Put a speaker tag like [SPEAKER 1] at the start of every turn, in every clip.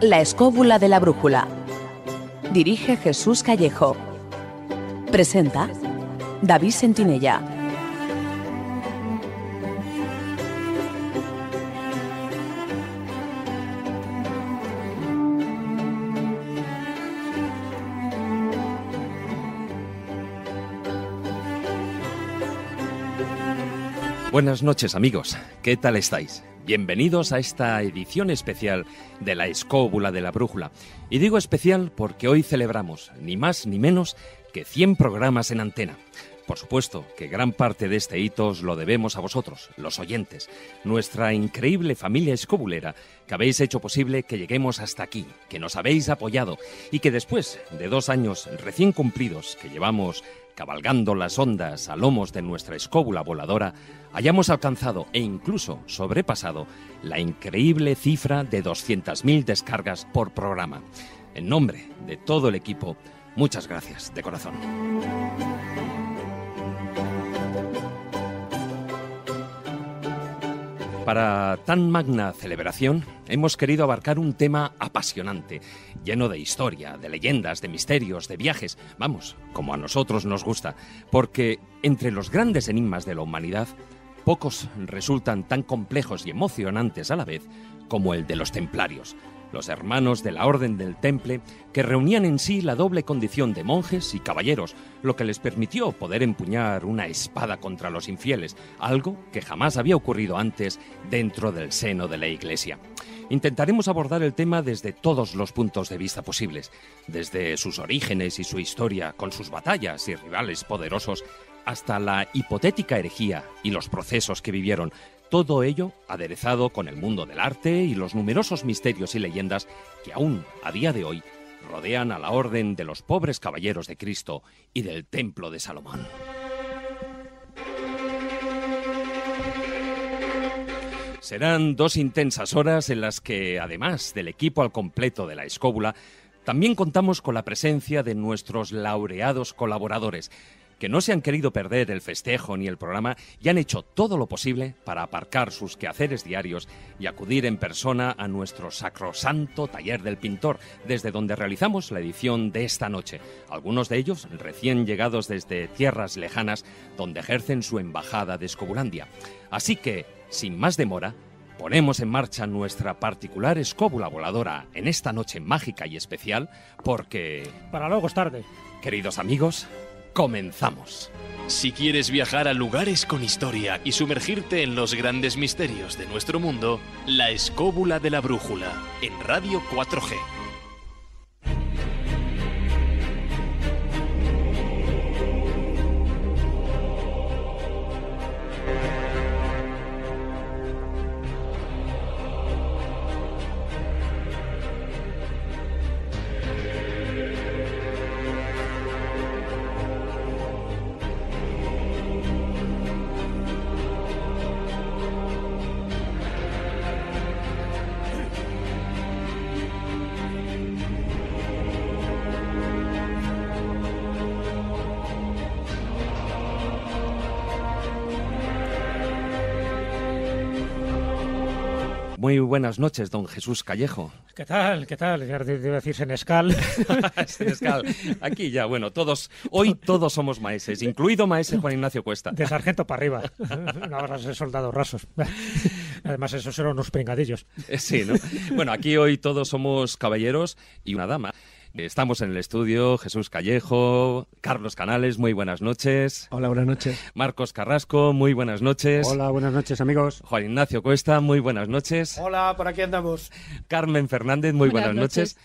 [SPEAKER 1] La escóbula de la brújula. Dirige Jesús
[SPEAKER 2] Callejo. Presenta David Sentinella.
[SPEAKER 1] Buenas noches amigos, ¿qué tal estáis? Bienvenidos a esta edición especial de la Escóbula de la Brújula. Y digo especial porque hoy celebramos ni más ni menos que 100 programas en antena. Por supuesto que gran parte de este hito lo debemos a vosotros, los oyentes, nuestra increíble familia escobulera, que habéis hecho posible que lleguemos hasta aquí, que nos habéis apoyado y que después de dos años recién cumplidos que llevamos cabalgando las ondas a lomos de nuestra escóbula voladora, hayamos alcanzado e incluso sobrepasado la increíble cifra de 200.000 descargas por programa. En nombre de todo el equipo, muchas gracias de corazón. Para tan magna celebración hemos querido abarcar un tema apasionante, lleno de historia, de leyendas, de misterios, de viajes, vamos, como a nosotros nos gusta, porque entre los grandes enigmas de la humanidad, pocos resultan tan complejos y emocionantes a la vez como el de los templarios, los hermanos de la Orden del Temple, que reunían en sí la doble condición de monjes y caballeros, lo que les permitió poder empuñar una espada contra los infieles, algo que jamás había ocurrido antes dentro del seno de la Iglesia. Intentaremos abordar el tema desde todos los puntos de vista posibles, desde sus orígenes y su historia, con sus batallas y rivales poderosos, hasta la hipotética herejía y los procesos que vivieron, todo ello aderezado con el mundo del arte y los numerosos misterios y leyendas que aún a día de hoy rodean a la Orden de los Pobres Caballeros de Cristo y del Templo de Salomón. Serán dos intensas horas en las que, además del equipo al completo de la escóbula, también contamos con la presencia de nuestros laureados colaboradores, que no se han querido perder el festejo ni el programa y han hecho todo lo posible para aparcar sus quehaceres diarios y acudir en persona a nuestro sacrosanto taller del pintor, desde donde realizamos la edición de esta noche. Algunos de ellos recién llegados desde tierras lejanas, donde ejercen su embajada de Escobulandia. Así que, sin más demora, ponemos en marcha nuestra particular escóbula voladora en esta noche mágica y especial, porque...
[SPEAKER 3] Para luego es tarde.
[SPEAKER 1] Queridos amigos, comenzamos. Si quieres viajar a lugares con historia y sumergirte en los grandes misterios de nuestro mundo, La Escóbula de la Brújula, en Radio 4G. Muy buenas noches, don Jesús Callejo.
[SPEAKER 3] ¿Qué tal? ¿Qué tal? Ya te iba a decir Senescal. Senescal. Aquí
[SPEAKER 1] ya, bueno, todos, hoy todos somos maeses, incluido maese Juan Ignacio Cuesta. De
[SPEAKER 3] sargento para arriba. Una a de soldados rasos. Además, esos eran unos pingadillos.
[SPEAKER 1] Eh, sí, ¿no? Bueno, aquí hoy todos somos caballeros y una dama. Estamos en el estudio Jesús Callejo, Carlos Canales, muy buenas noches.
[SPEAKER 4] Hola, buenas noches.
[SPEAKER 1] Marcos Carrasco, muy buenas noches. Hola, buenas noches, amigos. Juan Ignacio Cuesta, muy buenas noches.
[SPEAKER 5] Hola, por aquí andamos.
[SPEAKER 1] Carmen Fernández, muy buenas, noches.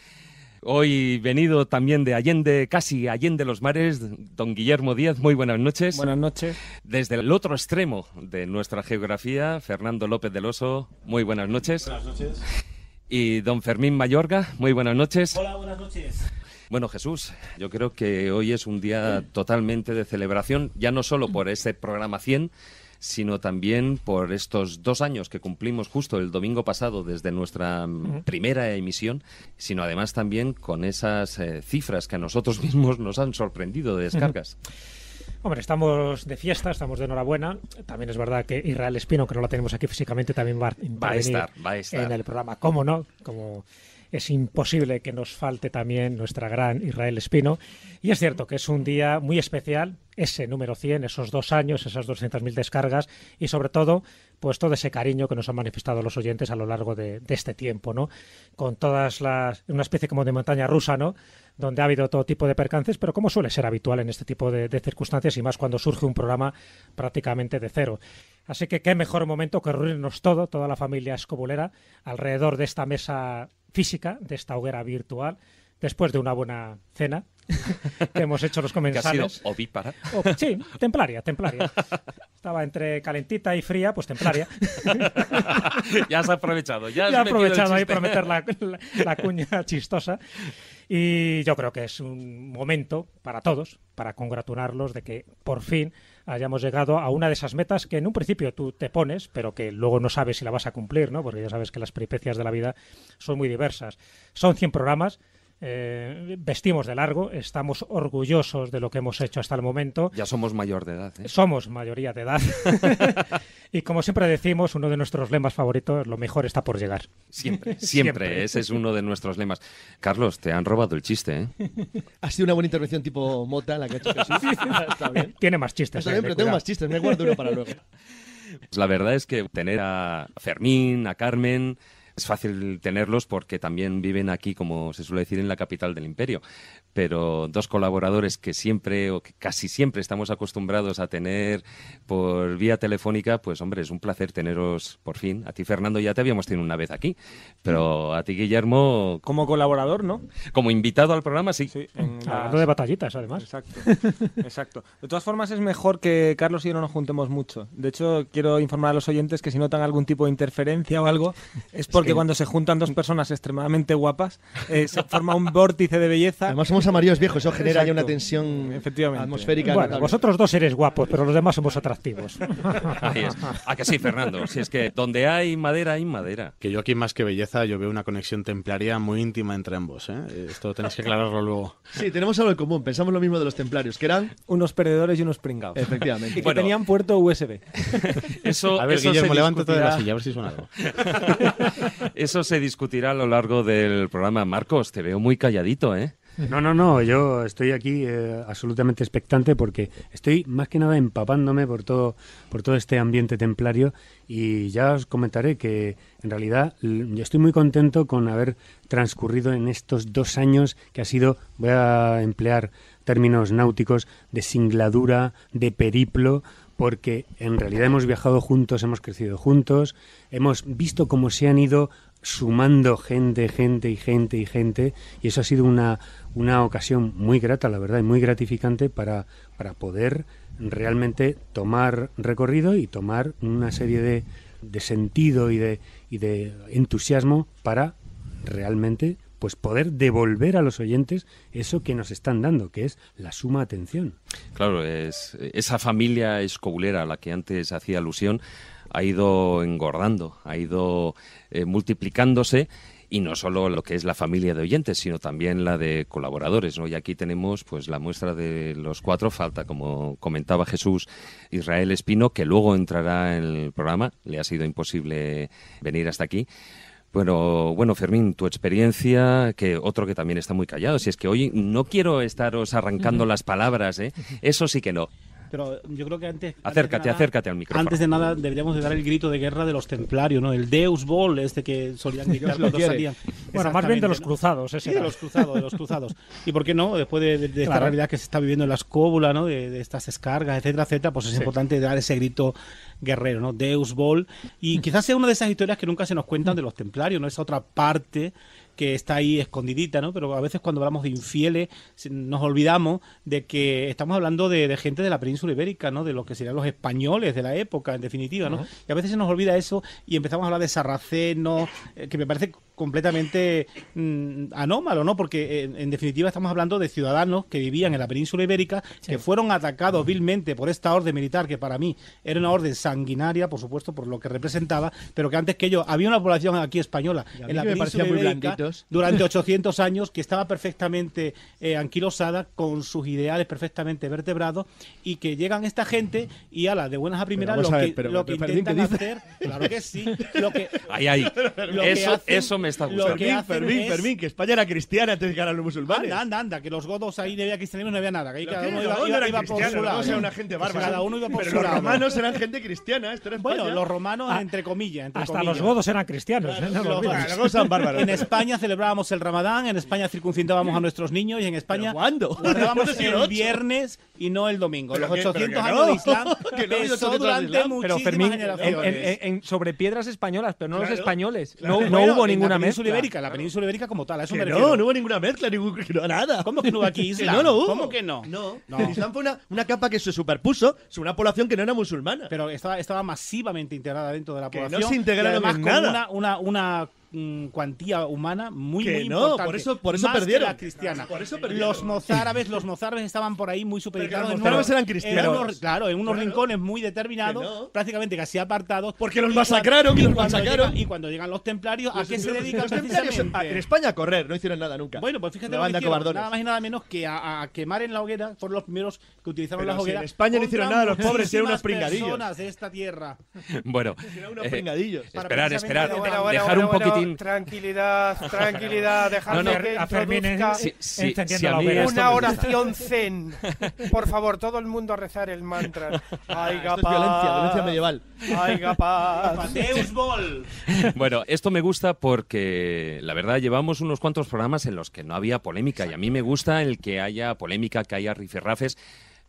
[SPEAKER 1] Hoy venido también de Allende, casi Allende los Mares, don Guillermo Díaz, muy buenas noches. Buenas noches. Desde el otro extremo de nuestra geografía, Fernando López del Oso, muy buenas noches. Buenas noches y don Fermín Mayorga. Muy buenas noches. Hola,
[SPEAKER 6] buenas noches.
[SPEAKER 1] Bueno, Jesús, yo creo que hoy es un día totalmente de celebración, ya no solo por ese programa 100, sino también por estos dos años que cumplimos justo el domingo pasado desde nuestra primera emisión, sino además también con esas eh, cifras que a nosotros mismos nos han sorprendido de descargas.
[SPEAKER 3] Hombre, estamos de fiesta, estamos de enhorabuena. También es verdad que Israel Espino, que no la tenemos aquí físicamente, también va, a, estar, en el programa. ¿Cómo no? Como es imposible que nos falte también nuestra gran Israel Espino. Y es cierto que es un día muy especial, ese número 100, esos dos años, esas 200.000 descargas y sobre todo, pues todo ese cariño que nos han manifestado los oyentes a lo largo de este tiempo, ¿no? Con todas las... una especie como de montaña rusa, ¿no? donde ha habido todo tipo de percances, pero como suele ser habitual en este tipo de, circunstancias y más cuando surge un programa prácticamente de cero. Así que qué mejor momento que reunirnos todo, toda la familia escobulera, alrededor de esta mesa física, de esta hoguera virtual, después de una buena cena que hemos hecho los comensales. ¿Que ha sido ovípara? sí, templaria, templaria. Estaba entre calentita y fría, pues templaria.
[SPEAKER 1] ya has aprovechado, ya has aprovechado ahí para meter la, la
[SPEAKER 3] cuña chistosa. Y yo creo que es un momento para todos, para congratularlos de que por fin hayamos llegado a una de esas metas que en un principio tú te pones, pero que luego no sabes si la vas a cumplir, ¿no? Porque ya sabes que las peripecias de la vida son muy diversas. Son 100 programas, eh, vestimos de largo, estamos orgullosos de lo que hemos hecho hasta el momento. Ya somos mayor de edad. ¿eh? Somos mayoría de edad. y como siempre decimos, uno de nuestros lemas favoritos, lo mejor está por llegar. Siempre, siempre,
[SPEAKER 1] ese es uno de nuestros lemas. Carlos, te han robado el chiste. ¿eh?
[SPEAKER 4] ha sido una buena intervención tipo mota la que ha hecho Tiene más chistes. siempre tengo más chistes, me guardo uno para luego.
[SPEAKER 1] la verdad es que tener a Fermín, a Carmen, es fácil tenerlos porque también viven aquí, como se suele decir, en la capital del imperio. Pero dos colaboradores que siempre o casi siempre estamos acostumbrados a tener por vía telefónica, pues hombre, es un placer teneros por fin. A ti, Fernando, ya te habíamos tenido una vez aquí, pero a ti, Guillermo... Como colaborador, ¿no? Como invitado al programa, sí. sí
[SPEAKER 3] de batallitas,
[SPEAKER 7] además. Exacto, exacto. De todas formas, es mejor que Carlos y yo no nos juntemos mucho. De hecho, quiero informar a los oyentes que si notan algún tipo de interferencia o algo, es porque cuando se juntan dos personas extremadamente guapas, eh, se forma un vórtice de belleza. Además, somos amarillos viejos, eso genera ya una
[SPEAKER 3] tensión Efectivamente. atmosférica. vosotros dos eres guapos, pero los demás somos atractivos. es. ¿A
[SPEAKER 4] ah, que sí, Fernando? Si
[SPEAKER 8] es que donde hay madera, hay madera. Que yo aquí, más que belleza, yo veo una conexión templaria muy íntima entre ambos. ¿eh? Esto tenéis que aclararlo luego.
[SPEAKER 4] Sí, tenemos algo en común. Pensamos lo mismo de los templarios, que eran unos perdedores y unos pringados. Efectivamente. Y que tenían puerto USB.
[SPEAKER 3] Eso, a ver, Guillermo, levántate de la silla, a ver si suena algo.
[SPEAKER 1] Eso se discutirá a lo largo del programa. Marcos, te veo muy calladito, ¿eh? No, no, no, yo estoy aquí
[SPEAKER 9] eh, absolutamente expectante porque estoy más que nada empapándome por todo, por todo este ambiente templario y ya os comentaré que en realidad yo estoy muy contento con haber transcurrido en estos dos años que ha sido, voy a emplear términos náuticos, de singladura, de periplo, porque en realidad hemos viajado juntos, hemos crecido juntos, hemos visto cómo se han ido sumando gente, gente y gente y gente, y eso ha sido una, ocasión muy grata, la verdad, y muy gratificante para, poder realmente tomar recorrido y tomar una serie de, sentido y de, y de entusiasmo para realmente pues poder devolver a los oyentes eso que nos están dando, que es la suma atención.
[SPEAKER 1] Claro, es, esa familia escobulera a la que antes hacía alusión ha ido engordando, ha ido eh, multiplicándose y no solo lo que es la familia de oyentes, sino también la de colaboradores, hoy Y aquí tenemos pues la muestra de los cuatro, falta, como comentaba Jesús Israel Espino, que luego entrará en el programa, le ha sido imposible venir hasta aquí, bueno, bueno, Fermín, tu experiencia, que otro que también está muy callado, si es que hoy no quiero estaros arrancando las palabras, ¿eh? eso sí que no.
[SPEAKER 6] Pero yo creo que antes... Acércate, acércate al micrófono. Antes de nada deberíamos de dar el grito de guerra de los templarios, ¿no? El Deus Bol, este que solían gritar cuando salían. Bueno, más bien de los cruzados. Ese de los cruzados, de los cruzados. Y por qué no, después de, esta realidad que se está viviendo en la escóbula, ¿no? De, estas descargas, etcétera, etcétera, pues es importante dar ese grito guerrero, ¿no? Deus Bol. Y quizás sea una de esas historias que nunca se nos cuentan de los templarios, ¿no? Esa otra parte que está ahí escondidita, ¿no? Pero a veces cuando hablamos de infieles nos olvidamos de que estamos hablando de, gente de la península ibérica, ¿no? De lo que serían los españoles de la época, en definitiva, ¿no? Y a veces se nos olvida eso y empezamos a hablar de sarracenos, eh, que me parece completamente mm, anómalo, ¿no? Porque eh, en, definitiva estamos hablando de ciudadanos que vivían en la península ibérica, que fueron atacados vilmente por esta orden militar, que para mí era una orden sanguinaria, por supuesto, por lo que representaba, pero que antes que yo había una población aquí española en la península parecía muy durante 800 años que estaba perfectamente eh, anquilosada, con sus ideales perfectamente vertebrados, y que llegan esta gente y a de buenas a primeras lo, que, intentan hacer, claro que sí, lo que,
[SPEAKER 4] eso me Fermín, Fermín, que España era cristiana antes de que eran los musulmanes. Anda,
[SPEAKER 6] anda, anda, que los godos ahí no había cristianismo, no había nada. Que cada uno iba, iba, por su lado. gente pues bárbara. Cada uno iba por Pero su lado. los romanos eran gente cristiana, esto era Bueno, los romanos, ah, entre comillas. Entre hasta los godos
[SPEAKER 3] eran cristianos. ¿eh? los, godos bárbaros. En
[SPEAKER 6] España celebrábamos el Ramadán, en España circuncidábamos a nuestros niños y en España ¿Cuándo? guardábamos el viernes y no el domingo. Los 800 años de Islam pesó durante muchísimas generaciones.
[SPEAKER 7] Sobre piedras españolas, pero no los españoles. No hubo ninguna península
[SPEAKER 6] ibérica,
[SPEAKER 4] la península ibérica como tal. eso No, no hubo ninguna mezcla, ningún, no, nada. ¿Cómo que no hubo aquí isla? no, no hubo. ¿Cómo que
[SPEAKER 6] no? No. no. Islam
[SPEAKER 4] fue una, una, capa que se superpuso sobre una población que no era musulmana. Pero estaba, estaba
[SPEAKER 6] masivamente integrada dentro de la población. Que no se integraron más nada. una, una Mm, cuantía humana muy, muy no, importante. Por eso, por perdieron. la cristiana. Los mozárabes, los mozárabes estaban por ahí muy supeditados. Los mozárabes eran cristianos. claro, en unos rincones muy determinados, prácticamente casi apartados.
[SPEAKER 4] Porque los masacraron y, los y cuando llegan los templarios, ¿a qué se dedican los templarios? Ah, en España a correr, no hicieron nada nunca. Bueno, pues fíjate, nada más y nada
[SPEAKER 6] menos que a, quemar en la hoguera, fueron los primeros que utilizaron la hoguera. en España no hicieron nada, los pobres eran unos pringadillos. de esta tierra. Bueno, unos eh, Esperar, esperar, dejar un poquitito Tranquilidad,
[SPEAKER 5] tranquilidad, dejadme que una oración zen. Por favor, todo el mundo a rezar el mantra. Ay, violencia, violencia medieval. Ay,
[SPEAKER 1] Bueno, esto me gusta porque la verdad llevamos unos cuantos programas en los que no había polémica y a mí me gusta el que haya polémica, que haya rifirrafes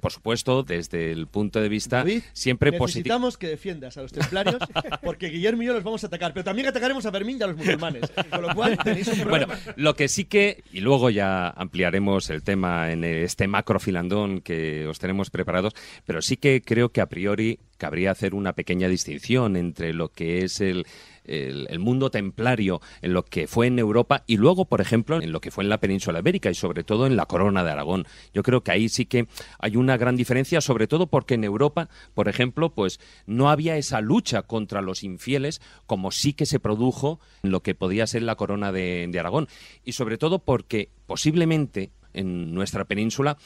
[SPEAKER 1] por supuesto, desde el punto de vista siempre positivo.
[SPEAKER 4] Necesitamos que defiendas a los templarios, porque Guillermo y yo los vamos a atacar, pero también atacaremos a Fermín y a los musulmanes, con lo cual tenéis un
[SPEAKER 1] problema. Bueno, lo que sí que, y luego ya ampliaremos el tema en este macrofilandón que os tenemos preparados, pero sí que creo que a priori cabría hacer una pequeña distinción entre lo que es el el, mundo templario, en lo que fue en Europa y luego, por ejemplo, en lo que fue en la península ibérica y sobre todo en la corona de Aragón. Yo creo que ahí sí que hay una gran diferencia, sobre todo porque en Europa, por ejemplo, pues no había esa lucha contra los infieles como sí que se produjo en lo que podía ser la corona de, de Aragón. Y sobre todo porque posiblemente en nuestra península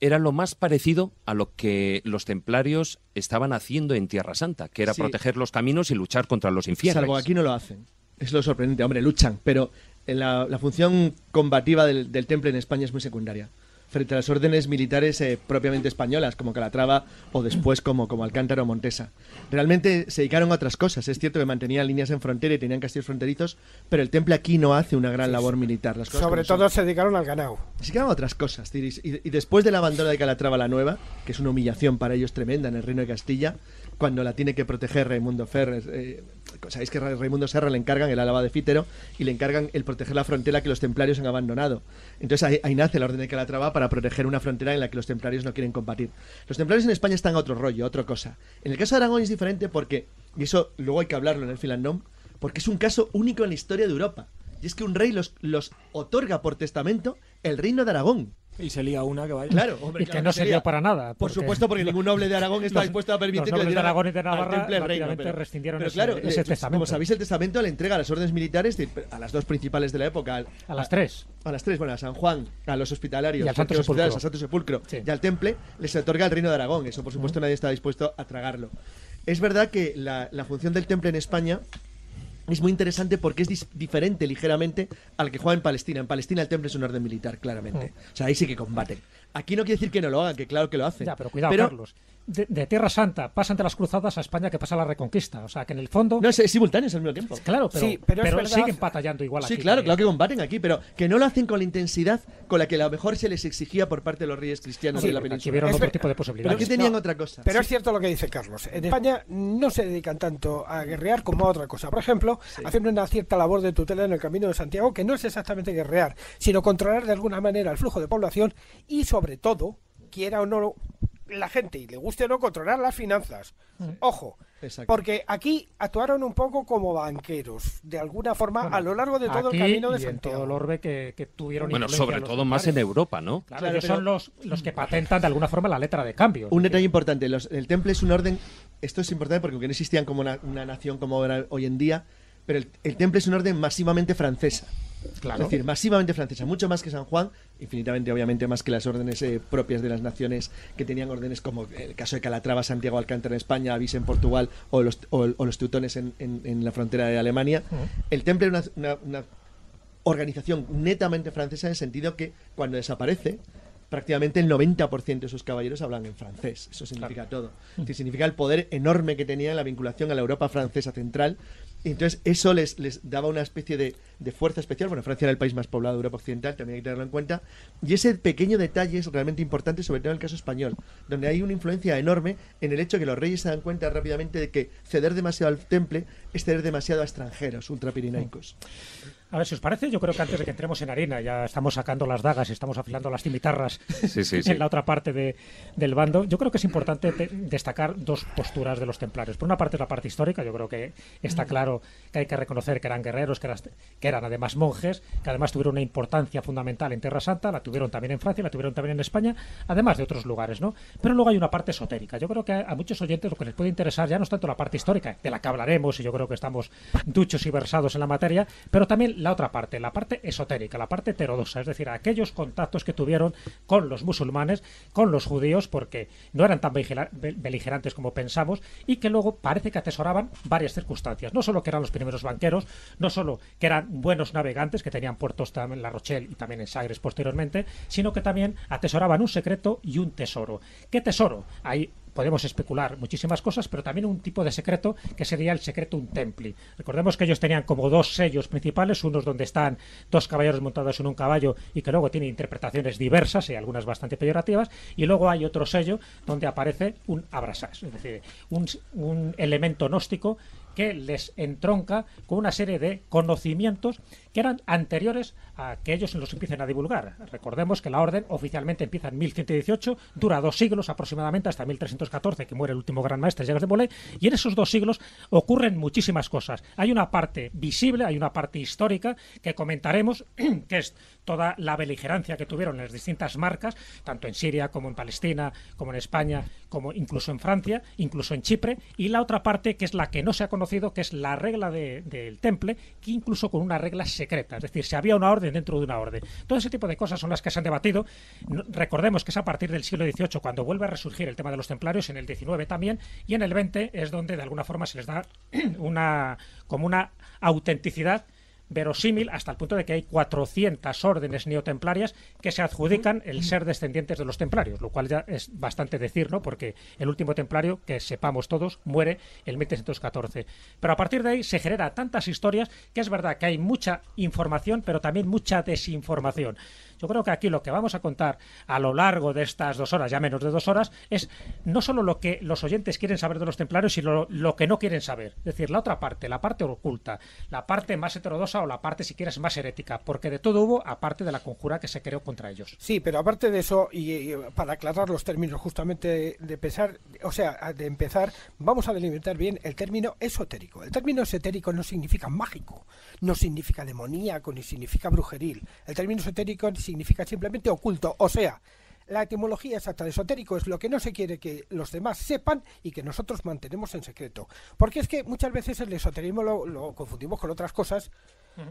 [SPEAKER 1] era lo más parecido a lo que los templarios estaban haciendo en Tierra Santa, que era proteger los caminos y luchar contra los infiernos. Salvo aquí no
[SPEAKER 4] lo hacen. Es lo sorprendente. Hombre, luchan, pero eh, la, función combativa del, del, temple en España es muy secundaria frente a las órdenes militares eh, propiamente españolas, como Calatrava o después como, como Alcántara o Montesa. Realmente se dedicaron a otras cosas. Es cierto que mantenían líneas en frontera y tenían castillos fronterizos, pero el temple aquí no hace una gran labor militar. Las Sobre todo se dedicaron al ganado. Se dedicaron a otras cosas. Y, después de la la de Calatrava la Nueva, que es una humillación para ellos tremenda en el Reino de Castilla, cuando la tiene que proteger Raimundo Ferrer. Eh, Sabéis que a Raimundo Serra le encargan el Álava de Fítero y le encargan el proteger la frontera que los templarios han abandonado. Entonces ahí, nace la Orden de Calatrava para proteger una frontera en la que los templarios no quieren combatir. Los templarios en España están a otro rollo, a otra cosa. En el caso de Aragón es diferente porque, y eso luego hay que hablarlo en el Filandón, porque es un caso único en la historia de Europa. Y es que un rey los, los otorga por testamento el reino de Aragón. Y se lía una que vaya. Claro, hombre, y que no sería para nada. Por supuesto, porque ningún noble de Aragón está dispuesto a permitir que le de Aragón y de Navarra pero, rescindieron eh, testamento. Como sabéis, el testamento le entrega a las órdenes militares a las dos principales de la época. a, las tres. A, las tres, bueno, a San Juan, a los hospitalarios, a los Santo Sepulcro, Santo Sepulcro y al Temple, les otorga el reino de Aragón. Eso, por supuesto, nadie está dispuesto a tragarlo. Es verdad que la, la función del Temple en España es muy interesante porque es diferente ligeramente al que juega en Palestina. En Palestina el templo es un orden militar, claramente. Mm. O sea, ahí sí que combaten. Aquí no quiere decir que no lo hagan, que claro que lo hacen. pero cuidado,
[SPEAKER 3] de, Tierra Santa pasan de las cruzadas a España que pasa la Reconquista. O sea, que en el fondo. No, es, simultáneo, es al mismo tiempo. Claro, pero, siguen
[SPEAKER 4] batallando igual aquí. Sí, claro, claro que combaten aquí, pero que no lo hacen con la intensidad con la que a lo mejor se les exigía por parte de los reyes cristianos de la península. otro tipo de posibilidades. Pero tenían otra cosa. Pero es cierto lo que dice Carlos. En
[SPEAKER 5] España no se dedican tanto a guerrear como a otra cosa. Por ejemplo, haciendo una cierta labor de tutela en el camino de Santiago que no es exactamente guerrear, sino controlar de alguna manera el flujo de población y, sobre todo, quiera o no la gente y le guste o no controlar las finanzas. Ojo, porque aquí actuaron un poco como banqueros, de alguna forma, a lo largo de todo el camino
[SPEAKER 4] de todo el que, tuvieron Bueno, sobre todo más en Europa, ¿no?
[SPEAKER 3] Claro, ellos son los, los que
[SPEAKER 4] patentan de alguna forma la letra de cambio. Un detalle importante, el temple es un orden, esto es importante porque no existían como una, nación como era hoy en día, pero el, el temple es un orden masivamente francesa. Es decir, masivamente francesa, mucho más que San Juan, infinitamente obviamente más que las órdenes eh, propias de las naciones que tenían órdenes como el caso de Calatrava, Santiago Alcántara en España, Avis en Portugal o los, o, teutones en, la frontera de Alemania. El Temple es una, organización netamente francesa en el sentido que cuando desaparece, prácticamente el 90% de sus caballeros hablan en francés. Eso significa todo. significa el poder enorme que tenía en la vinculación a la Europa francesa central entonces, eso les, les daba una especie de, fuerza especial. Bueno, Francia era el país más poblado de Europa Occidental, también hay que tenerlo en cuenta. Y ese pequeño detalle es realmente importante, sobre todo en el caso español, donde hay una influencia enorme en el hecho de que los reyes se dan cuenta rápidamente de que ceder demasiado al temple es ceder demasiado a extranjeros ultrapirinaicos. A ver si os
[SPEAKER 3] parece, yo creo que antes de que entremos en harina, ya estamos sacando las dagas y estamos afilando las cimitarras en la otra parte del bando. Yo creo que es importante destacar dos posturas de los templarios. Por una parte la parte histórica, yo creo que está claro que hay que reconocer que eran guerreros, que, eran, además monjes, que además tuvieron una importancia fundamental en Tierra Santa, la tuvieron también en Francia, la tuvieron también en España, además de otros lugares, ¿no? Pero luego hay una parte esotérica. Yo creo que a, muchos oyentes lo que les puede interesar ya no es tanto la parte histórica, de la que hablaremos y yo creo que estamos duchos y versados en la materia, pero también la otra parte, la parte esotérica, la parte heterodoxa, es decir, aquellos contactos que tuvieron con los musulmanes, con los judíos, porque no eran tan beligerantes como pensamos, y que luego parece que atesoraban varias circunstancias. No solo que eran los primeros banqueros, no solo que eran buenos navegantes, que tenían puertos también en La Rochelle y también en Sagres posteriormente, sino que también atesoraban un secreto y un tesoro. ¿Qué tesoro? Hay podemos especular muchísimas cosas, pero también un tipo de secreto que sería el secreto un templi. Recordemos que ellos tenían como dos sellos principales, unos donde están dos caballeros montados en un caballo y que luego tiene interpretaciones diversas y algunas bastante peyorativas, y luego hay otro sello donde aparece un abrasas, es decir, un, un elemento gnóstico que les entronca con una serie de conocimientos que eran anteriores a que ellos los empiecen a divulgar. Recordemos que la orden oficialmente empieza en 1118, dura dos siglos aproximadamente, hasta 1314, que muere el último gran maestro Jacques de Molay, y en esos dos siglos ocurren muchísimas cosas. Hay una parte visible, hay una parte histórica que comentaremos, que es toda la beligerancia que tuvieron las distintas marcas, tanto en Siria como en Palestina, como en España, como incluso en Francia, incluso en Chipre, y la otra parte que es la que no se ha conocido, que es la regla del temple, que incluso con una regla secreta, es decir, si había una orden dentro de una orden. Todo ese tipo de cosas son las que se han debatido. Recordemos que es a partir del siglo XVIII cuando vuelve a resurgir el tema de los templarios, en el XIX también, y en el XX es donde de alguna forma se les da una, como una autenticidad verosímil hasta el punto de que hay 400 órdenes neotemplarias que se adjudican el ser descendientes de los templarios, lo cual ya es bastante decir, ¿no? Porque el último templario, que sepamos todos, muere en 1314. Pero a partir de ahí se genera tantas historias que es verdad que hay mucha información, pero también mucha desinformación. Yo creo que aquí lo que vamos a contar a lo largo de estas dos horas, ya menos de dos horas, es no solo lo que los oyentes quieren saber de los templarios, sino lo que no quieren saber. Es decir, la otra parte, la parte oculta, la parte más heterodosa o la parte, si quieres, más herética, porque de todo hubo, aparte de la conjura que se creó contra ellos.
[SPEAKER 5] Sí, pero aparte de eso, y, para aclarar los términos justamente de pensar, o sea, de empezar, vamos a delimitar bien el término esotérico. El término esotérico no significa mágico, no significa demoníaco, ni significa brujeril. El término esotérico significa significa simplemente oculto, o sea, la etimología exacta de esotérico es lo que no se quiere que los demás sepan y que nosotros mantenemos en secreto. Porque es que muchas veces el esoterismo lo, confundimos con otras cosas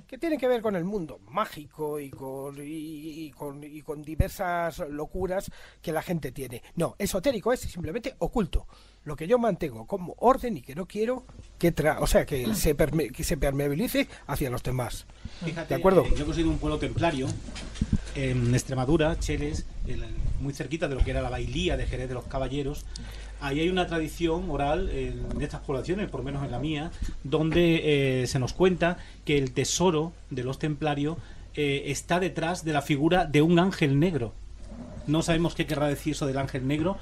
[SPEAKER 5] que tienen que ver con el mundo mágico y con, con, diversas locuras que la gente tiene. No, esotérico es simplemente oculto. Lo que yo mantengo como orden y que no quiero que tra o sea que se, se permeabilice hacia los demás.
[SPEAKER 6] Fíjate, ¿De acuerdo? Eh, yo he sido un pueblo templario, en Extremadura, Cheles, muy cerquita de lo que era la bailía de Jerez de los Caballeros, ahí hay una tradición oral en estas poblaciones, por lo menos en la mía, donde eh, se nos cuenta que el tesoro de los templarios eh, está detrás de la figura de un ángel negro. No sabemos qué querrá decir eso del ángel negro,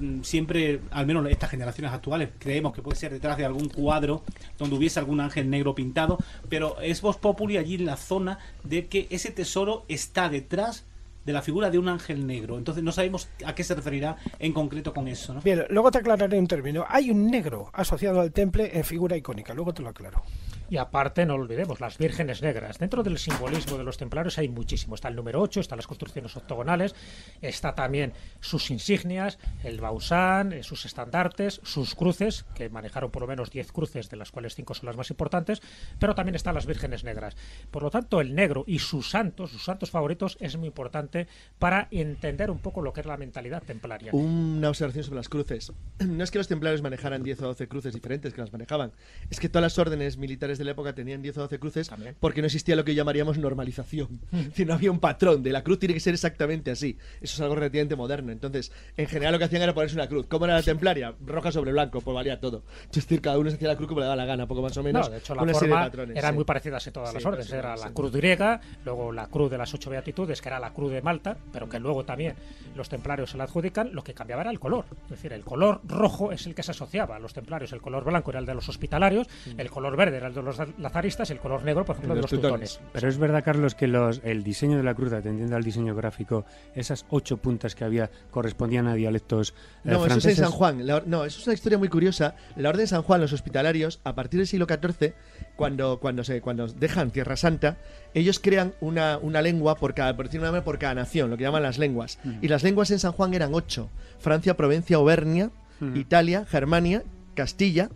[SPEAKER 6] Mm, siempre, al menos estas generaciones actuales, creemos que puede ser detrás de algún cuadro donde hubiese algún ángel negro pintado, pero es Vos Populi allí en la zona de que ese tesoro está detrás de la figura de un ángel negro. Entonces no sabemos a qué se referirá en concreto con eso. ¿no?
[SPEAKER 5] Bien, luego te aclararé un término. Hay un negro asociado al temple en figura icónica, luego te lo aclaro.
[SPEAKER 3] Y aparte, no olvidemos, las vírgenes negras. Dentro del simbolismo de los templarios hay muchísimo. Está el número 8, están las construcciones octogonales, está también sus insignias, el bausán, eh, sus estandartes, sus cruces, que manejaron por lo menos 10 cruces, de las cuales 5 son las más importantes, pero también están las vírgenes negras. Por lo tanto, el negro y sus santos, sus santos favoritos, es muy importante para entender un poco lo que es la mentalidad
[SPEAKER 4] templaria. Una observación sobre las cruces. No es que los templarios manejaran 10 o 12 cruces diferentes que las manejaban, es que todas las órdenes militares de la época tenían 10 o 12 cruces porque no existía lo que llamaríamos normalización. Mm. si no había un patrón de la cruz tiene que ser exactamente así. Eso es algo relativamente moderno. Entonces, en general lo que hacían era ponerse una cruz. ¿Cómo era la templaria? Roja sobre blanco, pues valía todo. Es decir, cada uno se hacía la cruz como le daba la gana, poco más o menos. No, de hecho, la forma eran muy parecidas en todas las órdenes. Era la cruz griega,
[SPEAKER 3] luego la cruz de las ocho beatitudes, que era la cruz de Malta, pero que luego también los templarios se la adjudican, lo que cambiaba era el color. Es decir, el color rojo es el que se asociaba a los templarios, el color blanco era el de los hospitalarios, mm. el color verde era el de los lazaristas el color negro, por ejemplo, de los tutones.
[SPEAKER 9] Pero es verdad, Carlos, que los, el diseño de la cruz, atendiendo al diseño gráfico, esas ocho puntas que había correspondían a dialectos eh, No, eso es en San
[SPEAKER 4] Juan. no, eso es una historia muy curiosa. La Orden de San Juan, los hospitalarios, a partir del siglo XIV, cuando, cuando, se, cuando dejan Tierra Santa, ellos crean una, una lengua por cada, por, por cada nación, lo que llaman las lenguas. Y las lenguas en San Juan eran ocho. Francia, Provencia, Auvernia, Italia, Germania, Castilla,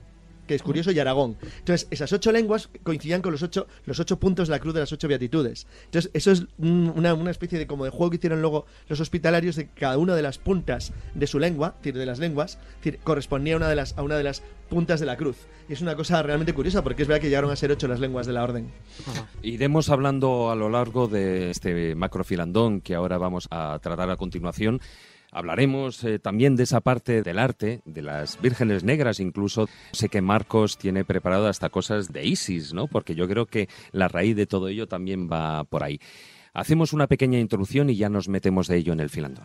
[SPEAKER 4] que es curioso, y Aragón. Entonces, esas ocho lenguas coincidían con los ocho, los ocho puntos de la cruz de las ocho beatitudes. Entonces, eso es una, una especie de como de juego que hicieron luego los hospitalarios de cada una de las puntas de su lengua, es decir, de las lenguas, decir, correspondía a una de las, a una de las puntas de la cruz. Y es una cosa realmente curiosa porque es verdad que llegaron a ser ocho las lenguas de la orden.
[SPEAKER 1] Iremos hablando a lo largo de este macrofilandón que ahora vamos a tratar a continuación Hablaremos eh, también de esa parte del arte, de las vírgenes negras incluso. Sé que Marcos tiene preparado hasta cosas de ISIS, ¿no? Porque yo creo que la raíz de todo ello también va por ahí. Hacemos una pequeña introducción y ya nos metemos de ello en el filandón.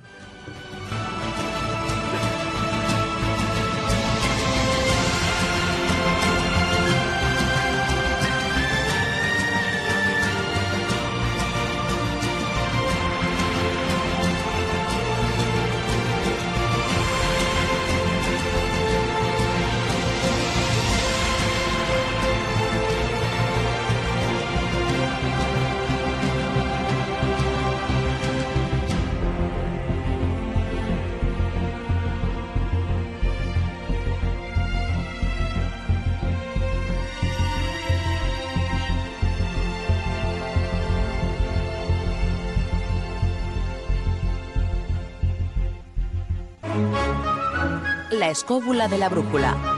[SPEAKER 10] La Escóbula de la Brújula.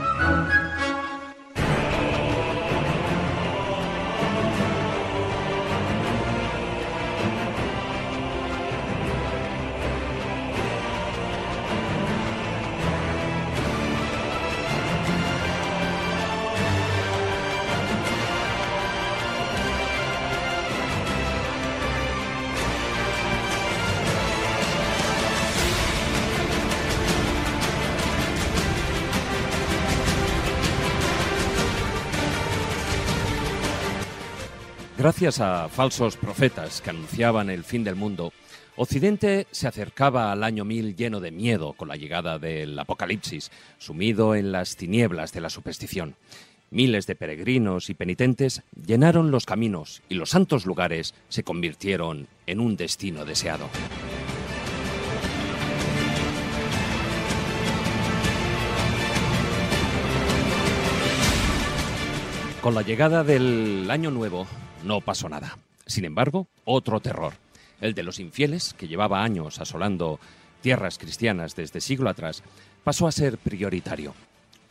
[SPEAKER 1] Gracias a falsos profetas que anunciaban el fin del mundo, Occidente se acercaba al año 1000 lleno de miedo con la llegada del Apocalipsis, sumido en las tinieblas de la superstición. Miles de peregrinos y penitentes llenaron los caminos y los santos lugares se convirtieron en un destino deseado. Con la llegada del Año Nuevo, no pasó nada. Sin embargo, otro terror, el de los infieles, que llevaba años asolando tierras cristianas desde siglo atrás, pasó a ser prioritario.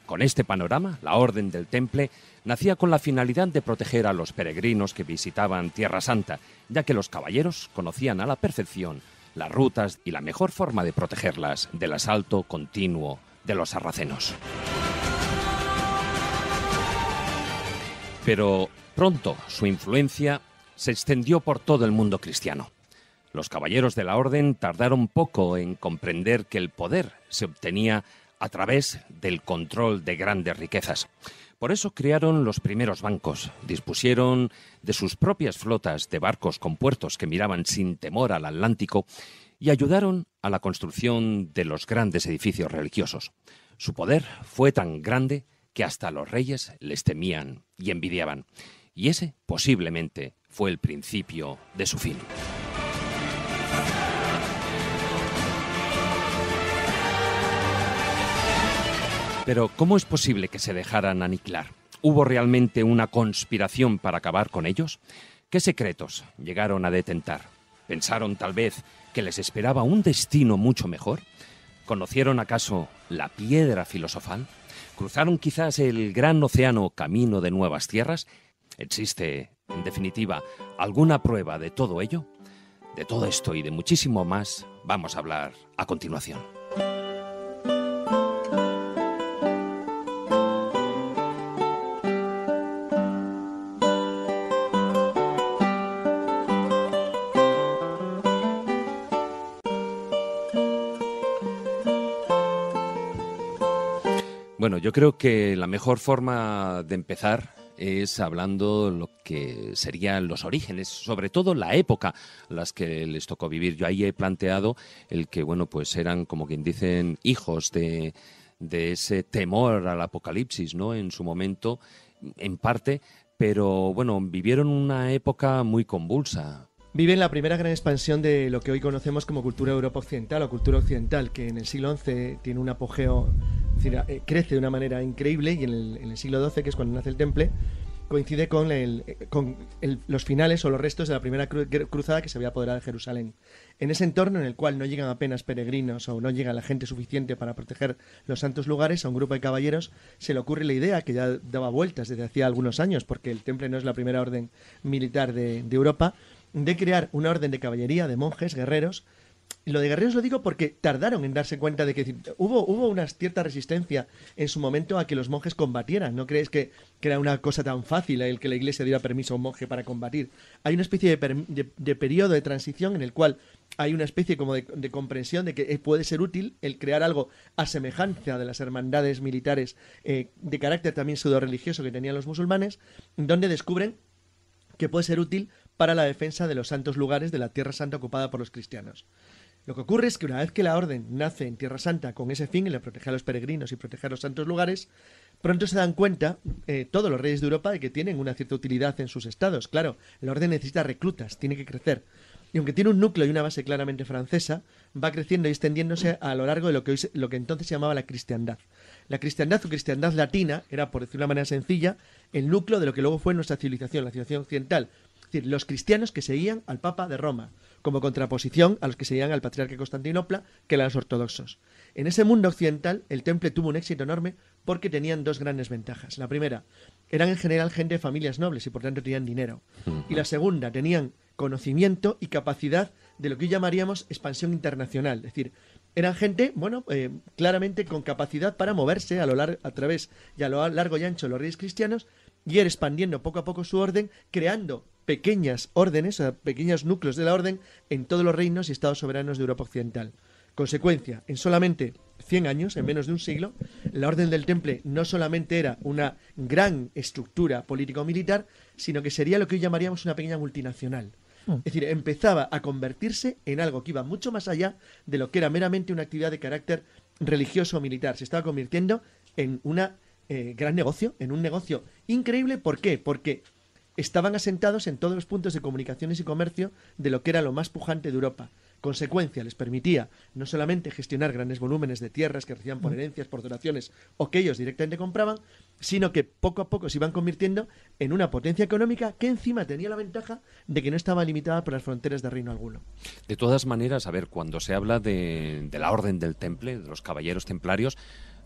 [SPEAKER 1] Con este panorama, la Orden del Temple nacía con la finalidad de proteger a los peregrinos que visitaban Tierra Santa, ya que los caballeros conocían a la perfección las rutas y la mejor forma de protegerlas del asalto continuo de los sarracenos. Pero Pronto su influencia se extendió por todo el mundo cristiano. Los caballeros de la Orden tardaron poco en comprender que el poder se obtenía a través del control de grandes riquezas. Por eso crearon los primeros bancos, dispusieron de sus propias flotas de barcos con puertos que miraban sin temor al Atlántico y ayudaron a la construcción de los grandes edificios religiosos. Su poder fue tan grande que hasta los reyes les temían y envidiaban y ese posiblemente fue el principio de su fin. Pero, ¿cómo es posible que se dejaran aniquilar? ¿Hubo realmente una conspiración para acabar con ellos? ¿Qué secretos llegaron a detentar? ¿Pensaron tal vez que les esperaba un destino mucho mejor? ¿Conocieron acaso la piedra filosofal? ¿Cruzaron quizás el gran océano camino de nuevas tierras? ¿Existe, en definitiva, alguna prueba de todo ello? De todo esto y de muchísimo más vamos a hablar a continuación. Bueno, yo creo que la mejor forma de empezar es hablando lo que serían los orígenes, sobre todo la época, las que les tocó vivir. Yo ahí he planteado el que, bueno, pues eran como quien dicen hijos de, ese temor al apocalipsis, ¿no? En su momento, en parte, pero bueno, vivieron una época muy convulsa.
[SPEAKER 4] Viven la primera gran expansión de lo que hoy conocemos como cultura Europa Occidental o cultura occidental, que en el siglo XI tiene un apogeo eh, crece de una manera increíble y en el, siglo XII, que es cuando nace el temple, coincide con, eh, con los finales o los restos de la primera cruzada que se había apoderado de Jerusalén. En ese entorno en el cual no llegan apenas peregrinos o no llega la gente suficiente para proteger los santos lugares, a un grupo de caballeros se le ocurre la idea que ya daba vueltas desde hacía algunos años, porque el temple no es la primera orden militar de Europa, de crear una orden de caballería de monjes guerreros lo de Guerreros lo digo porque tardaron en darse cuenta de que hubo, hubo una cierta resistencia en su momento a que los monjes combatieran. ¿No crees que, era una cosa tan fácil el que la iglesia diera permiso a un monje para combatir? Hay una especie de, de, periodo de transición en el cual hay una especie como de, comprensión de que eh, puede ser útil el crear algo a semejanza de las hermandades militares eh, de carácter también pseudo-religioso que tenían los musulmanes, donde descubren que puede ser útil para la defensa de los santos lugares de la Tierra Santa ocupada por los cristianos. Lo que ocurre es que una vez que la orden nace en Tierra Santa con ese fin, el proteger a los peregrinos y proteger los santos lugares, pronto se dan cuenta eh, todos los reyes de Europa de que tienen una cierta utilidad en sus estados. Claro, la orden necesita reclutas, tiene que crecer. Y aunque tiene un núcleo y una base claramente francesa, va creciendo y extendiéndose a lo largo de lo que, lo que entonces se llamaba la cristiandad. La cristiandad o cristiandad latina era, por decirlo de una manera sencilla, el núcleo de lo que luego fue nuestra civilización, la civilización occidental. Es decir, los cristianos que seguían al Papa de Roma como contraposición a los que se al patriarca Constantinopla, que eran los ortodoxos. En ese mundo occidental, el temple tuvo un éxito enorme porque tenían dos grandes ventajas. La primera, eran en general gente de familias nobles y por tanto tenían dinero. Y la segunda, tenían conocimiento y capacidad de lo que hoy llamaríamos expansión internacional. Es decir, eran gente, bueno, eh, claramente con capacidad para moverse a, lo largo, a través y a lo largo y ancho de los reyes cristianos y ir expandiendo poco a poco su orden, creando pequeñas órdenes, o pequeños núcleos de la orden en todos los reinos y estados soberanos de Europa Occidental. Consecuencia, en solamente 100 años, en menos de un siglo, la Orden del Temple no solamente era una gran estructura político-militar, sino que sería lo que hoy llamaríamos una pequeña multinacional. Mm. Es decir, empezaba a convertirse en algo que iba mucho más allá de lo que era meramente una actividad de carácter religioso o militar. Se estaba convirtiendo en una eh, gran negocio, en un negocio increíble. ¿Por qué? Porque estaban asentados en todos los puntos de comunicaciones y comercio de lo que era lo más pujante de Europa. Consecuencia, les permitía no solamente gestionar grandes volúmenes de tierras que recibían por herencias, por donaciones o que ellos directamente compraban, sino que poco a poco se iban convirtiendo en una potencia económica que encima tenía la ventaja de que no estaba limitada por las fronteras de reino alguno.
[SPEAKER 1] De todas maneras, a ver, cuando se habla de la orden del temple, de los caballeros templarios,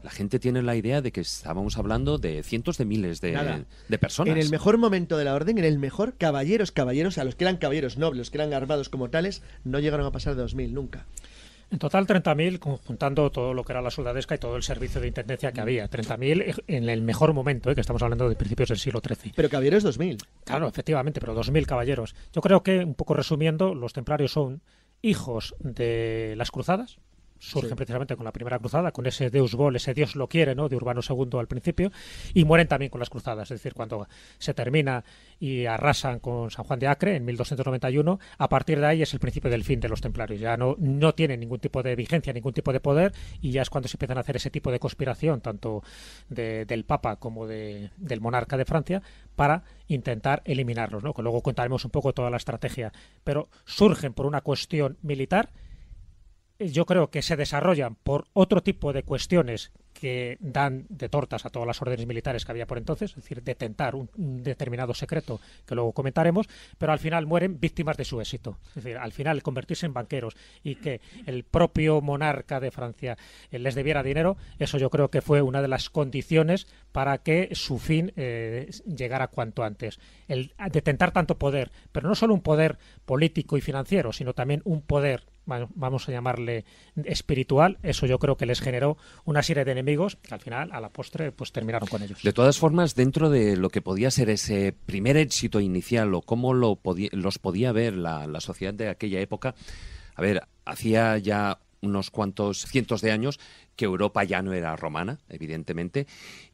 [SPEAKER 1] la gente tiene la idea de que estábamos hablando de cientos de miles de, personas. En el mejor
[SPEAKER 4] momento de la orden, en el mejor, caballeros, caballeros, a los que eran caballeros nobles, que eran armados como tales, no llegaron a pasar de 2.000 nunca.
[SPEAKER 3] En total 30.000, conjuntando todo lo que era la soldadesca y todo el servicio de intendencia que había. 30.000 en el mejor momento, ¿eh? que estamos hablando de principios del siglo XIII. Pero caballeros 2.000. Claro, efectivamente, pero 2.000 caballeros. Yo creo que, un poco resumiendo, los templarios son hijos de las cruzadas, surgen precisamente con la primera cruzada, con ese Deus Vol, ese Dios lo quiere, ¿no? De Urbano II al principio, y mueren también con las cruzadas, es decir, cuando se termina y arrasan con San Juan de Acre en 1291, a partir de ahí es el principio del fin de los templarios, ya no, no tienen ningún tipo de vigencia, ningún tipo de poder, y ya es cuando se empiezan a hacer ese tipo de conspiración, tanto del Papa como del monarca de Francia, para intentar eliminarlos, ¿no? Que luego contaremos un poco toda la estrategia, pero surgen por una cuestión militar, yo creo que se desarrollan por otro tipo de cuestiones que dan de tortas a todas las órdenes militares que había por entonces, es decir, detentar un, determinado secreto que luego comentaremos, pero al final mueren víctimas de su éxito. Es decir, al final convertirse en banqueros y que el propio monarca de Francia eh, les debiera dinero, eso yo creo que fue una de las condiciones para que su fin eh, llegara cuanto antes. El detentar tanto poder, pero no solo un poder político y financiero, sino también un poder vamos a llamarle espiritual, eso yo creo que les generó una serie de enemigos que al final, a la postre, pues terminaron con ellos.
[SPEAKER 1] De todas formas, dentro de lo que podía ser ese primer éxito inicial o cómo lo los podía ver la, la sociedad de aquella época, a ver, hacía ya unos cuantos cientos de años que Europa ya no era romana, evidentemente,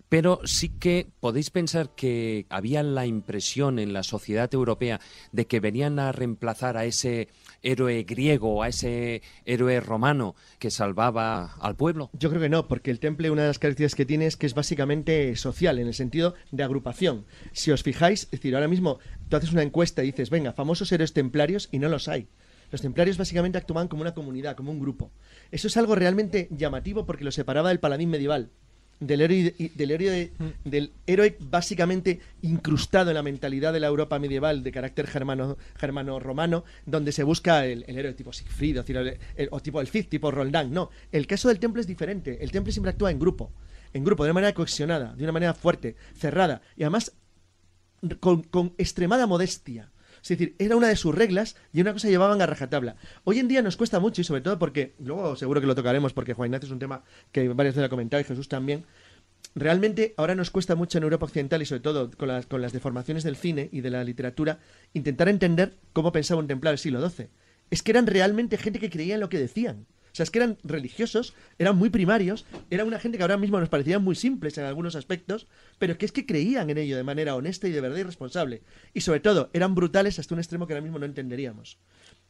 [SPEAKER 1] pero sí que podéis pensar que había la impresión en la sociedad europea de que venían a reemplazar
[SPEAKER 4] a ese héroe griego, a ese héroe romano que salvaba al pueblo? Yo creo que no, porque el temple, una de las características que tiene es que es básicamente social, en el sentido de agrupación. Si os fijáis, es decir, ahora mismo tú haces una encuesta y dices, venga, famosos héroes templarios y no los hay. Los templarios básicamente actuaban como una comunidad, como un grupo. Eso es algo realmente llamativo porque lo separaba del paladín medieval del héroe, del, héroe, mm. del héroe básicamente incrustado en la mentalidad de la Europa medieval de carácter germano, germano romano, donde se busca el, héroe tipo Siegfried o, tipo el Cid, tipo Roldán. No, el caso del templo es diferente. El templo siempre actúa en grupo, en grupo, de una manera cohesionada, de una manera fuerte, cerrada y además con, con extremada modestia es decir, era una de sus reglas y una cosa llevaban a rajatabla. Hoy en día nos cuesta mucho y sobre todo porque, luego seguro que lo tocaremos porque Juan Ignacio es un tema que varias veces la comentado y Jesús también, realmente ahora nos cuesta mucho en Europa Occidental y sobre todo con las, con las deformaciones del cine y de la literatura intentar entender cómo pensaba un templar del siglo XII. Es que eran realmente gente que creía en lo que decían sea, es que eran religiosos, eran muy primarios, era una gente que ahora mismo nos parecían muy simples en algunos aspectos, pero que es que creían en ello de manera honesta y de verdad y responsable. Y sobre todo, eran brutales hasta un extremo que ahora mismo no entenderíamos.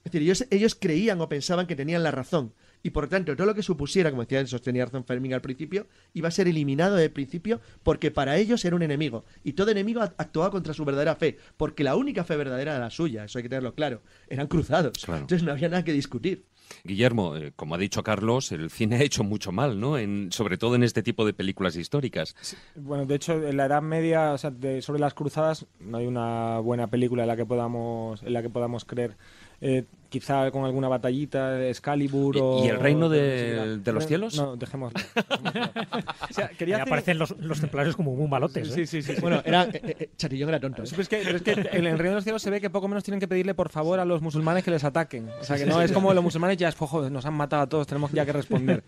[SPEAKER 4] Es decir, ellos, creían o pensaban que tenían la razón. Y por tanto, todo lo que supusiera, como decía, sostenía Arthur Fermín al principio, iba a ser eliminado de principio porque para ellos era un enemigo. Y todo enemigo actuaba contra su verdadera fe, porque la única fe verdadera era la suya, eso hay que tenerlo claro. Eran cruzados. Entonces no había nada que discutir.
[SPEAKER 1] Guillermo, eh, como ha dicho Carlos, el cine ha hecho mucho mal, ¿no? En, sobre todo en este tipo de películas históricas.
[SPEAKER 7] Bueno, de hecho, en la Edad Media, o sea, sobre las cruzadas, no hay una buena película en la que podamos, en la que podamos creer. Eh, quizá con alguna batallita, Excalibur ¿Y, o... ¿Y el reino de, los cielos? No,
[SPEAKER 3] dejémoslo. aparecen los, templarios como un malotes. ¿eh? Sí, sí, sí, Bueno, era, eh, Charillón era tonto. Pero es, que, es que, en el reino
[SPEAKER 7] de los cielos se ve que poco menos tienen que pedirle por favor a los musulmanes que les ataquen. O sea, que no es como los musulmanes ya es, ojo, nos han matado a todos, tenemos ya que responder.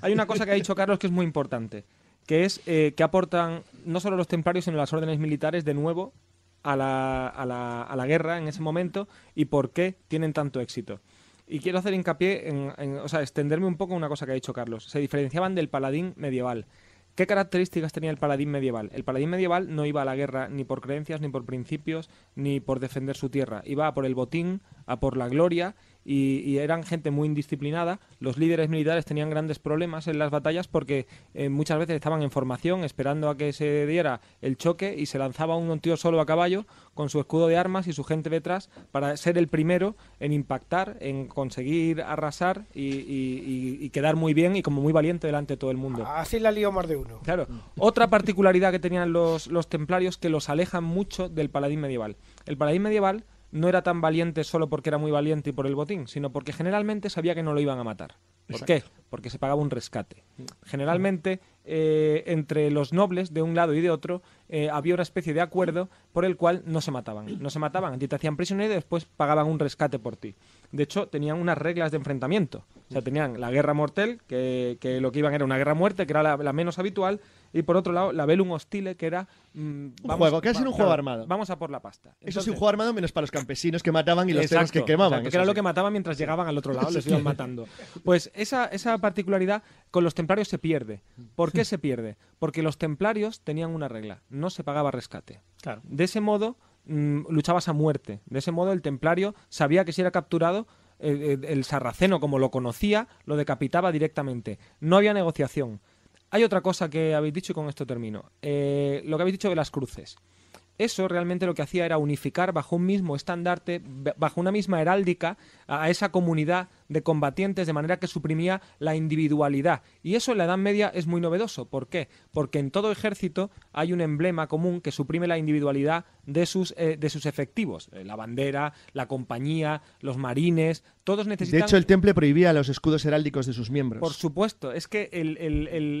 [SPEAKER 7] Hay una cosa que ha dicho Carlos que es muy importante, que es que aportan no solo los templarios, sino las órdenes militares de nuevo a la, a, la, a la, guerra en ese momento y por qué tienen tanto éxito. Y quiero hacer hincapié en, o sea, extenderme un poco una cosa que ha dicho Carlos. Se diferenciaban del paladín medieval. ¿Qué características tenía el paladín medieval? El paladín medieval no iba a la guerra ni por creencias, ni por principios, ni por defender su tierra. Iba a por el botín, a por la gloria y, eran gente muy indisciplinada. Los líderes militares tenían grandes problemas en las batallas porque eh, muchas veces estaban en formación esperando a que se diera el choque y se lanzaba un tío solo a caballo con su escudo de armas y su gente detrás para ser el primero en impactar, en conseguir arrasar y, quedar muy bien y como muy valiente delante de todo el mundo. Así la lío más de uno. Claro. Otra particularidad que tenían los, los templarios que los alejan mucho del paladín medieval. El paladín medieval no era tan valiente solo porque era muy valiente y por el botín, sino porque generalmente sabía que no lo iban a matar. ¿Por qué? Porque se pagaba un rescate. Generalmente, eh, entre los nobles de un lado y de otro, eh, había una especie de acuerdo por el cual no se mataban. No se mataban, te hacían prisionero y después pagaban un rescate por ti. De hecho, tenían unas reglas de enfrentamiento. O sea, tenían la guerra mortal, que, lo que iban era una guerra muerte, que era la menos habitual, y por otro lado, la Velum Hostile, que era. Mm, un juego, que ha un juego armado. Vamos a por la pasta. Eso es un juego armado menos para los campesinos que mataban y los que quemaban. que era lo que mataban mientras llegaban al otro lado, les iban matando. Pues esa, esa particularidad con los templarios se pierde. ¿Por qué se pierde? Porque los templarios tenían una regla: no se pagaba rescate. De ese modo, mm, luchabas a muerte. De ese modo, el templario sabía que si era capturado, el, eh, eh, el, sarraceno, como lo conocía, lo decapitaba directamente. No había negociación. Hay otra cosa que habéis dicho y con esto termino. Eh, lo que habéis dicho de las cruces eso realmente lo que hacía era unificar bajo un mismo estandarte, bajo una misma heráldica, a esa comunidad de combatientes de manera que suprimía la individualidad. Y eso en la Edad Media es muy novedoso. ¿Por qué? Porque en todo ejército hay un emblema común que suprime la individualidad de sus, eh, de sus efectivos. Eh, la bandera, la compañía, los marines, todos necesitan... De hecho, el
[SPEAKER 4] temple prohibía los escudos heráldicos de sus miembros. Por
[SPEAKER 7] supuesto, es que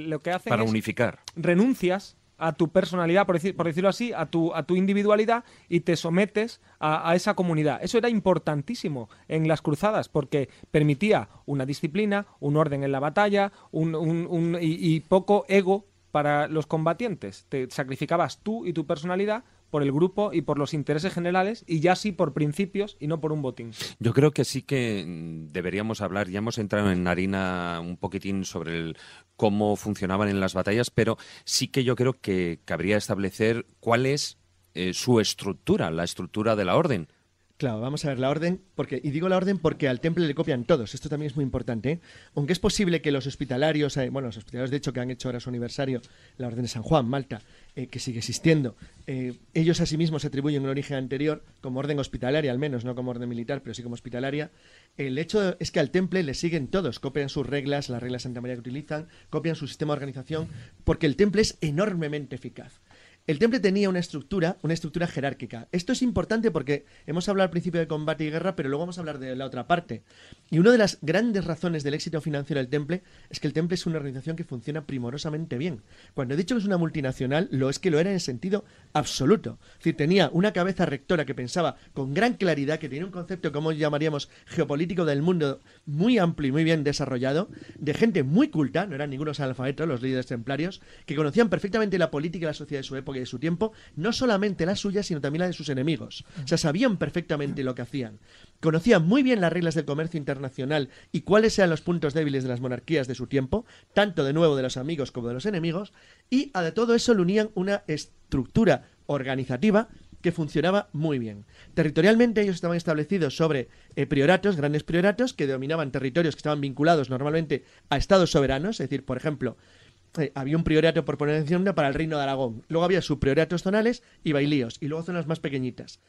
[SPEAKER 7] lo que hacen... Para unificar. Renuncias a tu personalidad, por, por decirlo así, a tu, a tu individualidad y te sometes a, esa comunidad. Eso era importantísimo en las cruzadas porque permitía una disciplina, un orden en la batalla un, y poco ego para los combatientes. Te sacrificabas tú y tu personalidad por el grupo y por los intereses generales y ya sí por principios y no por un botín.
[SPEAKER 1] Yo creo que sí que mm, deberíamos hablar, ya hemos entrado en harina un poquitín sobre el cómo funcionaban en las batallas, pero sí que yo creo que cabría establecer cuál es eh, su estructura, la estructura de la orden
[SPEAKER 4] Claro, vamos a ver la orden, porque, y digo la orden porque al temple le copian todos, esto también es muy importante, ¿eh? aunque es posible que los hospitalarios, eh, bueno, los hospitalarios de hecho que han hecho ahora su aniversario, la orden de San Juan, Malta, eh, que sigue existiendo, ellos a sí mismos se atribuyen un origen anterior, como orden hospitalaria al menos, no como orden militar, pero sí como hospitalaria, el hecho es que al temple le siguen todos, copian sus reglas, las reglas de Santa María que utilizan, copian su sistema de organización, porque el temple es enormemente eficaz. El temple tenía una estructura, una estructura jerárquica. Esto es importante porque hemos hablado al principio de combate y guerra, pero luego vamos a hablar de la otra parte. Y una de las grandes razones del éxito financiero del temple es que el temple es una organización que funciona primorosamente bien. Cuando he dicho que es una multinacional, lo es que lo era en sentido absoluto. Es decir, tenía una cabeza rectora que pensaba con gran claridad, que tenía un concepto, como llamaríamos, geopolítico del mundo muy amplio y muy bien desarrollado, de gente muy culta, no eran ningunos alfabetos los líderes templarios, que conocían perfectamente la política y la sociedad de su época de su tiempo, no solamente la suya, sino también la de sus enemigos. O sea, sabían perfectamente lo que hacían. Conocían muy bien las reglas del comercio internacional y cuáles eran los puntos débiles de las monarquías de su tiempo, tanto de nuevo de los amigos como de los enemigos, y a de todo eso le unían una estructura organizativa que funcionaba muy bien. Territorialmente ellos estaban establecidos sobre eh, prioratos, grandes prioratos, que dominaban territorios que estaban vinculados normalmente a estados soberanos, es decir, por ejemplo, eh, había un priorato por poner encima para el reino de Aragón. Luego había subprioratos zonales y bailíos, y luego zonas más pequeñitas.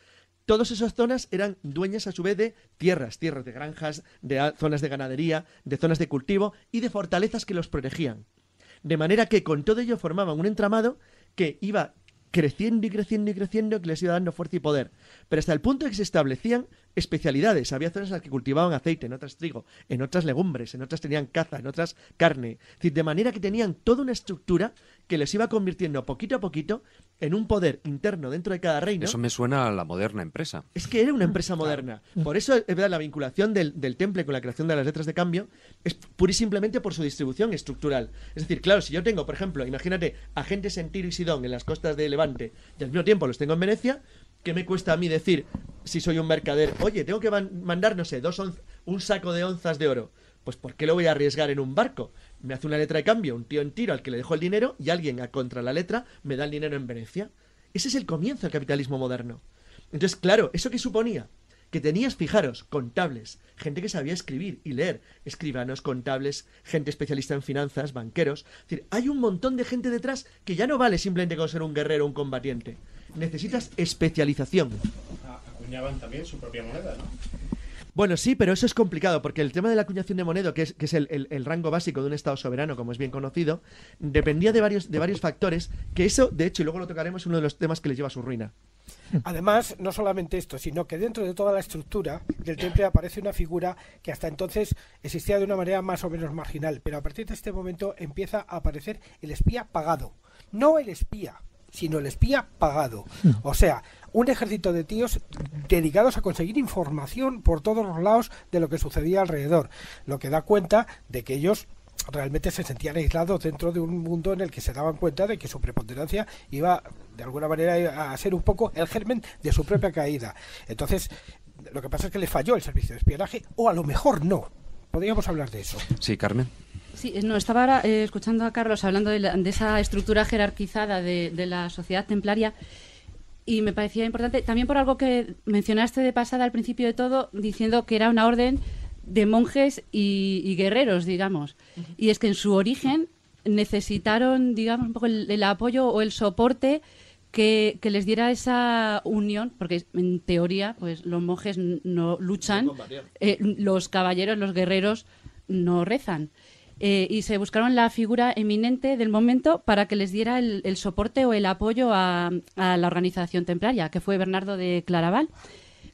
[SPEAKER 4] Todas esas zonas eran dueñas a su vez de tierras, tierras de granjas, de zonas de ganadería, de zonas de cultivo y de fortalezas que los protegían. De manera que con todo ello formaban un entramado que iba creciendo y creciendo y creciendo que les iba dando fuerza y poder. Pero hasta el punto de que se establecían especialidades. Había zonas en las que cultivaban aceite, en otras trigo, en otras legumbres, en otras tenían caza, en otras carne. de manera que tenían toda una estructura que les iba convirtiendo poquito a poquito en un poder interno dentro de cada reino. Eso
[SPEAKER 1] me suena a la moderna
[SPEAKER 4] empresa. Es que era una empresa moderna. Por eso es verdad, la vinculación del, temple con la creación de las letras de cambio es pura y simplemente por su distribución estructural. Es decir, claro, si yo tengo, por ejemplo, imagínate, agentes en Tiro en las costas de Levante y al mismo tiempo los tengo en Venecia, ¿qué me cuesta a mí decir, si soy un mercader, oye, tengo que mandar, no sé, dos un saco de onzas de oro? Pues ¿por qué lo voy a arriesgar en un barco? me hace una letra de cambio, un tío en tiro al que le dejo el dinero y alguien a contra la letra me da el dinero en Venecia. Ese es el comienzo del capitalismo moderno. Entonces, claro, ¿eso que suponía? Que tenías, fijaros, contables, gente que sabía escribir y leer, escribanos, contables, gente especialista en finanzas, banqueros. Es decir, hay un montón de gente detrás que ya no vale simplemente con ser un guerrero o un combatiente. Necesitas especialización.
[SPEAKER 8] Ah, acuñaban también su propia moneda, ¿no?
[SPEAKER 4] Bueno, sí, pero eso es complicado, porque el tema de la acuñación de moneda, que es, el, rango básico de un Estado soberano, como es bien conocido, dependía de varios, de varios factores, que eso, de hecho, y luego lo tocaremos, es uno de los temas que le lleva a su ruina.
[SPEAKER 5] Además, no solamente esto, sino que dentro de toda la estructura del temple aparece una figura que hasta entonces existía de una manera más o menos marginal, pero a partir de este momento empieza a aparecer el espía pagado. No el espía, sino el espía pagado. O sea, un ejército de tíos dedicados a conseguir información por todos los lados de lo que sucedía alrededor, lo que da cuenta de que ellos realmente se sentían aislados dentro de un mundo en el que se daban cuenta de que su preponderancia iba de alguna manera a ser un poco el germen de su propia caída. Entonces, lo que pasa es que le falló el servicio de espionaje, o a lo mejor no. Podríamos hablar de eso.
[SPEAKER 1] Sí, Carmen.
[SPEAKER 2] Sí, eh, no, estaba eh, escuchando a Carlos hablando de, esa estructura jerarquizada de la sociedad templaria y me parecía importante también por algo que mencionaste de pasada al principio de todo, diciendo que era una orden de monjes y, guerreros, digamos. Y es que en su origen necesitaron, digamos, un poco el, apoyo o el soporte que, les diera esa unión, porque en teoría, pues los monjes no luchan, eh, los caballeros, los guerreros no rezan. Eh, y se buscaron la figura eminente del momento para que les diera el, soporte o el apoyo a, la organización templaria, que fue Bernardo de Claraval,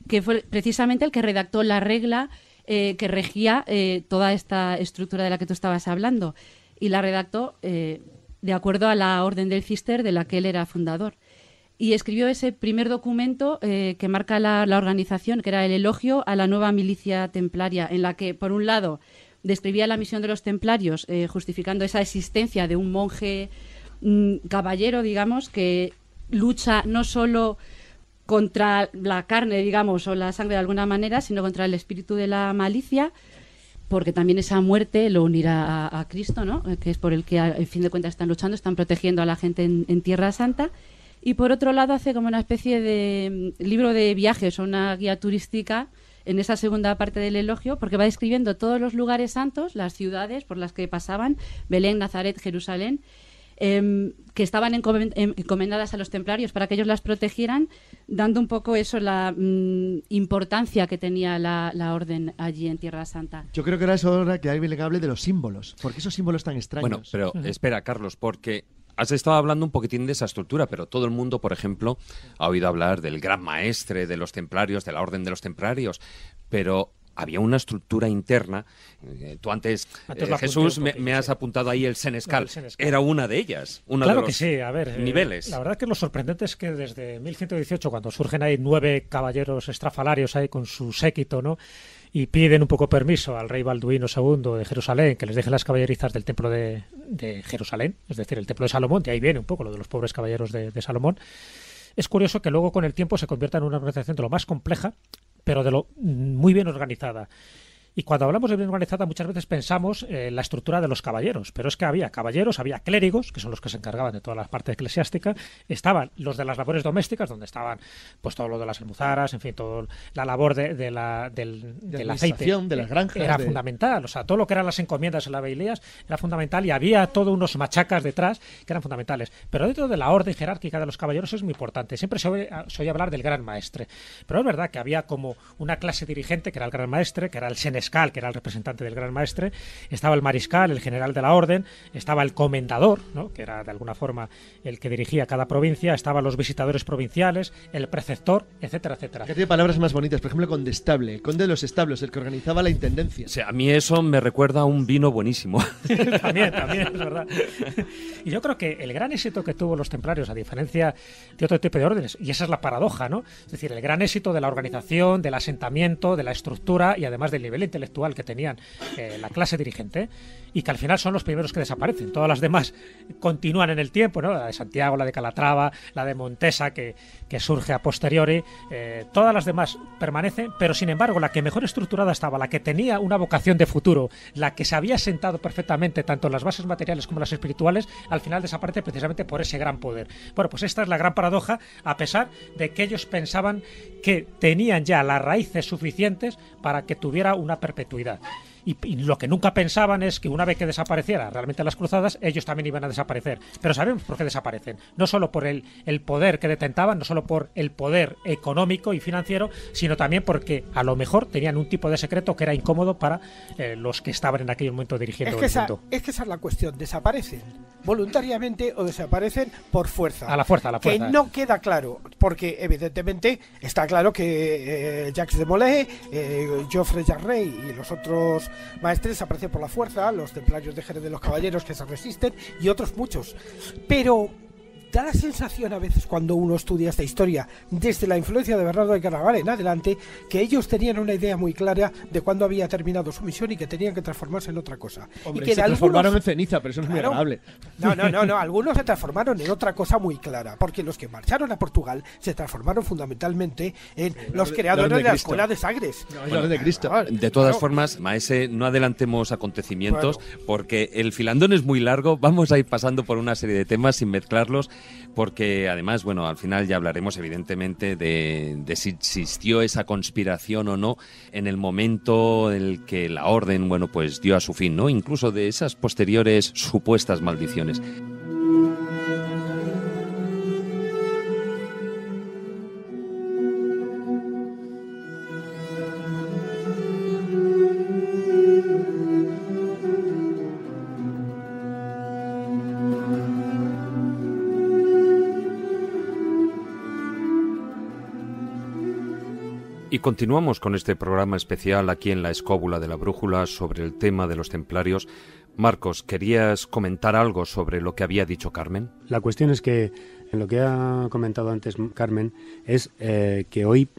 [SPEAKER 2] que fue precisamente el que redactó la regla eh, que regía eh, toda esta estructura de la que tú estabas hablando, y la redactó de acuerdo a la Orden del Cister de la que él era fundador. Y escribió ese primer documento que marca la, la, organización, que era el elogio a la nueva milicia templaria, en la que, por un lado, describía la misión de los templarios, eh, justificando esa existencia de un monje mm, caballero, digamos, que lucha no solo contra la carne, digamos, o la sangre de alguna manera, sino contra el espíritu de la malicia, porque también esa muerte lo unirá a, Cristo, ¿no? Eh, que es por el que, en fin de cuentas, están luchando, están protegiendo a la gente en Tierra Santa. Y por otro lado, hace como una especie de mm, libro de viajes o una guía turística en esa segunda parte del elogio, porque va describiendo todos los lugares santos, las ciudades por las que pasaban, Belén, Nazaret, Jerusalén, em, que estaban em, encomendadas a los templarios para que ellos las protegieran, dando un poco eso la mm, importancia que tenía la, orden allí en Tierra Santa. Yo
[SPEAKER 4] creo que era eso ahora que alguien le hable de los símbolos, porque esos símbolos tan extraños. Bueno, pero
[SPEAKER 1] espera, Carlos, porque has estado hablando un poquitín de esa estructura, pero todo el mundo, por ejemplo, ha oído hablar del gran maestre de los templarios, de la orden de los templarios, pero había una estructura interna. Eh, tú antes, eh, Jesús, me, has apuntado ahí el senescal. Era una de ellas, una de los A ver, eh, niveles. la verdad
[SPEAKER 3] que lo sorprendente es que desde 1118, cuando surgen ahí nueve caballeros estrafalarios ahí con su séquito, ¿no? y piden un poco permiso al rey Balduino II de Jerusalén que les deje las caballerizas del templo de, de Jerusalén, es decir, el templo de Salomón, y ahí viene un poco lo de los pobres caballeros de Salomón. Es curioso que luego con el tiempo se convierta en una organización de lo más compleja, pero de lo mm, muy bien organizada. Y cuando hablamos de bien organizada muchas veces pensamos en eh, la estructura de los caballeros, pero es que había caballeros, había clérigos, que son los que se encargaban de todas las partes eclesiástica, estaban los de las labores domésticas, donde estaban pues todo lo de las almuzaras, en fin, toda la labor de, la, del, de aceite. De las granjas. Era fundamental, o sea, todo lo que eran las encomiendas en las baileas era fundamental y había todos unos machacas detrás que eran fundamentales. Pero dentro de la orden jerárquica de los caballeros es muy importante. Siempre se oye, hablar del gran maestre, pero es verdad que había como una clase dirigente que era el gran maestre, que era el senes que era el representante del gran maestre, estaba el mariscal, el general de la orden, estaba el comendador, ¿no? que era de alguna forma el que dirigía cada provincia, estaban los visitadores
[SPEAKER 4] provinciales, el preceptor, etcétera, etcétera. Que tiene palabras más bonitas, por ejemplo, condestable, el conde de los establos, el que organizaba la intendencia. O sea,
[SPEAKER 1] a mí eso me recuerda a un vino buenísimo.
[SPEAKER 3] también, también, es verdad. y yo creo que el gran éxito que tuvo los templarios, a diferencia de otro tipo de órdenes, y esa es la paradoja, ¿no? Es decir, el gran éxito de la organización, del asentamiento, de la estructura y además del nivel intelectual que tenían eh, la clase dirigente y que al final son los primeros que desaparecen. Todas las demás continúan en el tiempo, La de Santiago, la de Calatrava, la de Montesa, que, que surge a posteriori. Eh, todas las demás permanecen, pero sin embargo la que mejor estructurada estaba, la que tenía una vocación de futuro, la que se había sentado perfectamente tanto en las bases materiales como en las espirituales, al final desaparece precisamente por ese gran poder. Bueno, pues esta es la gran paradoja, a pesar de que ellos pensaban que tenían ya las raíces suficientes para que tuviera una perpetuidad. Y, lo que nunca pensaban es que una vez que desapareciera realmente las cruzadas, ellos también iban a desaparecer. Pero sabemos por qué desaparecen. No solo por el, el poder que detentaban, no solo por el poder económico y financiero, sino también porque a lo mejor tenían un tipo de secreto que era incómodo para eh, los que estaban en aquel momento dirigiendo es que el esa,
[SPEAKER 5] Es que esa es la cuestión, desaparecen voluntariamente o desaparecen por fuerza. A la fuerza, a la fuerza. Que no queda claro, porque evidentemente está claro que eh, Jacques de Molay, eh, Geoffrey Jarrey y los otros maestres aparecen por la fuerza, los templarios de Jerez de los Caballeros que se resisten y otros muchos. Pero da la sensación a veces cuando uno estudia esta historia desde la influencia de Bernardo de Carnaval en adelante que ellos tenían una idea muy clara de cuándo había terminado su misión y que tenían que transformarse en otra cosa. se transformaron en
[SPEAKER 4] ceniza, pero eso no es muy agradable. No, no,
[SPEAKER 5] no, algunos se transformaron en otra cosa muy clara, porque los que marcharon a Portugal se transformaron fundamentalmente en los creadores de, la Escuela de Sagres. No, de, Cristo. de todas formas,
[SPEAKER 1] Maese, no adelantemos acontecimientos porque el filandón es muy largo, vamos a ir pasando por una serie de temas sin mezclarlos porque además, bueno, al final ya hablaremos evidentemente de, si existió esa conspiración o no en el momento en el que la orden, bueno, pues dio a su fin, ¿no? Incluso de esas posteriores supuestas maldiciones. continuamos con este programa especial aquí en la Escóbula de la Brújula sobre el tema de los templarios. Marcos, ¿querías comentar algo sobre lo que había dicho Carmen?
[SPEAKER 9] La cuestión es que en lo que ha comentado antes Carmen es eh, que hoy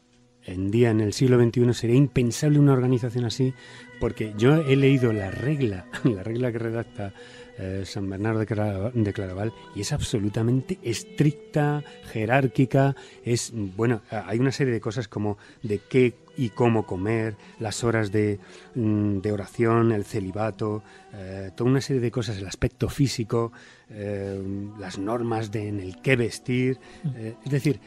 [SPEAKER 9] en día, en el siglo XXI, sería impensable una organización así, porque yo he leído la regla, la regla que redacta eh, San Bernardo de Claraval, y es absolutamente estricta, jerárquica, es, bueno, hay una serie de cosas como de qué y cómo comer, las horas de, mm, de oración, el celibato, eh, toda una serie de cosas, el aspecto físico, eh, las normas de en el qué vestir, es decir,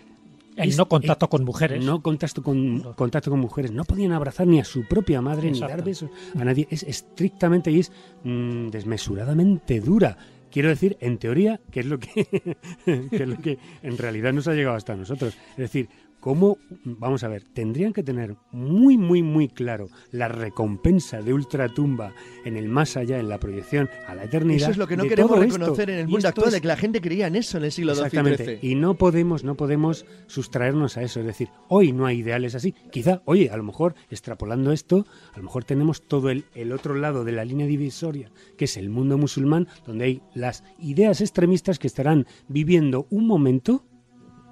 [SPEAKER 3] no contacto con mujeres. No
[SPEAKER 9] contacto con, contacto con mujeres. No podían abrazar ni a su propia madre, ni dar besos a nadie. Es estrictamente y es mm, desmesuradamente dura. Quiero decir, en teoría, que es lo que, que es lo que en realidad nos ha llegado hasta nosotros. Es decir, cómo, vamos a ver, tendrían que tener muy, muy, muy claro la recompensa de Ultratumba en el más allá, en la proyección a la eternidad. Eso es lo que no queremos reconocer en el mundo actual, es... que
[SPEAKER 4] la gente creía en eso en el siglo XII. Exactamente, y,
[SPEAKER 9] y no podemos, no podemos sustraernos a eso, es decir, hoy no hay ideales así. Quizá, oye, a lo mejor, extrapolando esto, a lo mejor tenemos todo el, el otro lado de la línea divisoria, que es el mundo musulmán, donde hay las ideas extremistas que estarán viviendo un momento,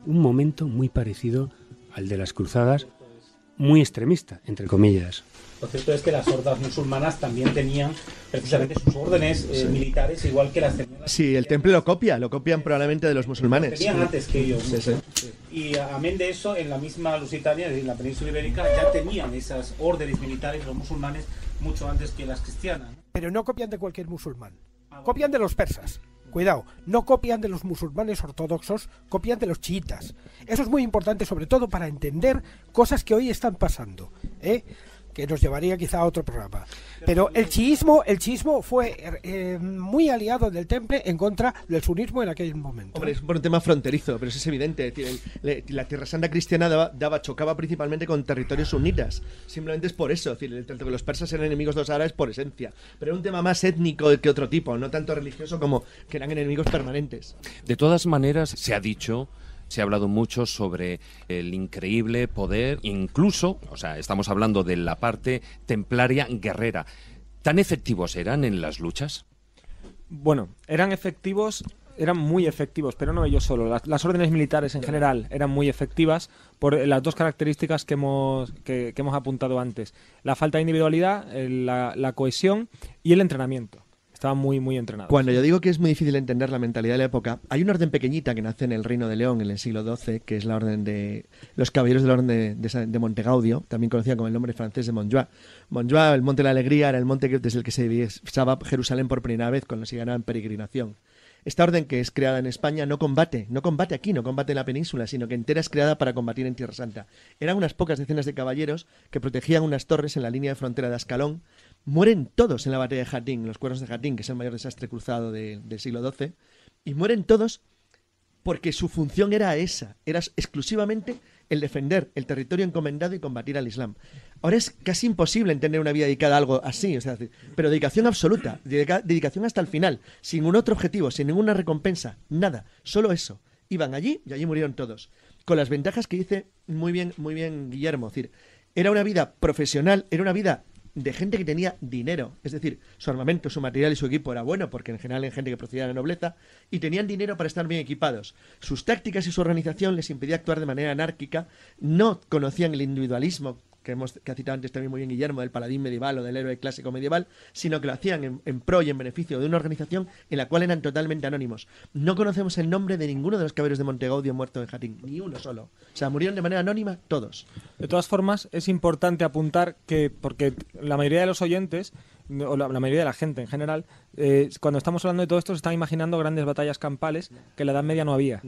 [SPEAKER 9] un momento muy parecido el de las cruzadas, muy extremista, entre
[SPEAKER 1] comillas.
[SPEAKER 6] Lo cierto es que las hordas musulmanas también tenían precisamente sus órdenes eh, militares, igual que las tenían.
[SPEAKER 4] sí, el templo lo copia, lo copian probablemente de los musulmanes. Lo tenían antes que ellos.
[SPEAKER 6] Y amén de eso, en la misma Lusitania, en la península ibérica, ya tenían esas órdenes militares los musulmanes mucho antes que las cristianas. Pero no copian de cualquier musulmán, ah, copian de
[SPEAKER 5] los persas. Cuidado, no copian de los musulmanes ortodoxos, copian de los chiitas. Eso es muy importante, sobre todo para entender cosas que hoy están pasando. ¿eh? que nos llevaría quizá a otro programa. Pero el chiismo, el chiismo fue eh, muy aliado
[SPEAKER 4] del Temple en contra del sunismo en aquel momento. Hombre, es un tema fronterizo, pero eso es evidente. La Tierra Santa cristiana daba, chocaba principalmente con territorios sunitas. Simplemente es por eso. Es decir, tanto que los persas eran enemigos de los árabes por esencia. Pero era un tema más étnico que otro tipo, no tanto religioso como que eran enemigos permanentes.
[SPEAKER 1] De todas maneras, se ha dicho se ha hablado mucho sobre el increíble poder, incluso, o sea, estamos hablando de la parte templaria guerrera. ¿Tan efectivos eran en las luchas? Bueno,
[SPEAKER 7] eran efectivos eran muy efectivos, pero no ellos solo. Las, órdenes militares en general eran muy efectivas por las dos características que hemos, hemos apuntado antes. La falta
[SPEAKER 4] de individualidad, eh, la cohesión y el entrenamiento. Estaba muy, muy entrenado. Cuando yo digo que es muy difícil entender la mentalidad de la época, hay una orden pequeñita que nace en el Reino de León en el siglo XII, que es la orden de los caballeros de la orden de, Montegaudio, también conocida con el nombre francés de Montjoie. Montjoie, el Monte de la Alegría, era el monte que, desde el que se divisaba Jerusalén por primera vez cuando se ganaba en peregrinación. Esta orden que es creada en España no combate, no combate aquí, no combate en la península, sino que entera es creada para combatir en Tierra Santa. Eran unas pocas decenas de caballeros que protegían unas torres en la línea de frontera de Ascalón, mueren todos en la batalla de Jardín, los cuernos de Jardín, que es el mayor desastre cruzado del siglo XII, y mueren todos porque su función era esa, era exclusivamente el defender el territorio encomendado y combatir al Islam. Ahora es casi imposible entender una vida dedicada a algo así, o sea, pero dedicación absoluta, dedicación hasta el final, sin un otro objetivo, sin ninguna recompensa, nada, solo eso. Iban allí y allí murieron todos. Con las ventajas que dice muy bien, muy bien Guillermo, decir, era una vida profesional, era una vida de gente que tenía dinero. Es decir, su armamento, su material y su equipo era bueno, porque en general eran gente que procedía de la nobleza, y tenían dinero para estar bien equipados. Sus tácticas y su organización les impedía actuar de manera anárquica, no conocían el individualismo que, hemos, ha citado antes también muy bien Guillermo, del paladín medieval o del héroe clásico medieval, sino que lo hacían en, pro y en beneficio de una organización en la cual eran totalmente anónimos. No conocemos el nombre de ninguno de los caballeros de Montegaudio muerto en jardín, ni uno solo. O sea, murieron de manera anónima todos. De todas formas, es importante apuntar que, porque
[SPEAKER 7] la mayoría de los oyentes o la, mayoría de la gente en general, eh, cuando estamos hablando de todo esto se están imaginando grandes batallas campales que en la Edad Media no había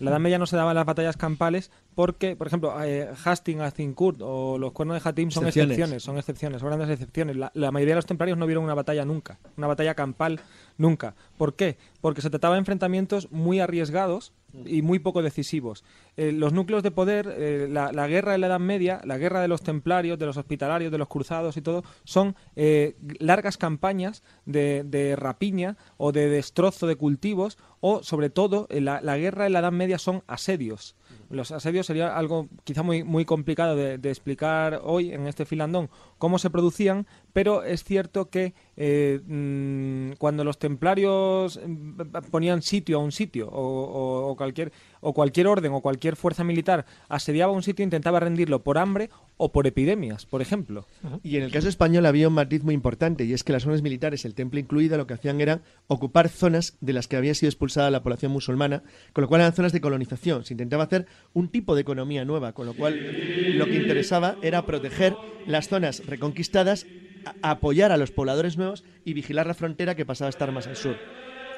[SPEAKER 7] la Edad Media no se daba en las batallas campales porque, por ejemplo, Hasting, eh, Hastings, Azincourt o los cuernos de Hatim son excepciones. son excepciones, son grandes excepciones. la, mayoría de los templarios no vieron una batalla nunca, una batalla campal Nunca. ¿Por qué? Porque se trataba de enfrentamientos muy arriesgados y muy poco decisivos. Eh, los núcleos de poder, eh, la, la, guerra de la Edad Media, la guerra de los templarios, de los hospitalarios, de los cruzados y todo, son eh, largas campañas de, de, rapiña o de destrozo de cultivos o, sobre todo, la, la, guerra de la Edad Media son asedios. Los asedios sería algo quizá muy, muy complicado de, de explicar hoy en este filandón cómo se producían, pero es cierto que eh, mm, cuando los templarios mm, ponían sitio a un sitio o, cualquier, o cualquier orden o cualquier fuerza
[SPEAKER 4] militar asediaba un sitio, intentaba rendirlo por hambre o por epidemias, por ejemplo. Y en el caso español había un matiz muy importante y es que las zonas militares, el templo incluida, lo que hacían era ocupar zonas de las que había sido expulsada la población musulmana, con lo cual eran zonas de colonización. Se intentaba hacer un tipo de economía nueva, con lo cual lo que interesaba era proteger las zonas reconquistadas apoyar a los pobladores nuevos y vigilar la frontera que pasaba a estar más al sur.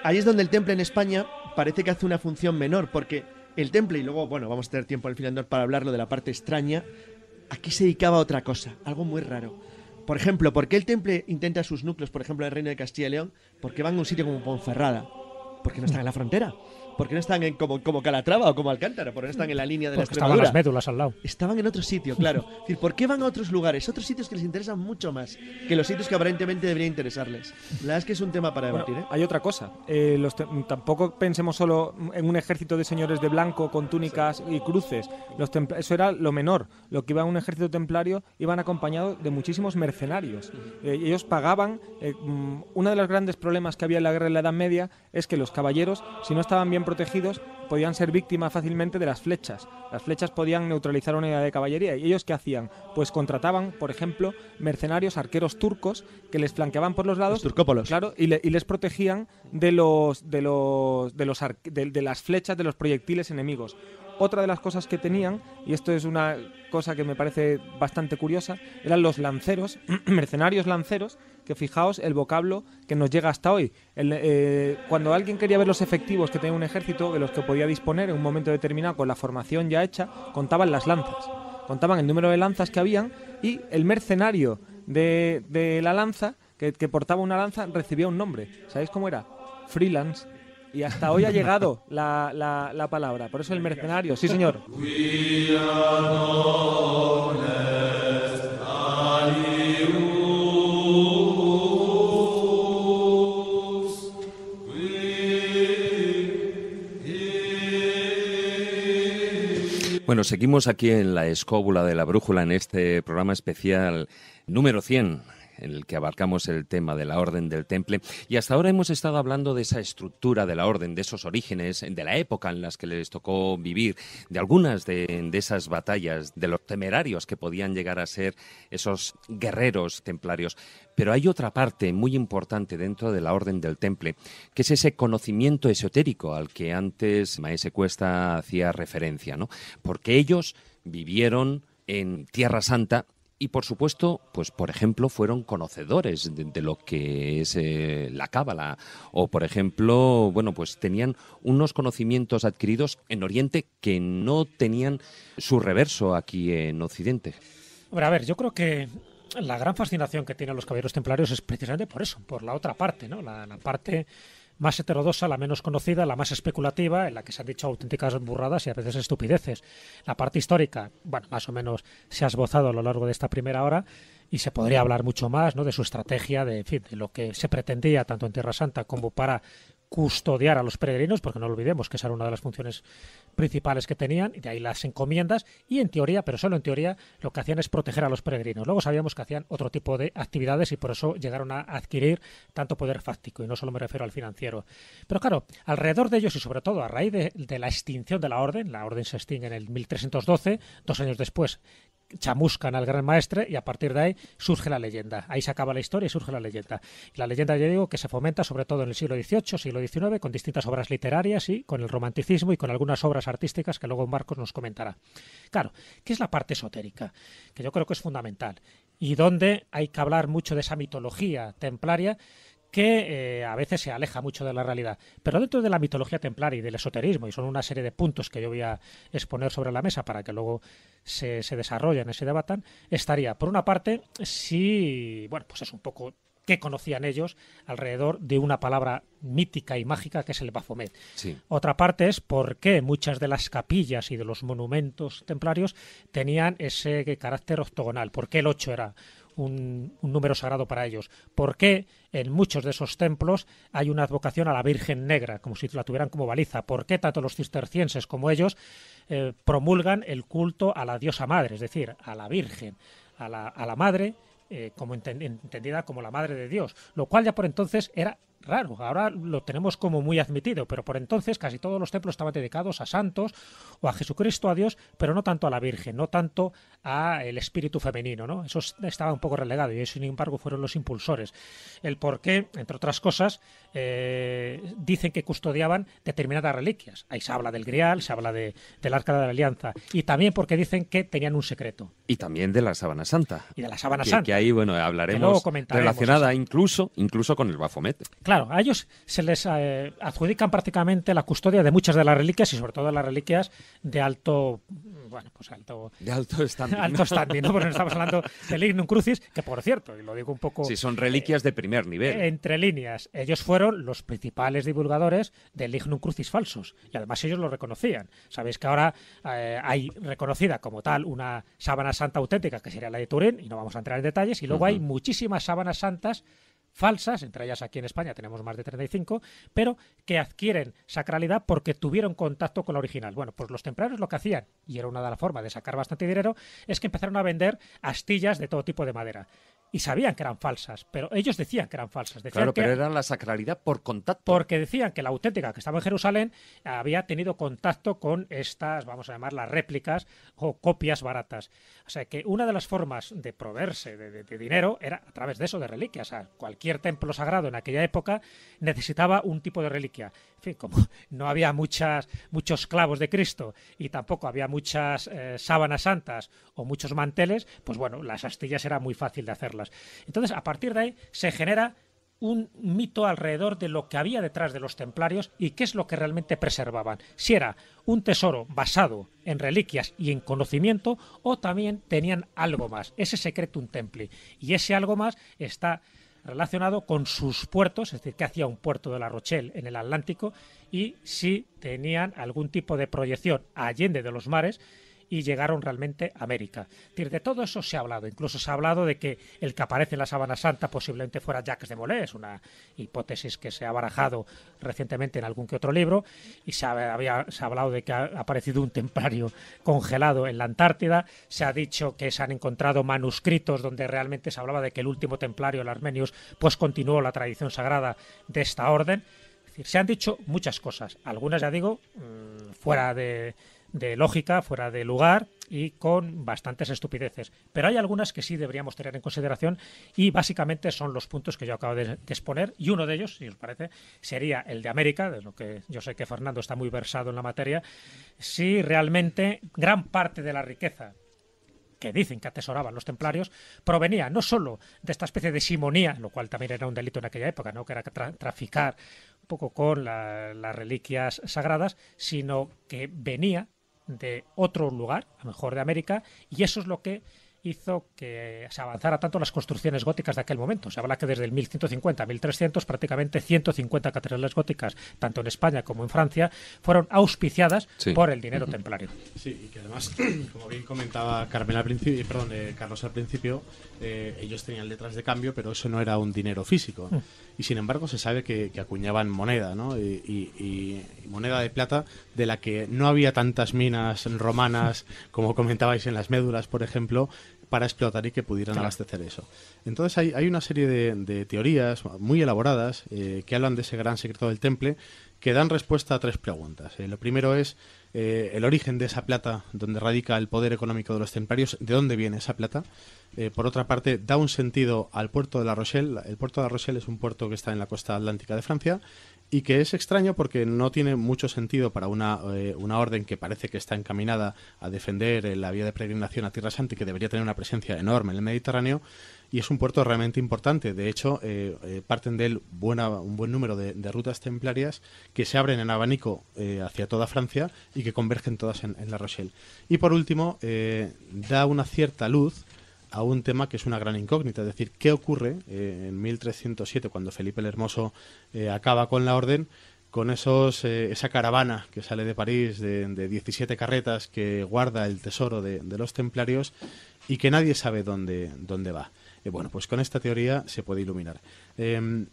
[SPEAKER 4] Ahí es donde el temple en España parece que hace una función menor, porque el temple, y luego, bueno, vamos a tener tiempo al final para hablarlo de la parte extraña, aquí se dedicaba a otra cosa, algo muy raro. Por ejemplo, ¿por qué el temple intenta sus núcleos, por ejemplo, en el Reino de Castilla y León? Porque van a un sitio como Ponferrada, porque no están en la frontera. ¿Por qué no están en, como, como Calatrava o como Alcántara? ¿Por qué no están en la línea de las la Estaban las médulas al lado. Estaban en otro sitio, claro. ¿por qué van a otros lugares? Otros sitios que les interesan mucho más que los sitios que aparentemente deberían interesarles. La verdad es que es un tema para debatir. ¿eh? Hay otra cosa.
[SPEAKER 7] Eh, tampoco pensemos solo en un ejército de señores de blanco con túnicas y cruces. Los eso era lo menor. Lo que iba a un ejército templario iban acompañados de muchísimos mercenarios. Eh, ellos pagaban. Mm, uno de los grandes problemas que había en la guerra de la Edad Media es que los caballeros, si no estaban bien protegidos, podían ser víctimas fácilmente de las flechas. Las flechas podían neutralizar una unidad de caballería. ¿Y ellos qué hacían? Pues contrataban, por ejemplo, mercenarios, arqueros turcos, que les flanqueaban por los lados. Claro, y, les protegían de los de los de los de las flechas de los proyectiles enemigos otra de las cosas que tenían, y esto es una cosa que me parece bastante curiosa, eran los lanceros, mercenarios lanceros, que fijaos el vocablo que nos llega hasta hoy. Eh, cuando alguien quería ver los efectivos que tenía un ejército, de los que podía disponer en un momento determinado con la formación ya hecha, contaban las lanzas. Contaban el número de lanzas que habían y el mercenario de, la lanza, que, que portaba una lanza, recibía un nombre. ¿Sabéis cómo era? Freelance. Y hasta hoy ha llegado la, palabra. Por eso el mercenario, sí señor.
[SPEAKER 1] Bueno, seguimos aquí en la escóbula de la brújula en este programa especial número 100 en el que abarcamos el tema de la Orden del Temple. Y hasta ahora hemos estado hablando de esa estructura de la Orden, de esos orígenes, de la época en las que les tocó vivir, de algunas de, de esas batallas, de los temerarios que podían llegar a ser esos guerreros templarios. Pero hay otra parte muy importante dentro de la Orden del Temple, que es ese conocimiento esotérico al que antes Maese Cuesta hacía referencia, ¿no? Porque ellos vivieron en Tierra Santa y por supuesto, pues por ejemplo, fueron conocedores de, lo que es eh, la cábala o por ejemplo, bueno, pues tenían unos conocimientos adquiridos en Oriente que no tenían su reverso aquí en Occidente.
[SPEAKER 3] Hombre, a ver, yo creo que la gran fascinación que tienen los caballeros templarios es precisamente por eso, por la otra parte, ¿no? la parte más heterodosa, la menos conocida, la más especulativa, en la que se han dicho auténticas burradas y a veces estupideces. La parte histórica, bueno, más o menos se ha esbozado a lo largo de esta primera hora y se podría hablar mucho más ¿no? de su estrategia, de, en de lo que se pretendía tanto en Tierra Santa como para custodiar a los peregrinos, porque no olvidemos que esa era una de las funciones principales que tenían, y de ahí las encomiendas, y en teoría, pero solo en teoría, lo que hacían es proteger a los peregrinos. Luego sabíamos que hacían otro tipo de actividades y por eso llegaron a adquirir tanto poder fáctico, y no solo me refiero al financiero. Pero claro, alrededor de ellos y sobre todo a raíz de, de la extinción de la orden, la orden se extingue en el 1312, dos años después chamuscan al gran maestre y a partir de ahí surge la leyenda. Ahí se acaba la historia y surge la leyenda. La leyenda, ya digo, que se fomenta sobre todo en el siglo XVIII, siglo XIX, con distintas obras literarias y con el romanticismo y con algunas obras artísticas que luego Marcos nos comentará. Claro, ¿qué es la parte esotérica? Que yo creo que es fundamental y donde hay que hablar mucho de esa mitología templaria que eh, a veces se aleja mucho de la realidad. Pero dentro de la mitología templar y del esoterismo, y son una serie de puntos que yo voy a exponer sobre la mesa para que luego se, se desarrollen y se debatan, estaría, por una parte, si, bueno, pues es un poco qué conocían ellos alrededor de una palabra mítica y mágica que es el Bafomet. Otra parte es por qué muchas de las capillas y de los monumentos templarios tenían ese carácter octogonal, por qué el 8 era un, número sagrado para ellos. ¿Por qué en muchos de esos templos hay una advocación a la Virgen Negra, como si la tuvieran como baliza? ¿Por qué tanto los cistercienses como ellos eh, promulgan el culto a la diosa madre, es decir, a la Virgen, a la, madre? Eh, como entendida como la madre de Dios, lo cual ya por entonces era raro. Ahora lo tenemos como muy admitido, pero por entonces casi todos los templos estaban dedicados a santos o a Jesucristo, a Dios, pero no tanto a la Virgen, no tanto a el espíritu femenino, ¿no? Eso estaba un poco relegado y sin embargo fueron los impulsores. El por qué, entre otras cosas, eh, dicen que custodiaban determinadas reliquias. Ahí se habla del Grial, se habla de, del Arca de la Alianza y también porque dicen que tenían un secreto.
[SPEAKER 1] Y también de la Sábana Santa. Y de la Sábana Santa. Que ahí, bueno, hablaremos relacionada incluso, incluso con el Baphomet.
[SPEAKER 3] Claro, Claro, a ellos se les eh, adjudican prácticamente la custodia de muchas de las reliquias y sobre todo las reliquias de alto, bueno, pues alto, de alto standing, ¿no? estamos hablando del Ignum Crucis, que por cierto, y lo digo un poco, si
[SPEAKER 1] son reliquias eh, de primer nivel.
[SPEAKER 3] Entre líneas, ellos fueron los principales divulgadores del Ignum Crucis falsos y además ellos lo reconocían. Sabéis que ahora eh, hay reconocida como tal una sábana santa auténtica que sería la de Turín y no vamos a entrar en detalles y luego hay muchísimas sábanas santas falsas, entre ellas aquí en España tenemos más de 35, pero que adquieren sacralidad porque tuvieron contacto con la original. Bueno, pues los templarios lo que hacían, y era una de las formas de sacar bastante dinero, es que empezaron a vender astillas de todo tipo de madera y sabían que eran falsas, pero ellos decían que eran falsas. Decían claro, pero eran
[SPEAKER 1] la sacralidad por contacto.
[SPEAKER 3] Porque decían que la auténtica que estaba en Jerusalén había tenido contacto con estas, vamos a llamarlas réplicas o copias baratas. O sea que una de las formas de proveerse de, dinero era a través de eso, de reliquias. cualquier templo sagrado en aquella época necesitaba un tipo de reliquia. En fin, como no había muchas, muchos clavos de Cristo y tampoco había muchas eh, sábanas santas o muchos manteles, pues bueno, las astillas era muy fácil de hacerlas. Entonces, a partir de ahí se genera un mito alrededor de lo que había detrás de los templarios y qué es lo que realmente preservaban. Si era un tesoro basado en reliquias y en conocimiento o también tenían algo más, ese secreto un temple Y ese algo más está relacionado con sus puertos, es decir, que hacía un puerto de La Rochelle en el Atlántico y si tenían algún tipo de proyección allende de los mares y llegaron realmente a América. de todo eso se ha hablado. Incluso se ha hablado de que el que aparece en la Sabana Santa posiblemente fuera Jacques de Molay, es una hipótesis que se ha barajado recientemente en algún que otro libro, y se ha, había, se ha hablado de que ha aparecido un templario congelado en la Antártida, se ha dicho que se han encontrado manuscritos donde realmente se hablaba de que el último templario, el Armenios, pues continuó la tradición sagrada de esta orden. se han dicho muchas cosas, algunas ya digo, mm, fuera de, de lógica, fuera de lugar y con bastantes estupideces. Pero hay algunas que sí deberíamos tener en consideración y básicamente son los puntos que yo acabo de, exponer y uno de ellos, si os parece, sería el de América, de lo que yo sé que Fernando está muy versado en la materia, si realmente gran parte de la riqueza que dicen que atesoraban los templarios, provenía no solo de esta especie de simonía, lo cual también era un delito en aquella época, ¿no? que era traficar un poco con las reliquias sagradas, sino que venía de otro lugar, a lo mejor de América, y eso es lo que hizo que se avanzara tanto las construcciones góticas de aquel momento. Se habla que desde el 1150 a 1300 prácticamente 150 catedrales góticas, tanto en España como en Francia, fueron auspiciadas por el dinero
[SPEAKER 8] templario. Sí, y que además, como bien comentaba Carmen al eh, perdón, eh, Carlos al principio, eh, ellos tenían letras de cambio, pero eso no era un dinero físico. Mm. Y sin embargo se sabe que, acuñaban moneda, ¿no? Y, y, moneda de plata de la que no había tantas minas romanas como comentabais en las médulas, por ejemplo, para explotar y que pudieran abastecer eso. Entonces hay, una serie de, teorías muy elaboradas eh, que hablan de ese gran secreto del temple que dan respuesta a tres preguntas. Eh, lo primero es eh, el origen de esa plata, donde radica el poder económico de los templarios, de dónde viene esa plata. por otra parte, da un sentido al puerto de La Rochelle. El puerto de La Rochelle es un puerto que está en la costa atlántica de Francia y que es extraño porque no tiene mucho sentido para una, eh, una orden que parece que está encaminada a defender eh, la vía de peregrinación a Tierra Santa y que debería tener una presencia enorme en el Mediterráneo, y es un puerto realmente importante. De hecho, eh, parten de él buena, un buen número de, rutas templarias que se abren en abanico hacia toda Francia y que convergen todas en, en La Rochelle. Y por último, da una cierta luz a un tema que es una gran incógnita, es decir, qué ocurre eh, en 1307 cuando Felipe el Hermoso eh, acaba con la orden con esos, eh, esa caravana que sale de París de, de 17 carretas que guarda el tesoro de, de, los templarios y que nadie sabe dónde, dónde va. bueno, pues con esta teoría se puede iluminar. Em,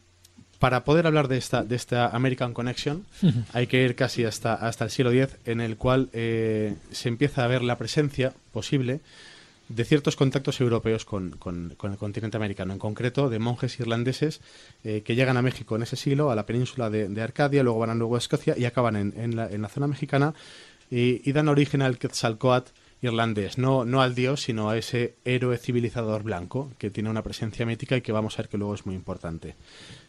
[SPEAKER 8] para poder hablar de esta, de esta American Connection hay que ir casi hasta, hasta el siglo X en el cual se empieza a ver la presencia posible de ciertos contactos europeos con, con, el continente americano, en concreto de monjes irlandeses eh, que llegan a México en ese siglo, a la península de, Arcadia, luego van a Nueva Escocia y acaban en, en, la, zona mexicana y, dan origen al Quetzalcoatl irlandés, no, no al dios, sino a ese héroe civilizador blanco que tiene una presencia mítica y que vamos a ver que luego es muy importante.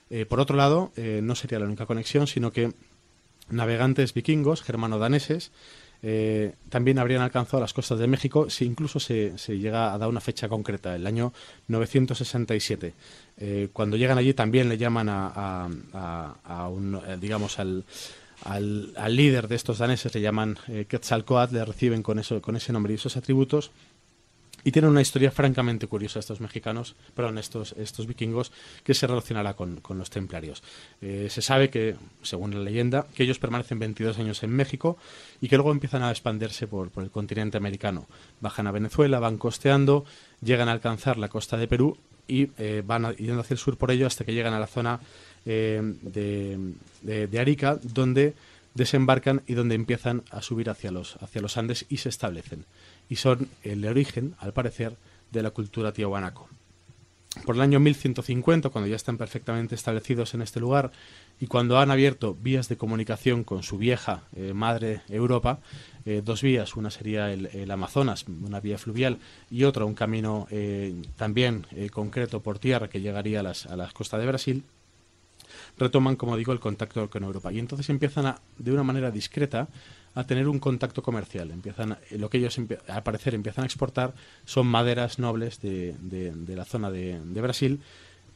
[SPEAKER 8] Eh, por otro lado, eh, no sería la única conexión, sino que navegantes vikingos, germano-daneses, eh, también habrían alcanzado las costas de México si incluso se, llega a dar una fecha concreta, el año 967. Eh, cuando llegan allí también le llaman a, eh, digamos, al, líder de estos daneses, le llaman Quetzalcoatl, le reciben con, eso, con ese nombre y esos atributos. Y tienen una historia francamente curiosa estos mexicanos, perdón, estos, estos vikingos, que se relacionará con, los templarios. Eh, se sabe que, según la leyenda, que ellos permanecen 22 años en México y que luego empiezan a expandirse por, por el continente americano. Bajan a Venezuela, van costeando, llegan a alcanzar la costa de Perú y eh, van yendo hacia el sur por ello hasta que llegan a la zona eh, de, de Arica, donde desembarcan y donde empiezan a subir hacia los, hacia los Andes y se establecen y son el origen, al parecer, de la cultura tiahuanaco. Por el año 1150, cuando ya están perfectamente establecidos en este lugar y cuando han abierto vías de comunicación con su vieja eh, madre Europa, eh, dos vías, una sería el, Amazonas, una vía fluvial, y otra un camino eh, también concreto por tierra que llegaría a las, a costas de Brasil, retoman, como digo, el contacto con Europa. Y entonces empiezan de una manera discreta a tener un contacto comercial. Empiezan lo que ellos a parecer empiezan a exportar son maderas nobles de, la zona de, de, Brasil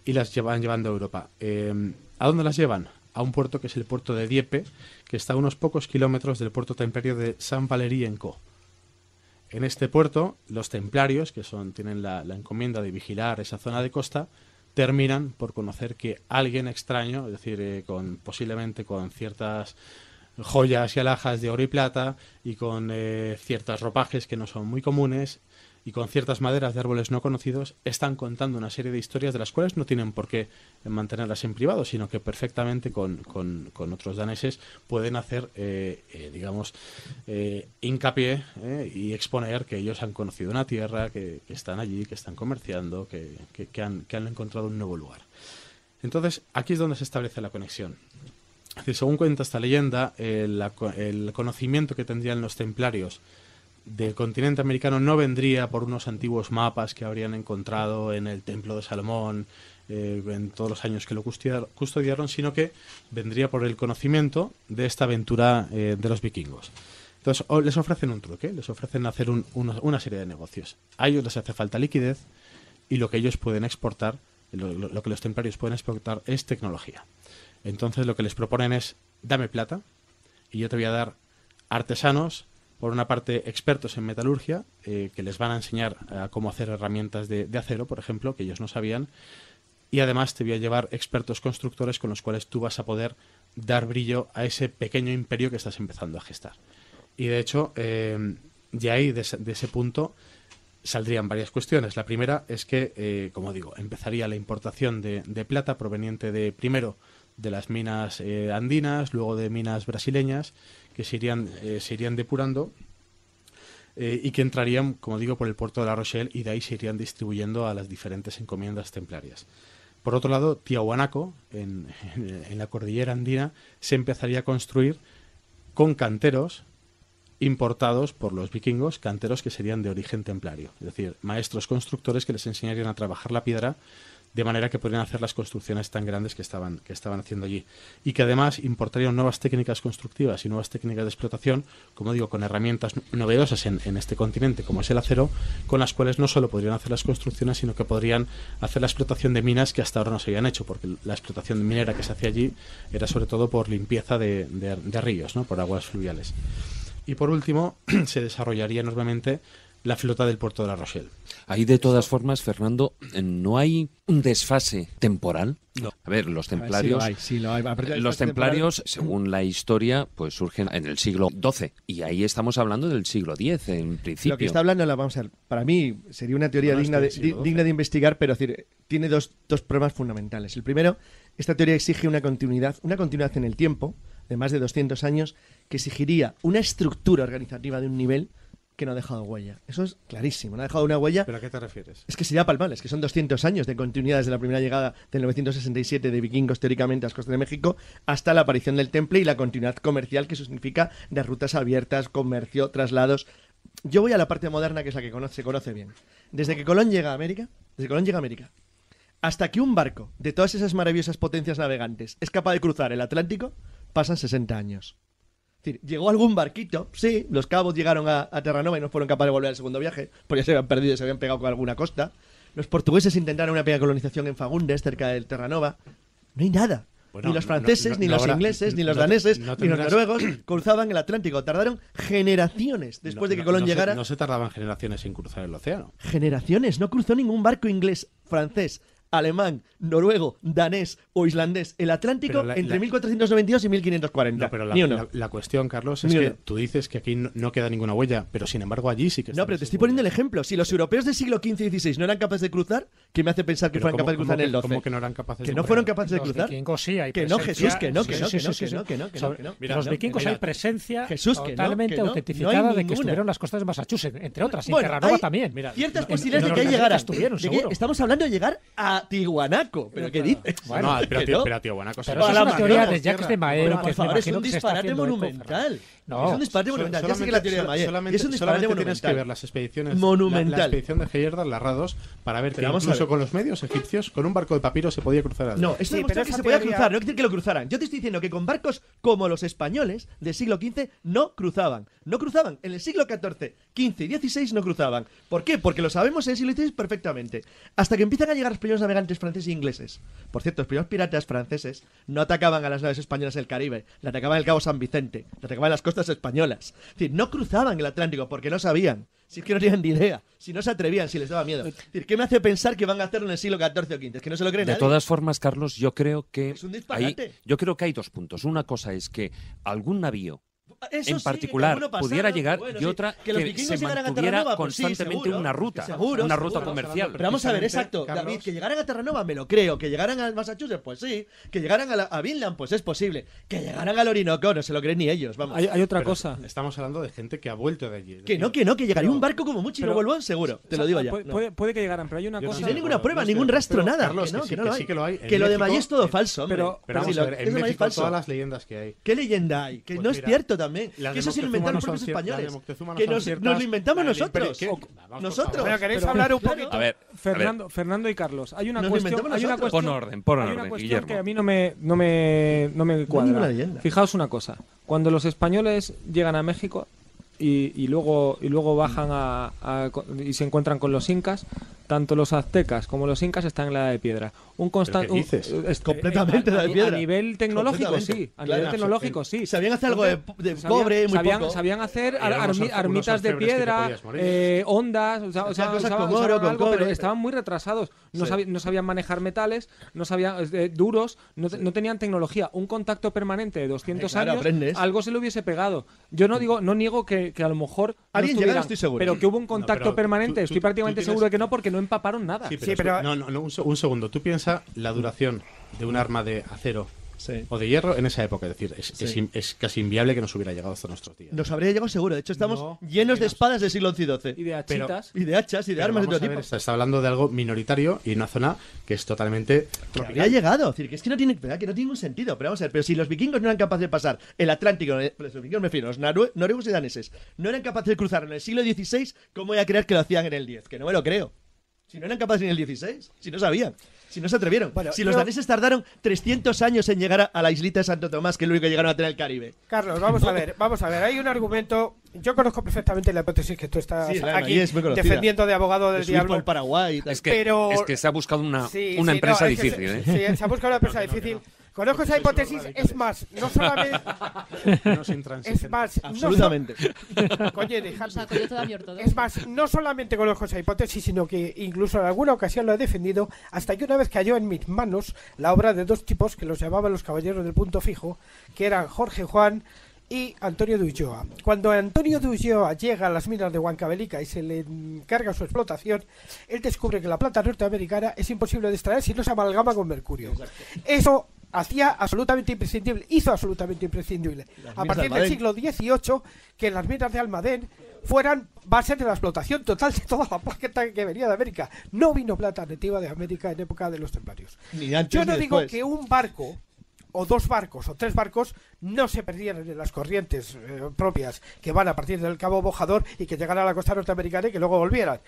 [SPEAKER 8] y las llevan llevando a Europa. Em, ¿A dónde las llevan? A un puerto que es el puerto de Dieppe, que está a unos pocos kilómetros del puerto templario de San Valerí en Co. En este puerto, los templarios, que son, tienen la, encomienda de vigilar esa zona de costa, terminan por conocer que alguien extraño, es decir, eh, con, posiblemente con ciertas joyas y alhajas de oro y plata y con eh, ciertas ciertos ropajes que no son muy comunes y con ciertas maderas de árboles no conocidos, están contando una serie de historias de las cuales no tienen por qué mantenerlas en privado, sino que perfectamente con, otros daneses pueden hacer, eh, eh, digamos, hincapié y exponer que ellos han conocido una tierra, que, están allí, que están comerciando, que, que, han, que han encontrado un nuevo lugar. Entonces, aquí es donde se establece la conexión según cuenta esta leyenda, el, conocimiento que tendrían los templarios del continente americano no vendría por unos antiguos mapas que habrían encontrado en el templo de Salomón eh, en todos los años que lo custodiaron, sino que vendría por el conocimiento de esta aventura eh, de los vikingos. Entonces les ofrecen un truque, les ofrecen hacer una, serie de negocios. A ellos les hace falta liquidez y lo que ellos pueden exportar, lo que los templarios pueden exportar es tecnología. Entonces lo que les proponen es, dame plata y yo te voy a dar artesanos, por una parte expertos en metalurgia, eh, que les van a enseñar eh, a cómo hacer herramientas de, acero, por ejemplo, que ellos no sabían, y además te voy a llevar expertos constructores con los cuales tú vas a poder dar brillo a ese pequeño imperio que estás empezando a gestar. Y de hecho, eh, de ahí, de ese, punto, saldrían varias cuestiones. La primera es que, como digo, empezaría la importación de, plata proveniente de, primero, de las minas eh, andinas, luego de minas brasileñas, que se irían, eh, depurando eh, y que entrarían, como digo, por el puerto de La Rochelle y de ahí se irían distribuyendo a las diferentes encomiendas templarias. Por otro lado, Tiahuanaco, en, en la cordillera andina, se empezaría a construir con canteros importados por los vikingos, canteros que serían de origen templario, es decir, maestros constructores que les enseñarían a trabajar la piedra de manera que podrían hacer las construcciones tan grandes que estaban, que estaban haciendo allí. Y que además importarían nuevas técnicas constructivas y nuevas técnicas de explotación, como digo, con herramientas novedosas en, este continente, como es el acero, con las cuales no solo podrían hacer las construcciones, sino que podrían hacer la explotación de minas que hasta ahora no se habían hecho, porque la explotación minera que se hacía allí era sobre todo por limpieza de, ríos, ¿no? por aguas fluviales. Y por último, se desarrollaría enormemente la flota del puerto de La Rochelle.
[SPEAKER 1] Ahí, de todas formas, Fernando, no hay un desfase temporal. No. A ver, los templarios. sí
[SPEAKER 11] hay, Los templarios,
[SPEAKER 1] según la historia, pues surgen en el siglo XII. Y ahí estamos hablando del siglo X, en principio. Lo que está
[SPEAKER 4] hablando, vamos para mí sería una teoría digna, este de, digna de investigar, pero tiene dos, pruebas problemas fundamentales. El primero, esta teoría exige una continuidad, una continuidad en el tiempo, de más de 200 años, que exigiría una estructura organizativa de un nivel que no ha dejado huella. Eso es clarísimo, no ha dejado una huella. ¿Pero a qué te refieres? Es que sería es que son 200 años de continuidad desde la primera llegada del 967 de vikingos teóricamente a las costas de México hasta la aparición del temple y la continuidad comercial que eso significa de rutas abiertas, comercio, traslados. Yo voy a la parte moderna que es la que conoce, se conoce bien. Desde que Colón llega a América, desde que Colón llega a América, hasta que un barco de todas esas maravillosas potencias navegantes es capaz de cruzar el Atlántico, pasan 60 años llegó algún barquito, sí, los cabos llegaron a, Terranova y no fueron capaces de volver al segundo viaje, porque ya se habían perdido, y se habían pegado con alguna costa. Los portugueses intentaron una pequeña colonización en Fagundes, cerca del Terranova. No hay nada. ni los franceses, ni los ingleses, ni los daneses, ni los noruegos cruzaban el Atlántico. Tardaron generaciones después de que Colón llegara. no se tardaban generaciones en cruzar el océano. Generaciones. No cruzó ningún barco inglés, francés, alemán, noruego, danés o islandés. El Atlántico entre 1492 y 1540. la, cuestión, Carlos, es que tú dices que aquí no, queda ninguna huella, pero sin embargo allí sí que está No, pero te estoy poniendo el ejemplo. Si los europeos del siglo XV y XVI no eran capaces de cruzar, ¿qué me hace pensar que fueron fueran capaces de cruzar en el 12? que no eran capaces Que no fueron
[SPEAKER 3] capaces de cruzar. que no, Jesús, que no, que no, que que no, que
[SPEAKER 8] no.
[SPEAKER 4] Que no, los vikingos hay presencia totalmente autentificada de que estuvieron
[SPEAKER 3] las costas de Massachusetts, entre otras, y Terranova también. Ciertas posibilidades de que llegaran.
[SPEAKER 4] Estamos hablando de llegar a ¿Pero qué dices? Bueno, no, pero, pero, pero Tihuanaco... Pero, pero es una teoría de Jacques de Mael, que por favor, es un disparate monumental. No, es un disparate monumental. ya sé que la teoría de Mayer. es un disparate solamente monumental. tienes que ver las expediciones. Monumental. La, expedición de La las Rados, para ver que incluso
[SPEAKER 8] con los medios egipcios, con un barco de papiro se podía cruzar. Al no, esto sí, pero que se podía cruzar,
[SPEAKER 4] no decir quiere que lo cruzaran. Yo te estoy diciendo que con barcos como los españoles del siglo XV no cruzaban. No cruzaban. En el siglo XIV, XV y XVI no cruzaban. ¿Por qué? Porque lo sabemos en el siglo XVI perfectamente. Hasta que empiezan a llegar los primeros navegantes franceses e ingleses. Por cierto, los primeros piratas franceses no atacaban a las naves españolas del Caribe. La atacaban el Cabo San Vicente. La atacaban las españolas. Es decir, no cruzaban el Atlántico porque no sabían. Si es que no tenían ni idea, si no se atrevían, si les daba miedo. Es decir, ¿qué me hace pensar que van a hacerlo en el siglo XIV o XV? que no se lo creen. De todas
[SPEAKER 1] formas, Carlos, yo creo que. yo creo que hay dos puntos. Una cosa es que algún navío en particular pudiera llegar y otra que, se mantuviera pues constantemente una ruta, una ruta comercial. vamos a ver, exacto, David,
[SPEAKER 4] que llegaran a Terranova me lo creo, que llegaran a Massachusetts, pues sí, que llegaran a, Vinland, pues es posible, que llegaran al Orinoco, no se lo creen ni ellos, vamos. Hay, otra cosa. Estamos hablando de gente que ha vuelto de allí. Que no, que no, que llegaría un barco como mucho y no vuelvan seguro, te lo digo ya.
[SPEAKER 7] Puede,
[SPEAKER 8] que llegaran, pero hay una
[SPEAKER 7] cosa... No hay ninguna prueba, ningún rastro, nada, que que lo hay. de May es todo falso, Pero en México todas las
[SPEAKER 4] leyendas que hay. ¿Qué leyenda hay? Que pues no es cierto también que eso se lo inventaron los españoles. que nos, nos, lo inventamos
[SPEAKER 7] nosotros. nosotros. Pero queréis hablar un poquito. A ver, Fernando, Fernando y Carlos, hay una cuestión. Hay una cuestión, pon orden, por orden, hay una cuestión Guillermo. que a mí no me, no me, no me cuadra. Fijaos una cosa. Cuando los españoles llegan a México, y, luego, y luego bajan y se encuentran con los incas. Tanto los aztecas como los incas están en la edad de piedra. Un constante. Eh, este, es completamente la de piedra. A nivel tecnológico, sí. A nivel tecnológico, eh, sí. Sabían hacer algo de, sabían, cobre, muy sabían, hacer armitas de piedra, eh, ondas, o sea, estaban muy retrasados. No, sabían, no, sabían manejar metales, no sabían duros, no, tenían tecnología. Un contacto permanente de 200 años, algo se le hubiese pegado. Yo no mm. digo, no niego que, que a lo mejor. Alguien estoy seguro. Pero que hubo un contacto permanente. estoy prácticamente seguro de que no, porque no empaparon nada. No,
[SPEAKER 8] no, no, un, segundo. Tú piensas la duración de un arma de acero o de hierro en esa época. Es decir, es, casi inviable que nos hubiera llegado hasta nuestros días.
[SPEAKER 4] Nos habría llegado seguro. De hecho, estamos llenos de espadas del siglo XI y XII. Y de y de hachas y de armas de todo tipo. Está, hablando de algo minoritario y una zona que es totalmente. Que habría llegado. Es decir, que es que no tiene, que no tiene ningún sentido. Pero vamos a ver, pero si los vikingos no eran capaces de pasar el Atlántico, eh, pues los vikingos los noruegos y daneses, no eran capaces de cruzar en el siglo XVI, ¿cómo voy a creer que lo hacían en el X? Que no me lo creo. Si no eran capaces en el XVI, si no sabían. Si no se atrevieron. si los daneses tardaron 300 años en llegar a, la islita de Santo Tomás, que es lo único que llegaron a tener el Caribe.
[SPEAKER 5] Carlos, vamos a ver, vamos a ver. Hay un argumento. Yo conozco perfectamente la hipótesis que tú estás
[SPEAKER 1] aquí defendiendo de abogado del diablo. Paraguay. Es que, se ha buscado una, empresa difícil. ¿eh?
[SPEAKER 5] se ha buscado una empresa difícil. Conozco esa hipótesis, es más, no solamente. es más, absolutamente. Es más, no solamente conozco esa hipótesis, sino que incluso en alguna ocasión lo he defendido, hasta que una vez cayó en mis manos la obra de dos tipos que los llamaban los caballeros del punto fijo, que eran Jorge Juan y Antonio de Ulloa. Cuando Antonio de Ulloa llega a las minas de Huancavelica y se le encarga su explotación, él descubre que la plata norteamericana es imposible de extraer si no se amalgama con mercurio. Eso hacía absolutamente imprescindible, hizo absolutamente imprescindible, a partir del siglo XVIII, que las minas de Almadén fueran base de la explotación total de toda la plata que venía de América. No vino plata nativa de América en época de los templarios.
[SPEAKER 4] Yo no digo que
[SPEAKER 5] un barco, o dos barcos, o tres barcos, no se perdieran las corrientes eh, propias que van a partir del Cabo Bojador y que llegan a la costa norteamericana y que luego volvieran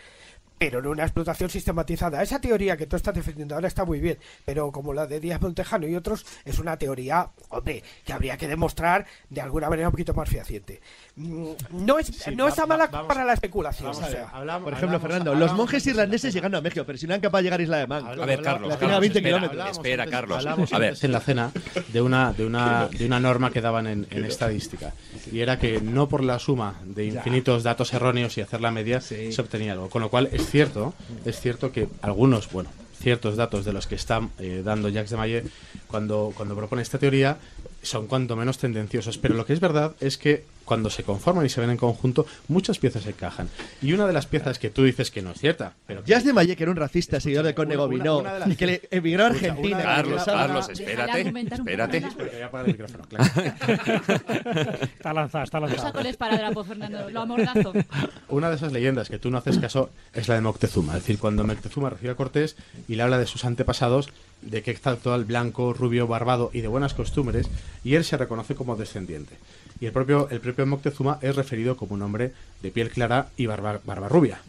[SPEAKER 5] pero en una explotación sistematizada. Esa teoría que tú estás defendiendo ahora está muy bien, pero como la de Díaz Montejano y otros, es una teoría, hombre, que habría que demostrar
[SPEAKER 4] de alguna manera un poquito más fehaciente. Mm, no es, no está mala para la especulación. Por ejemplo, Fernando, los monjes irlandeses llegando a México, pero si no han capaz de llegar a Isla de Man. A ver, Carlos. espera,
[SPEAKER 8] espera, Carlos. a ver. En la cena de una, de de una norma quedaban que daban en, estadística. Y era que no por la suma de infinitos datos erróneos y hacer la media se obtenía algo. Con lo cual es cierto, es cierto que algunos, bueno, ciertos datos de los que está eh, dando Jacques de Maillet cuando, cuando propone esta teoría son cuanto menos tendenciosos. Pero lo que es verdad es que cuando se conforman y se ven en conjunto, muchas piezas encajan. Y una
[SPEAKER 4] de las piezas que tú dices que no es cierta. Pero ya es de mallé que era un racista, seguidor de Conde y que le emigró a Argentina. Carlos, Carlos, espérate. Espérate. Voy a el micrófono, claro.
[SPEAKER 8] está lanzado, está lanzado. Saco el Fernando, lo amordazo. Una de esas leyendas que tú no haces caso es la de Moctezuma. Es decir, cuando Moctezuma recibe a Cortés y le habla de sus antepasados, de que todo actual blanco, rubio, barbado y de buenas costumbres, y él se reconoce como descendiente. Y el propio, el propio Moctezuma es referido como un hombre de piel clara y barba, rubia.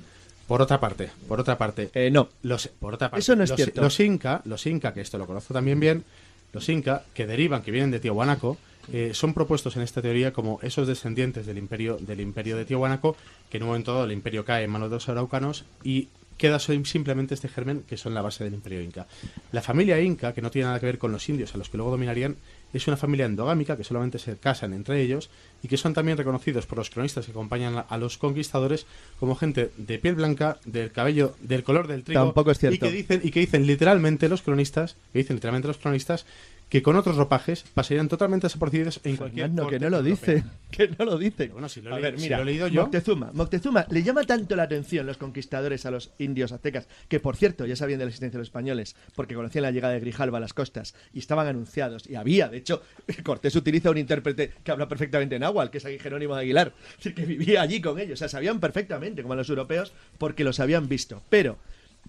[SPEAKER 8] Por otra parte, por otra parte. Eh, no. Los, por otra parte, Eso no es cierto. Los Inca, los Inca, que esto lo conozco también bien, los Inca, que derivan, que vienen de Tiahuanaco, eh, son propuestos en esta teoría como esos descendientes del imperio, del imperio de Tiahuanaco, que en un momento dado el imperio cae en manos de los araucanos y queda simplemente este germen que son la base del imperio inca. La familia inca, que no tiene nada que ver con los indios, a los que luego dominarían, es una familia endogámica que solamente se casan entre ellos y que son también reconocidos por los cronistas que acompañan a los conquistadores como gente de piel blanca, del cabello, del color del trigo. es cierto. Y que dicen, y que dicen literalmente los cronistas, que dicen literalmente los cronistas que con otros ropajes pasarían totalmente desapercibidos en cualquier No, que
[SPEAKER 4] no lo dice, que no lo dice. Bueno, si lo, a mira, lo he leído yo. Moctezuma, Moctezuma, le llama tanto la atención los conquistadores a los indios aztecas, que por cierto ya sabían de la existencia de los españoles, porque conocían la llegada de Grijalva a las costas y estaban anunciados, y había, de hecho, Cortés utiliza un intérprete que habla perfectamente en náhuatl, que es Jerónimo de Aguilar, que vivía allí con ellos, o sea, sabían perfectamente, como los europeos, porque los habían visto. Pero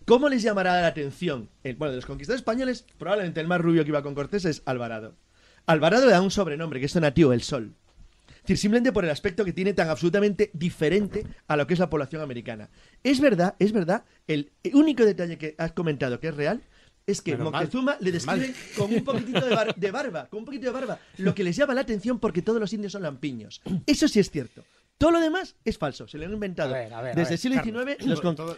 [SPEAKER 4] ¿Cómo les llamará la atención? bueno, de los conquistadores españoles, probablemente el más rubio que iba con Cortés es Alvarado. Alvarado le da un sobrenombre, que es nativo, el sol. Es decir, simplemente por el aspecto que tiene tan absolutamente diferente a lo que es la población americana. Es verdad, es verdad, el único detalle que has comentado que es real es que Moctezuma le describe con un poquitito de, barba, con un poquito de barba, lo que les llama la atención porque todos los indios son lampiños. Eso sí es cierto. Todo lo demás es falso, se lo han inventado. Desde el siglo XIX,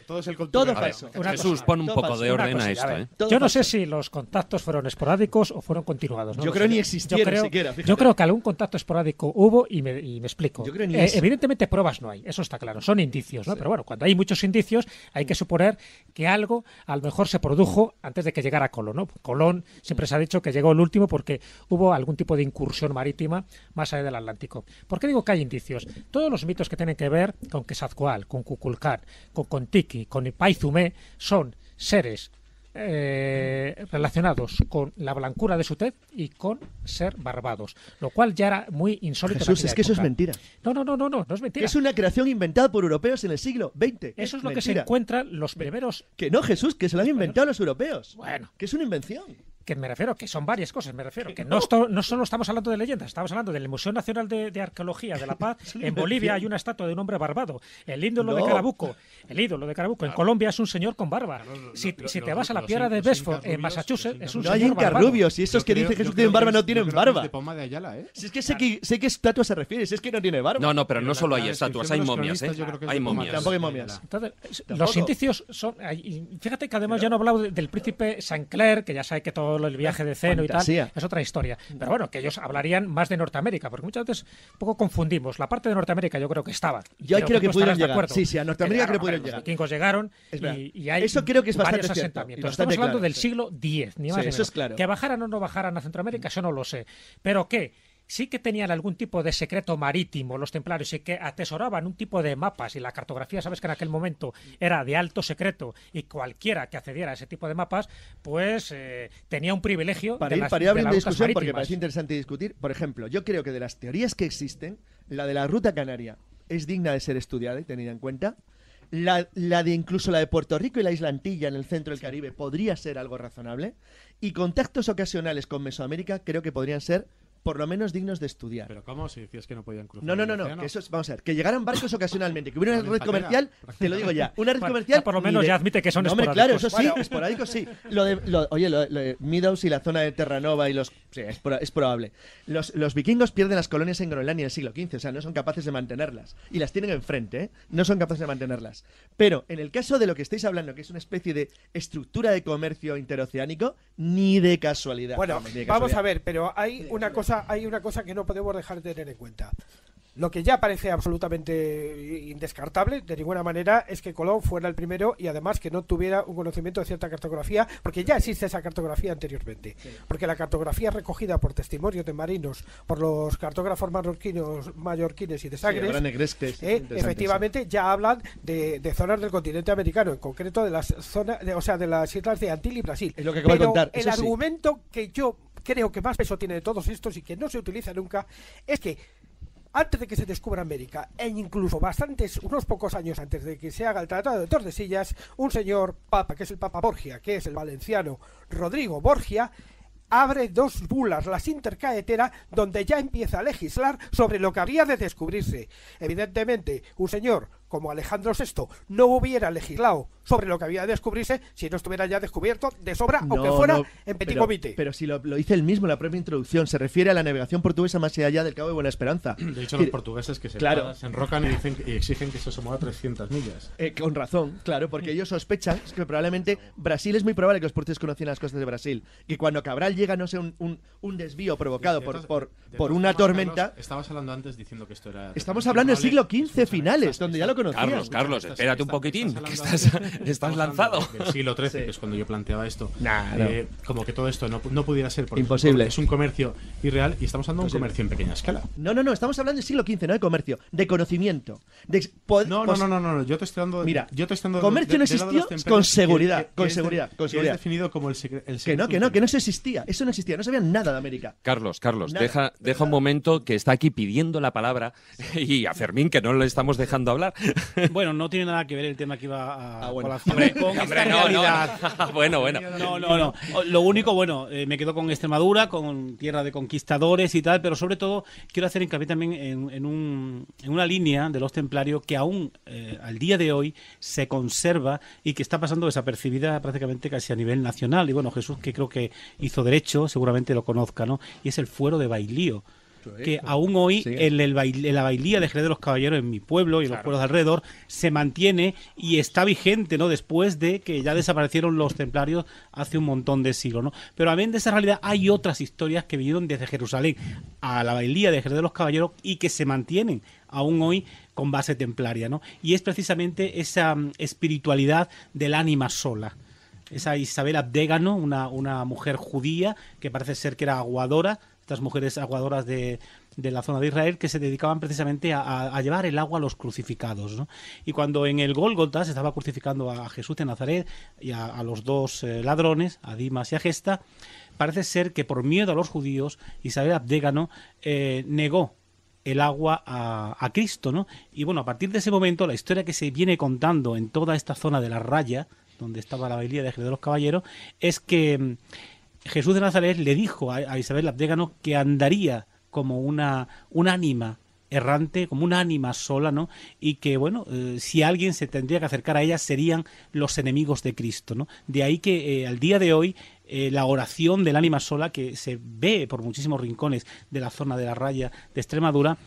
[SPEAKER 4] todo, es el todo falso. Jesús, pon un poco de orden a esto. ¿eh? Yo no sé si
[SPEAKER 3] los contactos fueron esporádicos o fueron continuados. Yo creo ni siquiera. Yo creo que algún contacto esporádico hubo y me, explico. Eh, evidentemente pruebas no hay, eso está claro, son indicios. ¿no? Pero bueno, cuando hay muchos indicios hay que suponer que algo a lo mejor se produjo antes de que llegara Colón. Colón siempre se ha dicho que llegó el último porque hubo algún tipo de incursión marítima más allá del Atlántico. ¿Por qué digo que hay indicios? los mitos que tienen que ver con Quetzalcoatl, con Cuculcán, con Contiki, con Ipaizumé, son seres eh, relacionados con la blancura de su tez y con ser barbados, lo cual ya era muy insólito. Jesús, es que eso es mentira.
[SPEAKER 4] No, no, no, no, no, no es mentira. Es una creación inventada por europeos en el siglo XX. Eso es, lo que se encuentran los primeros. Que no, Jesús, que se lo han inventado los europeos. Bueno, que es una
[SPEAKER 3] invención que me refiero, que son varias cosas, me refiero, que no, solo estamos hablando de leyendas, estamos hablando del Museo Nacional de, Arqueología de La Paz. En Bolivia hay una estatua de un hombre barbado, el ídolo de Carabuco, el ídolo de Carabuco. En Colombia es un señor con barba. si, te vas a la piedra de Besford en Massachusetts,
[SPEAKER 4] es un señor No hay incarrubios, y esos que dicen que tienen barba no tienen barba. ¿eh? es que sé, qué estatua se refiere, es que no tiene barba. No, no, pero no solo hay estatuas, hay momias, ¿eh? Hay momias. Tampoco hay momias.
[SPEAKER 3] los indicios son... Fíjate que además ya no he hablado del príncipe Clair que ya sabe que todos el viaje de Zeno y tal, es otra historia. Pero bueno, que ellos hablarían más de Norteamérica, porque muchas veces un poco confundimos. La parte de Norteamérica yo creo que estaba. Yo creo, creo que, pudieron llegar. Sí, sí, a Norteamérica creo que pudieron llegar. Los llegaron y, hay varios asentamientos. Estamos hablando del siglo X, ni más Que bajaran o no bajaran a Centroamérica, yo no lo sé. Pero que sí que tenían algún tipo de secreto marítimo los templarios y que atesoraban un tipo de mapas y la cartografía, sabes que en aquel momento era de alto secreto y cualquiera que accediera a ese tipo de mapas, pues eh, tenía un privilegio. Para de ir, discusión, porque parece
[SPEAKER 4] interesante discutir, por ejemplo, yo creo que de las teorías que existen, la de la ruta canaria es digna de ser estudiada y tenida en cuenta. La, de incluso la de Puerto Rico y la isla en el centro del Caribe podría ser algo razonable. Y contactos ocasionales con Mesoamérica creo que podrían ser por lo menos dignos de estudiar. Pero ¿cómo? Si decías que no podían cruzar. No, no, no, no. vamos a ver, que llegaran barcos ocasionalmente, que hubiera una red comercial, te lo digo ya. Una red comercial. por lo menos ya admite que son esporádicos. Hombre, claro, eso sí, esporádicos sí. oye, lo, Meadows y la zona de Terranova y los. Sí, es, probable. Los, vikingos pierden las colonias en Groenlandia en el siglo XV, o sea, no son capaces de mantenerlas. Y las tienen enfrente, ¿eh? No son capaces de mantenerlas. Pero en el caso de lo que estáis hablando, que es una especie de estructura de comercio interoceánico, ni de casualidad. Bueno, vamos a ver, pero hay una cosa hay una cosa que no podemos dejar
[SPEAKER 5] de tener en cuenta. Lo que ya parece absolutamente indescartable, de ninguna manera, es que Colón fuera el primero y además que no tuviera un conocimiento de cierta cartografía, porque ya existe esa cartografía anteriormente. Porque la cartografía recogida por testimonios de marinos, por los cartógrafos marroquinos, mallorquines y de Sagres, eh, efectivamente ya hablan de, zonas del continente americano, en concreto de las zonas, o sea, de las islas de Antil y Brasil. lo que Pero El argumento que yo creo que más peso tiene de todos estos y que no se utiliza nunca es que antes de que se descubra América, e incluso bastantes, unos pocos años antes de que se haga el Tratado de Tordesillas, un señor Papa, que es el Papa Borgia, que es el valenciano Rodrigo Borgia, abre dos bulas, las intercaetera, donde ya empieza a legislar sobre lo que había de descubrirse. Evidentemente, un señor como Alejandro VI no hubiera legislado sobre lo que había de descubrirse si no estuviera ya descubierto de sobra, aunque fuera
[SPEAKER 4] en petit comité. Pero si lo, dice él mismo, la propia introducción, se refiere a la navegación portuguesa más allá del Cabo de Buena Esperanza. De hecho, los portugueses que se, claro, enrocan
[SPEAKER 8] y, exigen que eso se a 300 millas.
[SPEAKER 4] Eh, con razón, claro, porque ellos sospechan que probablemente Brasil es muy probable que los portugueses conocían las costas de Brasil. y cuando Cabral llega, no sé, un, desvío provocado por, por, por una tormenta.
[SPEAKER 8] estamos hablando antes diciendo que esto era.
[SPEAKER 4] Estamos hablando del siglo XV finales, donde ya lo conocían. Carlos, Carlos, espérate un
[SPEAKER 8] poquitín. estás lanzado. El siglo XIII, que es cuando yo planteaba esto. Eh, como que todo esto no, pudiera ser. Porque Es un comercio irreal y estamos hablando de un comercio en pequeña escala.
[SPEAKER 4] No, no, no, estamos hablando del siglo XV, no de comercio, de conocimiento. no, no, no, no, yo te estoy dando. Mira, yo te estoy dando comercio no existió con seguridad. con seguridad, con seguridad.
[SPEAKER 8] definido como el, Que no, que
[SPEAKER 4] no, que no se existía. Eso no existía, no sabían nada de América.
[SPEAKER 1] Carlos, Carlos, deja, deja un momento que está aquí pidiendo la palabra y a Fermín que no le estamos dejando hablar.
[SPEAKER 6] Bueno, no tiene nada que ver el tema que iba a. Ah, bueno, bueno. No, no, no. Lo único, bueno, eh, me quedo con Extremadura, con Tierra de Conquistadores y tal, pero sobre todo quiero hacer hincapié también en, un, en una línea de los templarios que aún eh, al día de hoy se conserva y que está pasando desapercibida prácticamente casi a nivel nacional. Y bueno, Jesús, que creo que hizo derecho, seguramente lo conozca, ¿no? Y es el fuero de Bailío que aún hoy en, la bailía de Jerez de los Caballeros en mi pueblo y en los pueblos de alrededor se mantiene y está vigente, ¿no? Después de que ya desaparecieron los templarios hace un montón de siglos, ¿no? Pero mí de esa realidad hay otras historias que vinieron desde Jerusalén a la bailía de Jerez de los Caballeros y que se mantienen aún hoy con base templaria, ¿no? Y es precisamente esa mm, espiritualidad del ánima sola esa Isabel Abdégano, una, una, mujer judía que parece ser que era aguadora estas mujeres aguadoras de, la zona de Israel que se dedicaban precisamente a, llevar el agua a los crucificados. Y cuando en el Gólgota se estaba crucificando a Jesús de Nazaret y a, los dos eh, ladrones, a Dimas y a Gesta, parece ser que por miedo a los judíos, Isabel Abdégano eh, negó el agua a, Cristo, ¿no? Y bueno, a partir de ese momento, la historia que se viene contando en toda esta zona de la raya, donde estaba la bailía de Jerez de los Caballeros, es que mm, Jesús de Nazaret le dijo a, Isabel Abdégano que andaría como una, ánima errante, como un ánima sola, ¿no? Y que, bueno, eh, si alguien se tendría que acercar a ella serían los enemigos de Cristo, ¿no? De ahí que eh, al día de hoy eh, la oración del ánima sola, que se ve por muchísimos rincones de la zona de la raya de Extremadura,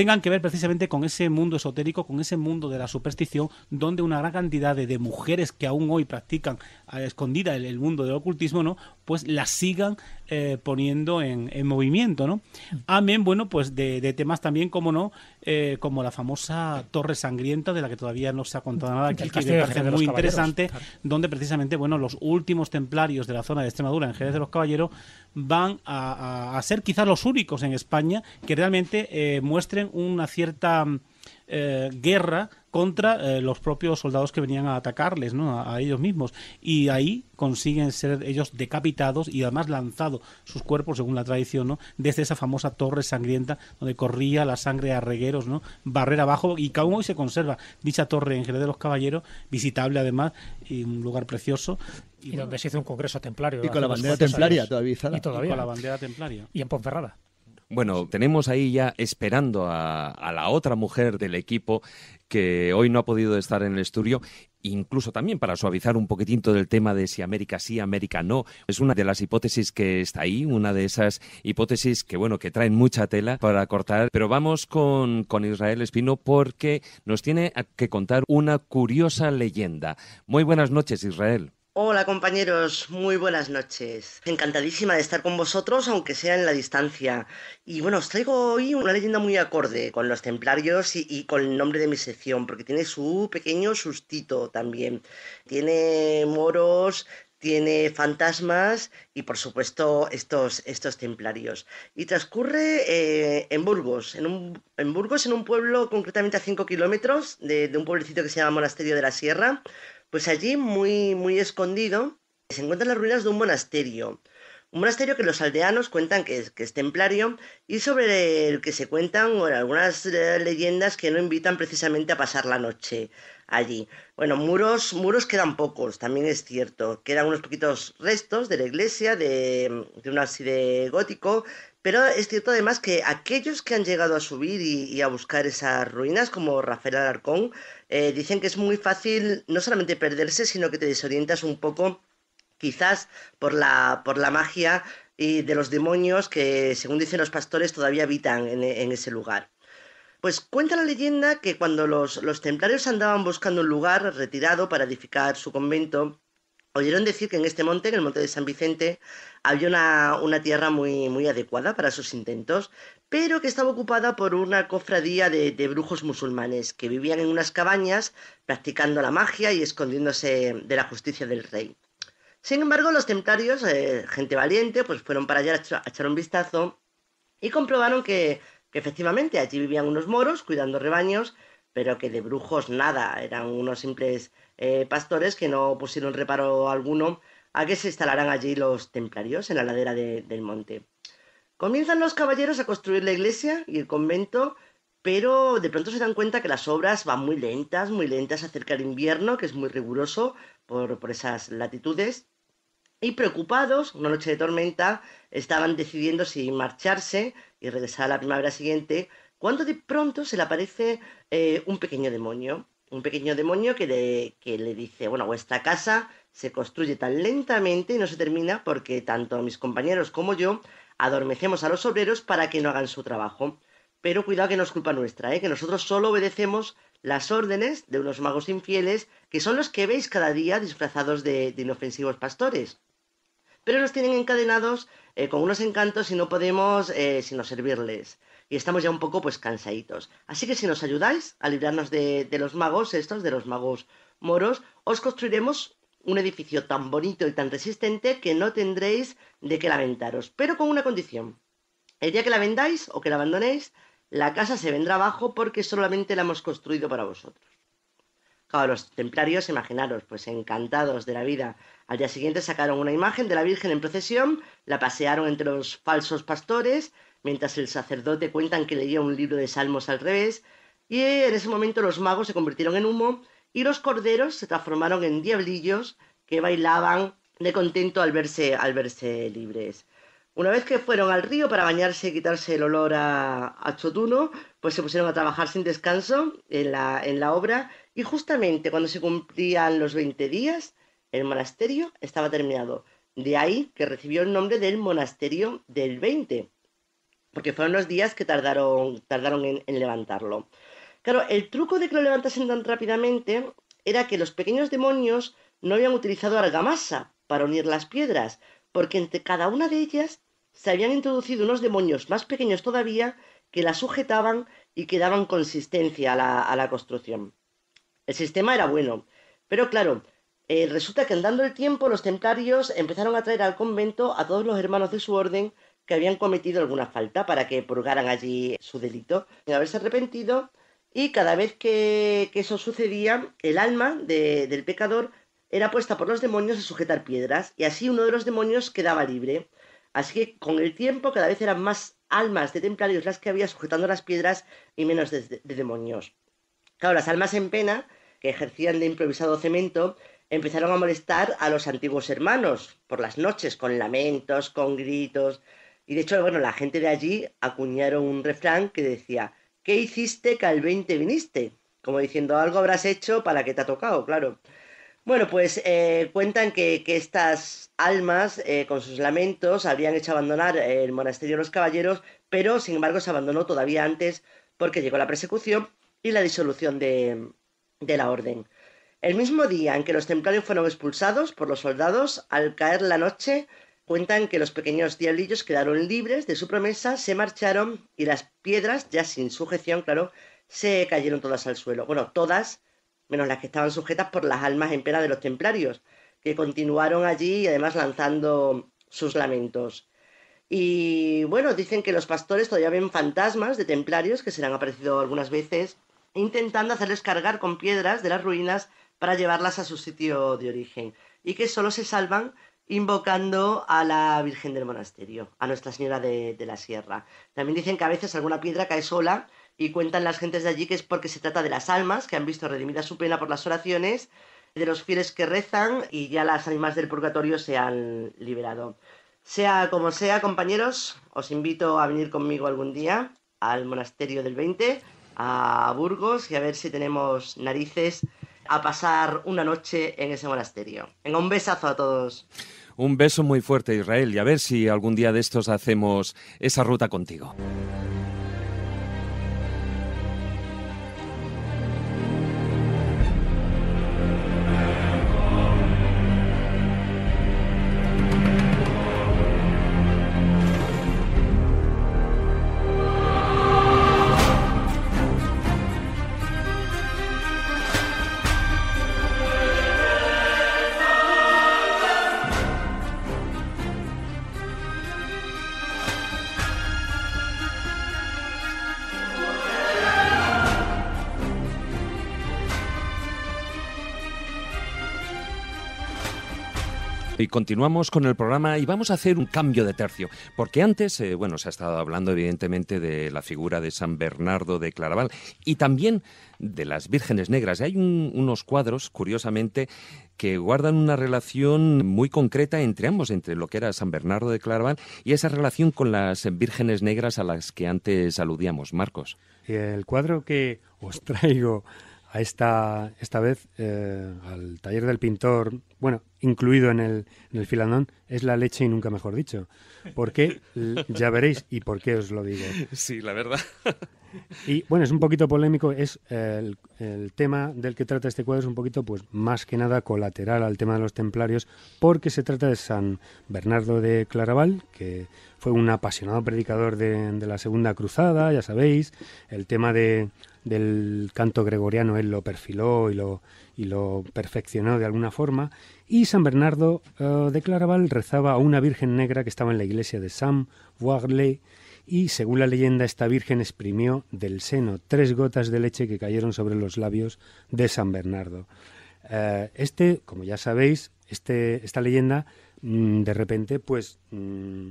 [SPEAKER 6] tengan que ver precisamente con ese mundo esotérico, con ese mundo de la superstición, donde una gran cantidad de, mujeres que aún hoy practican a escondida el, el, mundo del ocultismo, ¿no? Pues las sigan eh, poniendo en, en, movimiento, ¿no? Amén, bueno, pues de, temas también, como no, eh, como la famosa Torre Sangrienta, de la que todavía no se ha contado nada, que me parece muy interesante, donde precisamente, bueno, los últimos templarios de la zona de Extremadura, en Jerez de los Caballeros, van a, ser quizás los únicos en España que realmente eh, muestren una cierta guerra contra eh, los propios soldados que venían a atacarles, ¿no? A, ellos mismos. Y ahí consiguen ser ellos decapitados y además lanzados sus cuerpos, según la tradición, ¿no? Desde esa famosa torre sangrienta donde corría la sangre a regueros, ¿no? Barrera abajo y aún hoy se conserva dicha torre en Jerez de los Caballeros, visitable además, y un lugar precioso. Y,
[SPEAKER 3] donde se hizo un congreso templario. Y con la bandera templaria todavía, y todavía. Y con la bandera templaria.
[SPEAKER 6] Y en Ponferrada.
[SPEAKER 1] Bueno, tenemos ahí ya esperando a, la otra mujer del equipo que hoy no ha podido estar en el estudio, incluso también para suavizar un poquitito del tema de si América sí, América no. Es una de las hipótesis que está ahí, una de esas hipótesis que, bueno, que traen mucha tela para cortar. Pero vamos con, con Israel Espino porque nos tiene que contar una curiosa leyenda. Muy buenas noches, Israel.
[SPEAKER 10] Hola compañeros, muy buenas noches. Encantadísima de estar con vosotros, aunque sea en la distancia. Y bueno, os traigo hoy una leyenda muy acorde con los templarios y, con el nombre de mi sección, porque tiene su pequeño sustito también. Tiene moros, tiene fantasmas y por supuesto estos, estos templarios. Y transcurre eh, en Burgos, en, un, en en un pueblo concretamente a 5 kilómetros de un pueblecito que se llama Monasterio de la Sierra pues allí, muy, muy escondido, se encuentran las ruinas de un monasterio. Un monasterio que los aldeanos cuentan que es, templario y sobre el que se cuentan algunas eh, leyendas que no invitan precisamente a pasar la noche allí. Bueno, muros, muros quedan pocos, también es cierto. Quedan unos poquitos restos de la iglesia, de, de un ábside gótico pero es cierto además que aquellos que han llegado a subir y, a buscar esas ruinas, como Rafael Alarcón, eh, dicen que es muy fácil no solamente perderse, sino que te desorientas un poco, quizás por la, por la magia y de los demonios que, según dicen los pastores, todavía habitan en, ese lugar. Pues cuenta la leyenda que cuando los, los templarios andaban buscando un lugar retirado para edificar su convento, Oyeron decir que en este monte, en el monte de San Vicente, había una, tierra muy, muy adecuada para sus intentos, pero que estaba ocupada por una cofradía de, brujos musulmanes que vivían en unas cabañas practicando la magia y escondiéndose de la justicia del rey. Sin embargo, los templarios, eh, gente valiente, pues fueron para allá a echar un vistazo y comprobaron que efectivamente allí vivían unos moros cuidando rebaños, pero que de brujos nada, eran unos simples eh, pastores que no pusieron reparo alguno a que se instalaran allí los templarios en la ladera del monte. Comienzan los caballeros a construir la iglesia y el convento, pero de pronto se dan cuenta que las obras van muy lentas, muy lentas acerca del invierno, que es muy riguroso por, esas latitudes. Y preocupados, una noche de tormenta, estaban decidiendo si marcharse y regresar a la primavera siguiente, cuando de pronto se le aparece eh, un pequeño demonio un pequeño demonio que le, que le dice, bueno, vuestra casa se construye tan lentamente y no se termina porque tanto mis compañeros como yo adormecemos a los obreros para que no hagan su trabajo. Pero cuidado que no es culpa nuestra, ¿eh? que nosotros solo obedecemos las órdenes de unos magos infieles que son los que veis cada día disfrazados de, inofensivos pastores. Pero nos tienen encadenados eh, con unos encantos y no podemos eh, sino servirles y estamos ya un poco pues cansaditos. Así que si nos ayudáis a librarnos de, de los magos estos, de los magos moros, os construiremos un edificio tan bonito y tan resistente que no tendréis de qué lamentaros, pero con una condición. El día que la vendáis o que la abandonéis, la casa se vendrá abajo porque solamente la hemos construido para vosotros. Claro, los templarios, imaginaros, pues encantados de la vida. Al día siguiente sacaron una imagen de la Virgen en procesión, la pasearon entre los falsos pastores, mientras el sacerdote cuentan que leía un libro de salmos al revés, y en ese momento los magos se convirtieron en humo y los corderos se transformaron en diablillos que bailaban de contento al verse, al verse libres. Una vez que fueron al río para bañarse y quitarse el olor a, chotuno, pues se pusieron a trabajar sin descanso en la, en la obra y justamente cuando se cumplían los 20 días, el monasterio estaba terminado. De ahí que recibió el nombre del monasterio del 20, porque fueron los días que tardaron, tardaron en, levantarlo. Claro, el truco de que lo levantasen tan rápidamente era que los pequeños demonios no habían utilizado argamasa para unir las piedras, porque entre cada una de ellas se habían introducido unos demonios más pequeños todavía que la sujetaban y que daban consistencia a la, construcción. El sistema era bueno, pero claro, eh, resulta que andando el tiempo los templarios empezaron a traer al convento a todos los hermanos de su orden que habían cometido alguna falta para que purgaran allí su delito, de haberse arrepentido, y cada vez que, eso sucedía, el alma de, del pecador era puesta por los demonios a sujetar piedras, y así uno de los demonios quedaba libre. Así que con el tiempo cada vez eran más almas de templarios las que había sujetando las piedras y menos de, demonios. Claro, las almas en pena, que ejercían de improvisado cemento, empezaron a molestar a los antiguos hermanos por las noches, con lamentos, con gritos, y de hecho, bueno, la gente de allí acuñaron un refrán que decía, ¿qué hiciste que al 20 viniste? Como diciendo, algo habrás hecho para que te ha tocado, claro. Bueno, pues eh, cuentan que, estas almas, eh, con sus lamentos, habían hecho abandonar el monasterio de los caballeros, pero sin embargo se abandonó todavía antes porque llegó la persecución y la disolución de, de la orden. El mismo día en que los templarios fueron expulsados por los soldados, al caer la noche, Cuentan que los pequeños diablillos quedaron libres de su promesa, se marcharon y las piedras, ya sin sujeción, claro, se cayeron todas al suelo. Bueno, todas, menos las que estaban sujetas por las almas en pena de los templarios, que continuaron allí y además lanzando sus lamentos. Y bueno, dicen que los pastores todavía ven fantasmas de templarios que se han aparecido algunas veces, intentando hacerles cargar con piedras de las ruinas para llevarlas a su sitio de origen, y que solo se salvan invocando a la Virgen del Monasterio, a Nuestra Señora de, la Sierra. También dicen que a veces alguna piedra cae sola y cuentan las gentes de allí que es porque se trata de las almas que han visto redimida su pena por las oraciones de los fieles que rezan y ya las almas del purgatorio se han liberado. Sea como sea, compañeros, os invito a venir conmigo algún día al Monasterio del 20, a Burgos, y a ver si tenemos narices a pasar una noche en ese monasterio. Venga, un besazo a todos.
[SPEAKER 1] Un beso muy fuerte, Israel, y a ver si algún día de estos hacemos esa ruta contigo. continuamos con el programa y vamos a hacer un cambio de tercio, porque antes, eh, bueno, se ha estado hablando evidentemente de la figura de San Bernardo de Claraval y también de las vírgenes negras. Hay unos cuadros, curiosamente, que guardan una relación muy concreta entre ambos, entre lo que era San Bernardo de Claraval y esa relación con las vírgenes negras a las que antes aludíamos, Marcos.
[SPEAKER 9] El cuadro que os traigo a esta, esta vez eh, al taller del pintor, bueno, incluido en el, filandón es la leche y nunca mejor dicho. Porque ya veréis y por qué os lo digo.
[SPEAKER 1] Sí, la verdad.
[SPEAKER 9] Y bueno, es un poquito polémico, es el, tema del que trata este cuadro es un poquito, pues más que nada colateral al tema de los templarios, porque se trata de San Bernardo de Claraval, que fue un apasionado predicador de la Segunda Cruzada, ya sabéis, el tema de del canto gregoriano él lo perfiló y lo, y lo perfeccionó de alguna forma. Y San Bernardo eh, de Claraval rezaba a una Virgen Negra que estaba en la iglesia de Saint Warley y, según la leyenda, esta Virgen exprimió del seno tres gotas de leche que cayeron sobre los labios de San Bernardo. Eh, este, como ya sabéis, este, esta leyenda mm, de repente pues... Mm,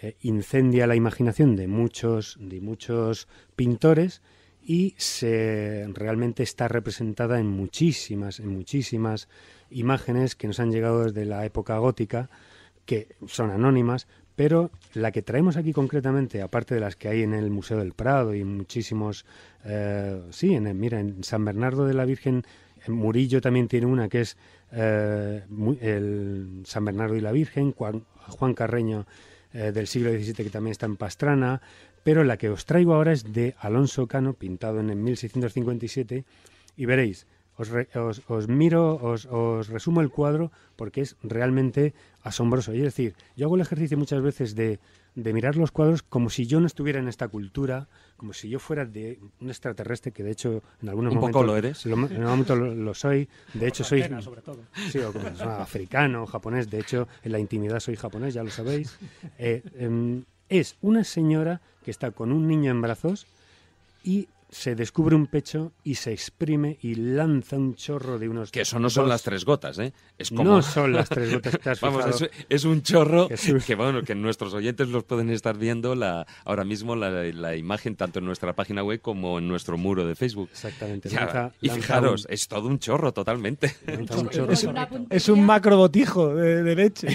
[SPEAKER 9] eh, incendia la imaginación de muchos, de muchos pintores y se, realmente está representada en muchísimas, en muchísimas imágenes que nos han llegado desde la época gótica, que son anónimas, pero la que traemos aquí concretamente, aparte de las que hay en el Museo del Prado y muchísimos, eh, sí, en, mira, en San Bernardo de la Virgen, en Murillo también tiene una que es eh, el San Bernardo y la Virgen, Juan, Carreño eh, del siglo XVII que también está en Pastrana, pero la que os traigo ahora es de Alonso Cano, pintado en 1657, y veréis, os, miro, os, resumo el cuadro porque es realmente asombroso. es decir, yo hago el ejercicio muchas veces de, mirar los cuadros como si yo no estuviera en esta cultura, como si yo fuera de un extraterrestre, que de hecho en algunos un momentos... Poco lo eres. en algún momento lo, soy. De hecho soy... sobre todo. Sí, o africano, japonés. De hecho, en la intimidad soy japonés, ya lo sabéis. eh, em, es una señora que está con un niño en brazos y se descubre un pecho y se exprime y lanza un chorro de unos... Que eso no son las
[SPEAKER 1] tres gotas, ¿eh? No son las tres gotas que Vamos, es, un chorro que, bueno, que nuestros oyentes los pueden estar viendo la, ahora mismo la, imagen tanto en nuestra página web como en nuestro muro de Facebook. Exactamente. y fijaros, es todo un chorro totalmente.
[SPEAKER 9] Es, un macro botijo de, de leche.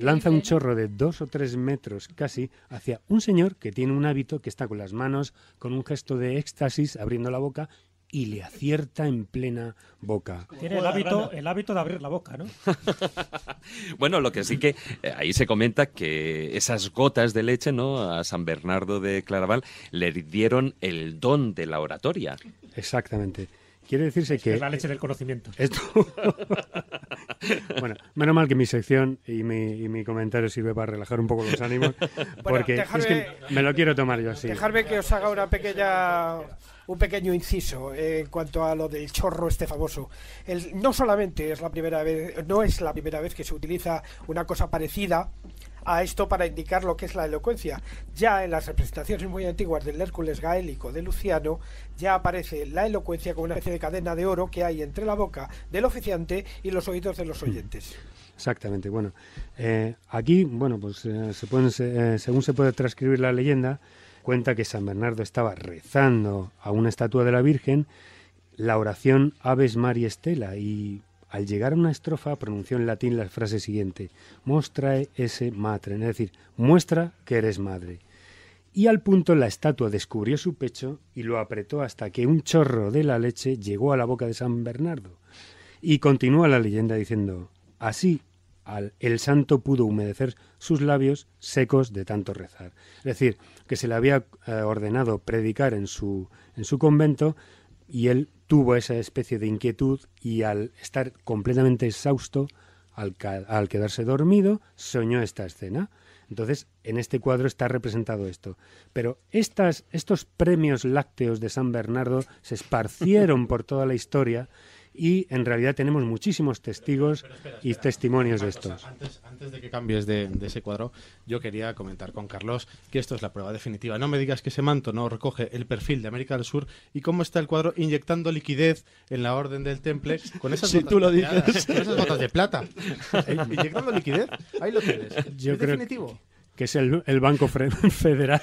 [SPEAKER 9] lanza un chorro de dos o tres metros casi hacia un señor que tiene un hábito que está con las manos con un gesto de éxtasis abriendo la boca y le acierta en plena boca. Tiene el hábito, el
[SPEAKER 3] hábito de abrir la boca, ¿no? bueno, lo que
[SPEAKER 1] sí que eh, ahí se comenta que esas gotas de leche, ¿no? A San Bernardo de Claraval le dieron el don de la oratoria.
[SPEAKER 9] Exactamente. Quiere decirse que, Es la leche del conocimiento. Esto...
[SPEAKER 3] bueno,
[SPEAKER 9] menos mal que mi sección y mi, mi, comentario sirve para relajar un poco los ánimos, porque me lo quiero tomar yo así. Dejarme
[SPEAKER 5] que os haga una pequeña... Un pequeño inciso en cuanto a lo del chorro este famoso. El, no solamente es la primera vez, no es la primera vez que se utiliza una cosa parecida a esto para indicar lo que es la elocuencia. Ya en las representaciones muy antiguas del Hércules gaélico de Luciano, ya aparece la elocuencia como una especie de cadena de oro que hay entre la boca del oficiante y los oídos de los mm. oyentes.
[SPEAKER 9] Exactamente. Bueno, eh, aquí, bueno, pues eh, se eh, según se puede transcribir la leyenda, cuenta que San Bernardo estaba rezando a una estatua de la Virgen la oración Aves María Estela y al llegar a una estrofa pronunció en latín la frase siguiente, mostrae ese matre, es decir, muestra que eres madre. Y al punto la estatua descubrió su pecho y lo apretó hasta que un chorro de la leche llegó a la boca de San Bernardo. Y continúa la leyenda diciendo, así al, el santo pudo humedecer sus labios secos de tanto rezar. Es decir, que se le había eh, ordenado predicar en su, en su convento y él tuvo esa especie de inquietud y al estar completamente exhausto, al, quedarse dormido, soñó esta escena. Entonces, en este cuadro está representado esto. Pero estas, estos premios lácteos de San Bernardo se esparcieron por toda la historia y en realidad tenemos muchísimos testigos y testimonios de estos. Antes,
[SPEAKER 8] de que cambies de, ese cuadro, yo quería comentar con Carlos que esto es la prueba definitiva. No me digas que ese manto no recoge el perfil de América del Sur y cómo está el cuadro inyectando liquidez en la Orden del Temple con esas, botas de plata. Eh, ¿Inyectando liquidez? Ahí lo tienes. ¿Es definitivo?
[SPEAKER 9] que es el, Banco Federal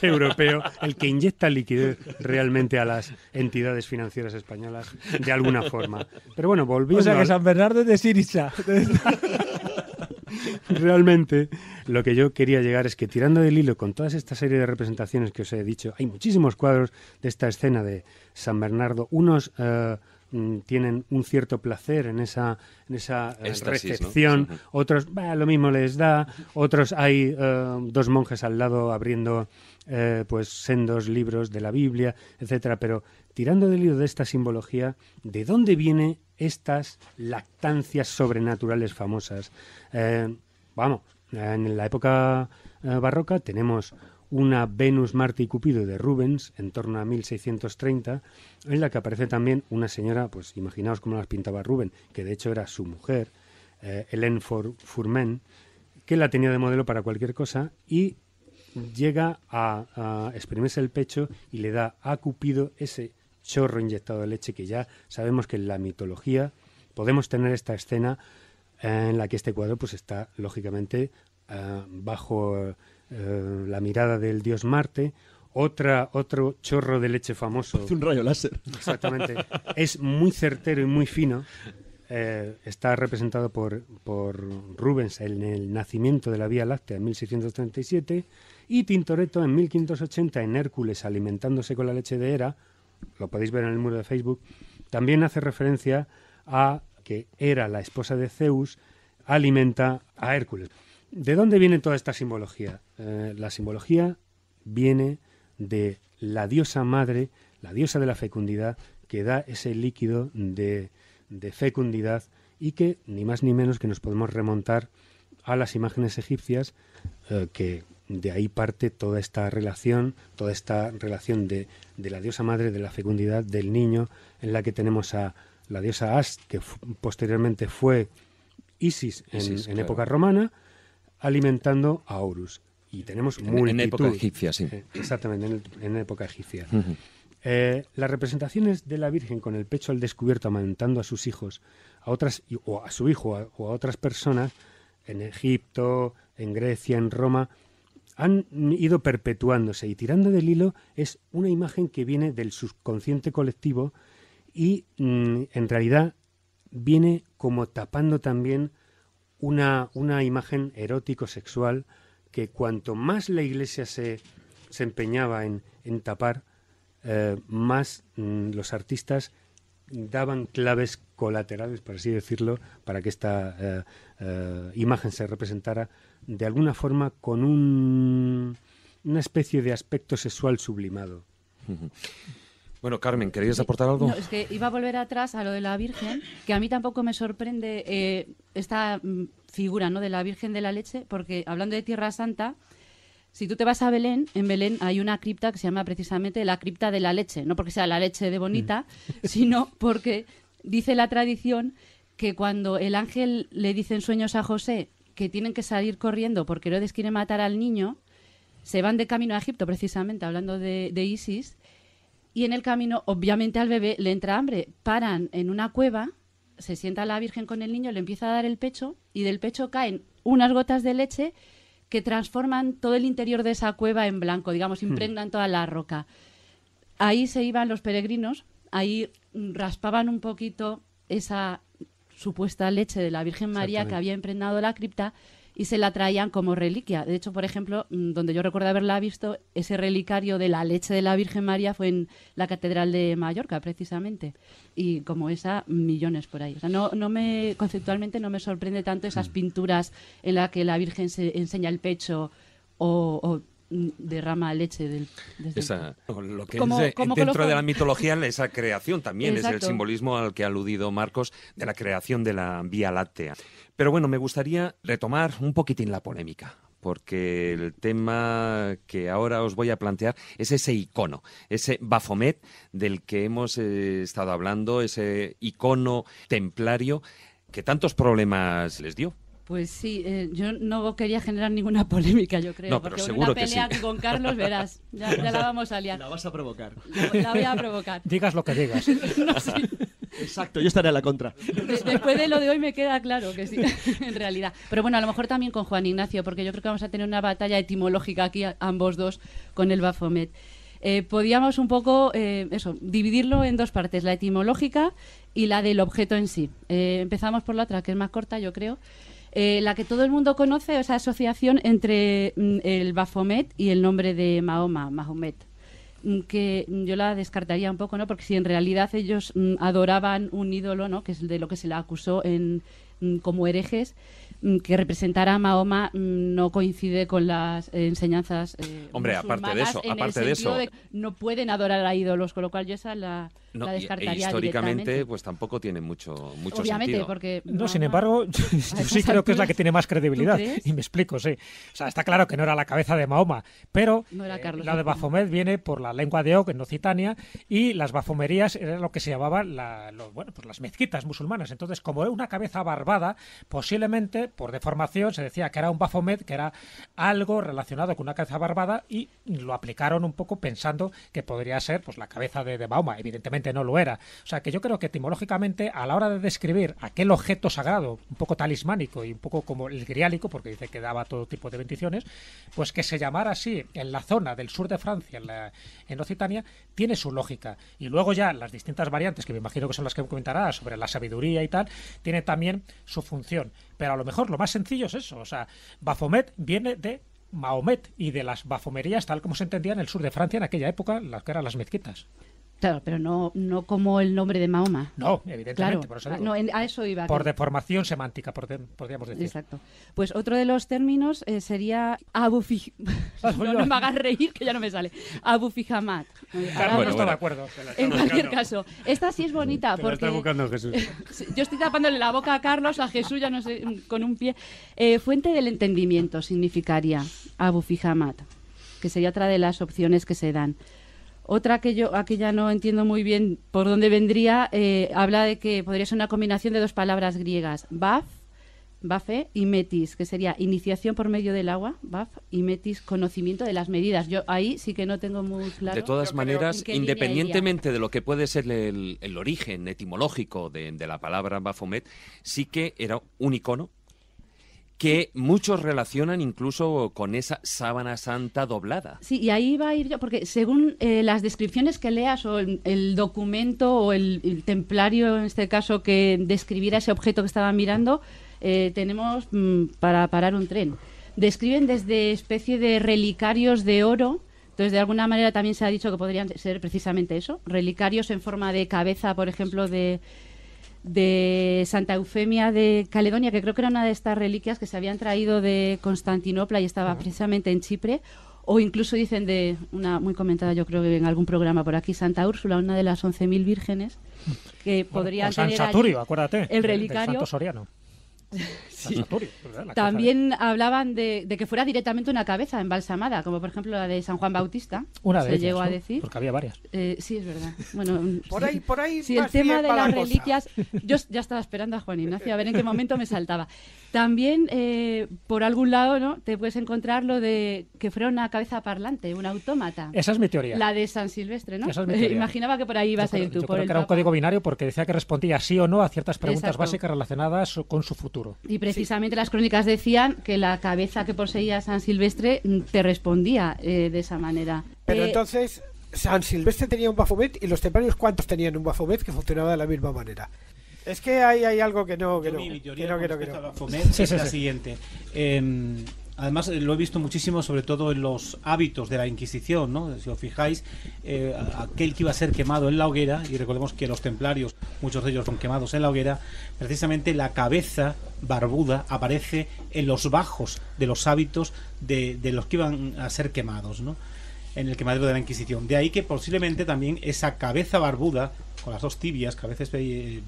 [SPEAKER 9] Europeo, el que inyecta liquidez realmente a las entidades financieras españolas de alguna forma. Pero bueno, volviendo. O sea que San
[SPEAKER 7] Bernardo es de Siriza.
[SPEAKER 9] Realmente, lo que yo quería llegar es que tirando del hilo con toda esta serie de representaciones que os he dicho, hay muchísimos cuadros de esta escena de San Bernardo, unos. Eh, Mm, tienen un cierto placer en esa, en esa eh, recepción, otros lo mismo les da, otros hay eh, dos monjes al lado abriendo eh, pues sendos libros de la Biblia, etcétera, pero tirando del hilo de esta simbología, ¿de dónde vienen estas lactancias sobrenaturales famosas? vamos, en la época barroca tenemos una Venus, Marte y Cupido de Rubens, en torno a 1630, en la que aparece también una señora, pues imaginaos cómo las pintaba Rubens, que de hecho era su mujer, eh, Hélène Fourmen, que la tenía de modelo para cualquier cosa y llega a, exprimirse el pecho y le da a Cupido ese chorro inyectado de leche que ya sabemos que en la mitología podemos tener esta escena en la que este cuadro pues está lógicamente eh, bajo eh, la mirada del dios Marte, otra, otro chorro de leche famoso. Es un rayo láser. Exactamente. es muy certero y muy fino. Eh, está representado por, por, Rubens en el nacimiento de la Vía Láctea en 1637 y Tintoretto en 1580 en Hércules alimentándose con la leche de Hera, lo podéis ver en el muro de Facebook, también hace referencia a que Hera, la esposa de Zeus, alimenta a Hércules. ¿De dónde viene toda esta simbología? Eh, la simbología viene de la diosa madre, la diosa de la fecundidad, que da ese líquido de, fecundidad y que ni más ni menos que nos podemos remontar a las imágenes egipcias eh, que de ahí parte toda esta relación, toda esta relación de, la diosa madre, de la fecundidad, del niño, en la que tenemos a la diosa As, que posteriormente fue Isis en, época romana, alimentando a Horus. Y tenemos multitud. En, época egipcia, sí. Eh, exactamente, en, época egipcia. Eh, las representaciones de la Virgen con el pecho al descubierto amamantando a sus hijos, a otras, o a su hijo, o a otras personas, en Egipto, en Grecia, en Roma, han ido perpetuándose y tirando del hilo es una imagen que viene del subconsciente colectivo y mm, en realidad viene como tapando también una, una imagen erótico-sexual que cuanto más la iglesia se, se empeñaba en, en tapar, eh, más mm, los artistas daban claves colaterales, por así decirlo, para que esta eh, eh, imagen se representara de alguna forma con un, una especie de aspecto sexual
[SPEAKER 1] sublimado. Bueno, Carmen, ¿querías aportar
[SPEAKER 9] algo? No, es
[SPEAKER 2] que iba a volver atrás a lo de la Virgen, que a mí tampoco me sorprende eh, esta mm, figura ¿no? de la Virgen de la Leche, porque hablando de Tierra Santa, si tú te vas a Belén, en Belén hay una cripta que se llama precisamente la cripta de la leche, no porque sea la leche de bonita, mm. sino porque dice la tradición que cuando el ángel le dice en sueños a José que tienen que salir corriendo porque Herodes quiere matar al niño, se van de camino a Egipto, precisamente hablando de, de Isis, y en el camino, obviamente al bebé le entra hambre, paran en una cueva, se sienta la Virgen con el niño, le empieza a dar el pecho y del pecho caen unas gotas de leche que transforman todo el interior de esa cueva en blanco, digamos, impregnan hmm. toda la roca. Ahí se iban los peregrinos, ahí raspaban un poquito esa supuesta leche de la Virgen María que había impregnado la cripta y se la traían como reliquia. De hecho, por ejemplo, mm, donde yo recuerdo haberla visto, ese relicario de la leche de la Virgen María fue en la Catedral de Mallorca, precisamente. Y como esa, millones por ahí. no, no me, conceptualmente no me sorprende tanto esas mm. pinturas en las que la Virgen se enseña el pecho o, o derrama leche del...
[SPEAKER 1] Desde lo dentro de la mitología, esa creación también es el simbolismo al que ha aludido Marcos de la creación de la Vía Láctea. Pero bueno, me gustaría retomar un poquitín la polémica, porque el tema que ahora os voy a plantear es ese icono, ese Bafomet del que hemos eh, estado hablando, ese icono templario que tantos problemas les dio
[SPEAKER 2] pues sí, eh, yo no quería generar ninguna polémica, yo creo, no, porque una pelea con Carlos verás, ya, la vamos a liar. La vas a
[SPEAKER 4] provocar. La, voy a provocar. Digas lo que digas. Exacto, yo estaré a la contra.
[SPEAKER 2] después de lo de hoy me queda claro que sí, en realidad. Pero bueno, a lo mejor también con Juan Ignacio, porque yo creo que vamos a tener una batalla etimológica aquí, ambos dos, con el Bafomet. Eh, podíamos un poco, eh, eso, dividirlo en dos partes, la etimológica y la del objeto en sí. empezamos por la otra, que es más corta, yo creo. Eh, la que todo el mundo conoce, esa asociación entre mm, el Bafomet y el nombre de Mahoma, Mahomet mm, que mm, yo la descartaría un poco, ¿no? Porque si en realidad ellos adoraban un ídolo, ¿no? Que es de lo que se la acusó en, como herejes, que representara a Mahoma no coincide con las enseñanzas. Eh, Hombre, aparte de eso, aparte de eso. no pueden adorar a ídolos, con lo cual yo esa la no, la e históricamente,
[SPEAKER 1] pues tampoco tiene mucho,
[SPEAKER 3] mucho sentido. No, sin embargo, yo, sí creo que es la que tiene más credibilidad. Y me explico, sí. O sea, está claro que no era la cabeza de Mahoma, pero eh,
[SPEAKER 2] la de Bafomet
[SPEAKER 3] viene por la lengua de Og en y las bafomerías era lo que se llamaban pues las mezquitas musulmanas. Entonces, como era una cabeza barbada, posiblemente por deformación se decía que era un Bafomet que era algo relacionado con una cabeza barbada y lo aplicaron un poco pensando que podría ser pues la cabeza de, de Mahoma. Evidentemente, no lo era. O sea que yo creo que etimológicamente a la hora de describir aquel objeto sagrado, un poco talismánico y un poco como el griálico, porque dice que daba todo tipo de bendiciones, pues que se llamara así en la zona del sur de Francia, en, la, Occitania, tiene su lógica. Y luego ya las distintas variantes, que me imagino que son las que comentará, sobre la sabiduría y tal, tiene también su función. Pero a lo mejor lo más sencillo es eso. O sea, Bafomet viene de Mahomet y de las bafomerías tal como se entendía en el sur de Francia en aquella época, las que eran las mezquitas.
[SPEAKER 2] Claro, pero no, no como el nombre de Mahoma. No,
[SPEAKER 3] evidentemente, por ah, eso iba. Por deformación semántica, podríamos decir. Exacto.
[SPEAKER 2] Pues otro de los términos eh, sería Abu. no, no, me hagas reír, que ya no me sale. Abufijamat. Claro, bueno, no de acuerdo. En cualquier caso, esta sí es bonita buscando Jesús. Yo estoy tapándole la boca a Carlos, a Jesús, ya no sé, con un pie. Eh, fuente del entendimiento significaría Abu Fijamat, que sería otra de las opciones que se dan. Otra que yo aquí ya no entiendo muy bien por dónde vendría, eh, habla de que podría ser una combinación de dos palabras griegas, baf, bafe y metis, que sería iniciación por medio del agua, baf, y metis, conocimiento de las medidas. Yo ahí sí que no tengo muy claro. De todas maneras, independientemente
[SPEAKER 1] de lo que puede ser el, origen etimológico de, de la palabra bafomet, sí que era un icono que muchos relacionan incluso con esa sábana santa doblada.
[SPEAKER 2] Sí, y ahí va a ir yo, porque según eh, las descripciones que leas o el, documento o el, templario, en este caso, que describiera ese objeto que estaba mirando, eh, tenemos mm, para parar un tren. Describen desde especie de relicarios de oro, entonces, de alguna manera también se ha dicho que podrían ser precisamente eso, relicarios en forma de cabeza, por ejemplo, de, de Santa Eufemia de Caledonia, que creo que era una de estas reliquias que se habían traído de Constantinopla y estaba ah. precisamente en Chipre, o incluso dicen de una muy comentada, yo creo que en algún programa por aquí, Santa Úrsula, una de las 11.000 vírgenes, que podría ser San acuérdate, el relicario. Santo Soriano. También hablaban de, que fuera directamente una cabeza embalsamada, como por ejemplo la de San Juan Bautista. Una se llegó a decir. Porque había varias. Eh, sí, es verdad. Bueno, por ahí, por ahí. si el tema de las reliquias. Yo ya estaba esperando a Juan Ignacio a ver en qué momento me saltaba. También eh, por algún lado, ¿no? Te puedes encontrar lo de que fuera una cabeza parlante, un autómata. Esa es mi teoría. La de San Silvestre, ¿no? Imaginaba que por ahí ibas a ir tú. por el que era un
[SPEAKER 3] código binario porque decía que respondía sí o no a ciertas preguntas básicas relacionadas con su futuro.
[SPEAKER 2] Y Precisamente las crónicas decían que la cabeza que poseía San Silvestre mm, te respondía eh, de esa manera. Pero eh,
[SPEAKER 5] entonces, San Silvestre tenía un bafomet y los templarios, ¿cuántos tenían un bafomet que funcionaba de la misma manera? Es que hay, hay algo que no, que no. que no, sí, es la siguiente.
[SPEAKER 6] Em, Además, eh, lo he visto muchísimo, sobre todo en los hábitos de la Inquisición, ¿no? Si os fijáis, eh, aquel que iba a ser quemado en la hoguera, y recordemos que los templarios, muchos de ellos son quemados en la hoguera, precisamente la cabeza barbuda aparece en los bajos de los hábitos de, de los que iban a ser quemados, ¿no? en el quemadero de la Inquisición. De ahí que posiblemente también esa cabeza barbuda, con las dos tibias que a veces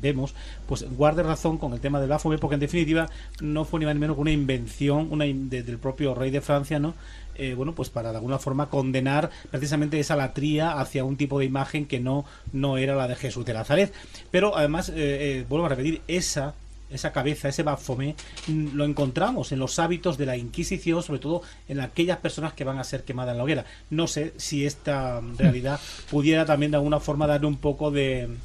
[SPEAKER 6] vemos, pues guarde razón con el tema del fome porque en definitiva no fue ni más ni menos que una invención una del propio rey de Francia, ¿no? Eh, bueno, pues para de alguna forma condenar precisamente esa latría hacia un tipo de imagen que no, no era la de Jesús de Nazaret. Pero además, eh, eh, vuelvo a repetir, esa esa cabeza, ese bafomé, mm, lo encontramos en los hábitos de la Inquisición, sobre todo en aquellas personas que van a ser quemadas en la hoguera. No sé si esta mm, mm. realidad pudiera también de alguna forma dar un poco de...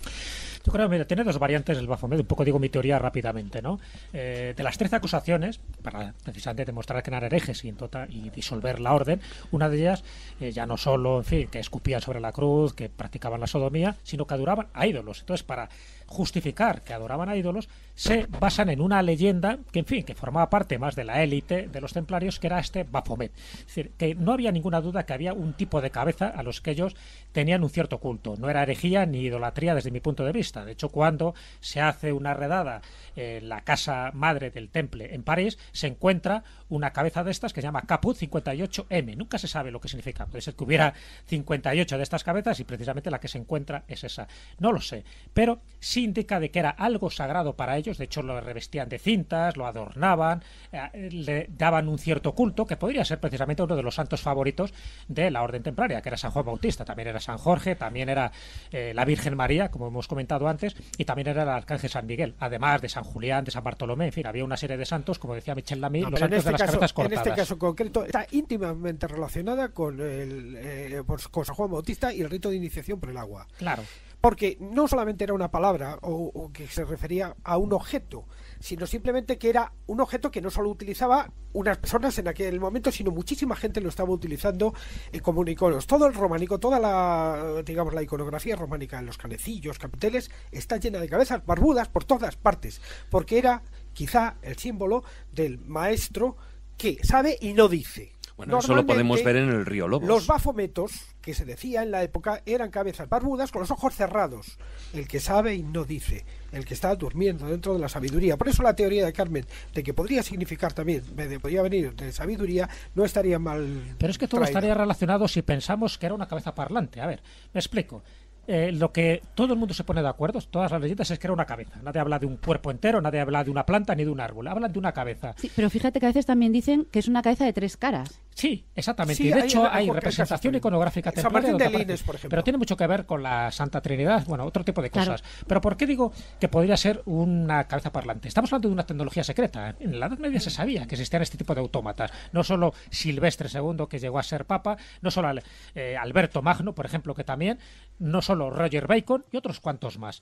[SPEAKER 6] Yo creo que tiene dos variantes
[SPEAKER 3] el bafomé, un poco digo mi teoría rápidamente, ¿no? Eh, de las trece acusaciones, para precisamente demostrar que eran herejes y, total, y disolver la orden, una de ellas eh, ya no solo, en fin, que escupían sobre la cruz, que practicaban la sodomía, sino que adoraban a ídolos. Entonces, para justificar que adoraban a ídolos, se basan en una leyenda que, en fin, que formaba parte más de la élite de los templarios, que era este Baphomet. Es decir, que no había ninguna duda que había un tipo de cabeza a los que ellos tenían un cierto culto. No era herejía ni idolatría desde mi punto de vista. De hecho, cuando se hace una redada en la casa madre del temple en París, se encuentra una cabeza de estas que se llama Caput 58M. Nunca se sabe lo que significa. Puede ser que hubiera 58 de estas cabezas y precisamente la que se encuentra es esa. No lo sé. Pero indica de que era algo sagrado para ellos, de hecho lo revestían de cintas, lo adornaban, eh, le daban un cierto culto, que podría ser precisamente uno de los santos favoritos de la Orden Templaria, que era San Juan Bautista, también era San Jorge, también era eh, la Virgen María, como hemos comentado antes, y también era el Arcángel San Miguel, además de San Julián, de San Bartolomé, en fin, había una serie de santos, como decía Michel Lamy, los santos de este las cabezas cortadas. En este caso
[SPEAKER 5] concreto está íntimamente relacionada con, el, eh, con San Juan Bautista y el rito de iniciación por el agua. Claro porque no solamente era una palabra o, que se refería a un objeto, sino simplemente que era un objeto que no solo utilizaba unas personas en aquel momento, sino muchísima gente lo estaba utilizando eh, como Todo el románico, toda la, digamos, la iconografía románica, en los canecillos, capiteles, está llena de cabezas barbudas por todas partes, porque era quizá el símbolo del maestro que sabe y no dice. Bueno, eso lo podemos ver en el río Lobos. Los bafometos, que se decía en la época, eran cabezas barbudas con los ojos cerrados. El que sabe y no dice, el que está durmiendo dentro de la sabiduría. Por eso la teoría de Carmen, de que podría significar también, de, podría venir de sabiduría, no estaría mal. Pero es que todo estaría
[SPEAKER 3] relacionado si pensamos que era una cabeza parlante. A ver, me explico. Eh, lo que todo el mundo se pone de acuerdo, todas las leyendas, es que era una cabeza. Nadie habla de un cuerpo entero, nadie habla de una planta ni de un árbol, hablan de una cabeza.
[SPEAKER 2] pero fíjate que a veces también dicen que es una cabeza de tres caras. Sí, exactamente. y de hecho, hay representación iconográfica San de
[SPEAKER 3] por Pero tiene mucho que ver con la Santa Trinidad, bueno, otro tipo de cosas. Pero ¿por qué digo que podría ser una cabeza parlante? Estamos hablando de una tecnología secreta. En la Edad Media se sabía que existían este tipo de autómatas. No solo Silvestre II, que llegó a ser papa, no solo eh, Alberto Magno, por ejemplo, que también, no solo Roger Bacon y otros cuantos más.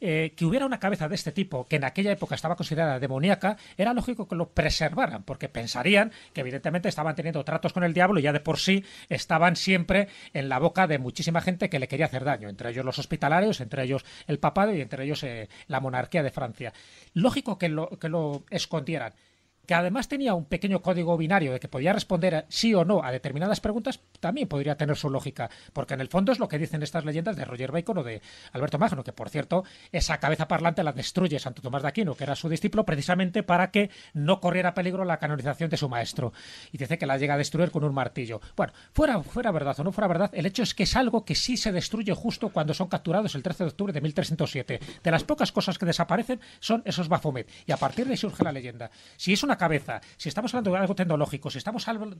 [SPEAKER 3] Eh, que hubiera una cabeza de este tipo, que en aquella época estaba considerada demoníaca, era lógico que lo preservaran, porque pensarían que evidentemente estaban teniendo tratos con el diablo y ya de por sí estaban siempre en la boca de muchísima gente que le quería hacer daño, entre ellos los hospitalarios, entre ellos el papado y entre ellos eh, la monarquía de Francia. Lógico que lo, que lo escondieran que además tenía un pequeño código binario de que podía responder sí o no a determinadas preguntas, también podría tener su lógica, porque en el fondo es lo que dicen estas leyendas de Roger Bacon o de Alberto Magno, que por cierto, esa cabeza parlante la destruye Santo Tomás de Aquino, que era su discípulo, precisamente para que no corriera peligro la canonización de su maestro. Y dice que la llega a destruir con un martillo. Bueno, fuera, fuera verdad o no fuera verdad, el hecho es que es algo que sí se destruye justo cuando son capturados el 13 de octubre de 1307. De las pocas cosas que desaparecen son esos Bafomet, y a partir de ahí surge la leyenda. Si es una cabeza, si estamos hablando de algo tecnológico, si estamos algo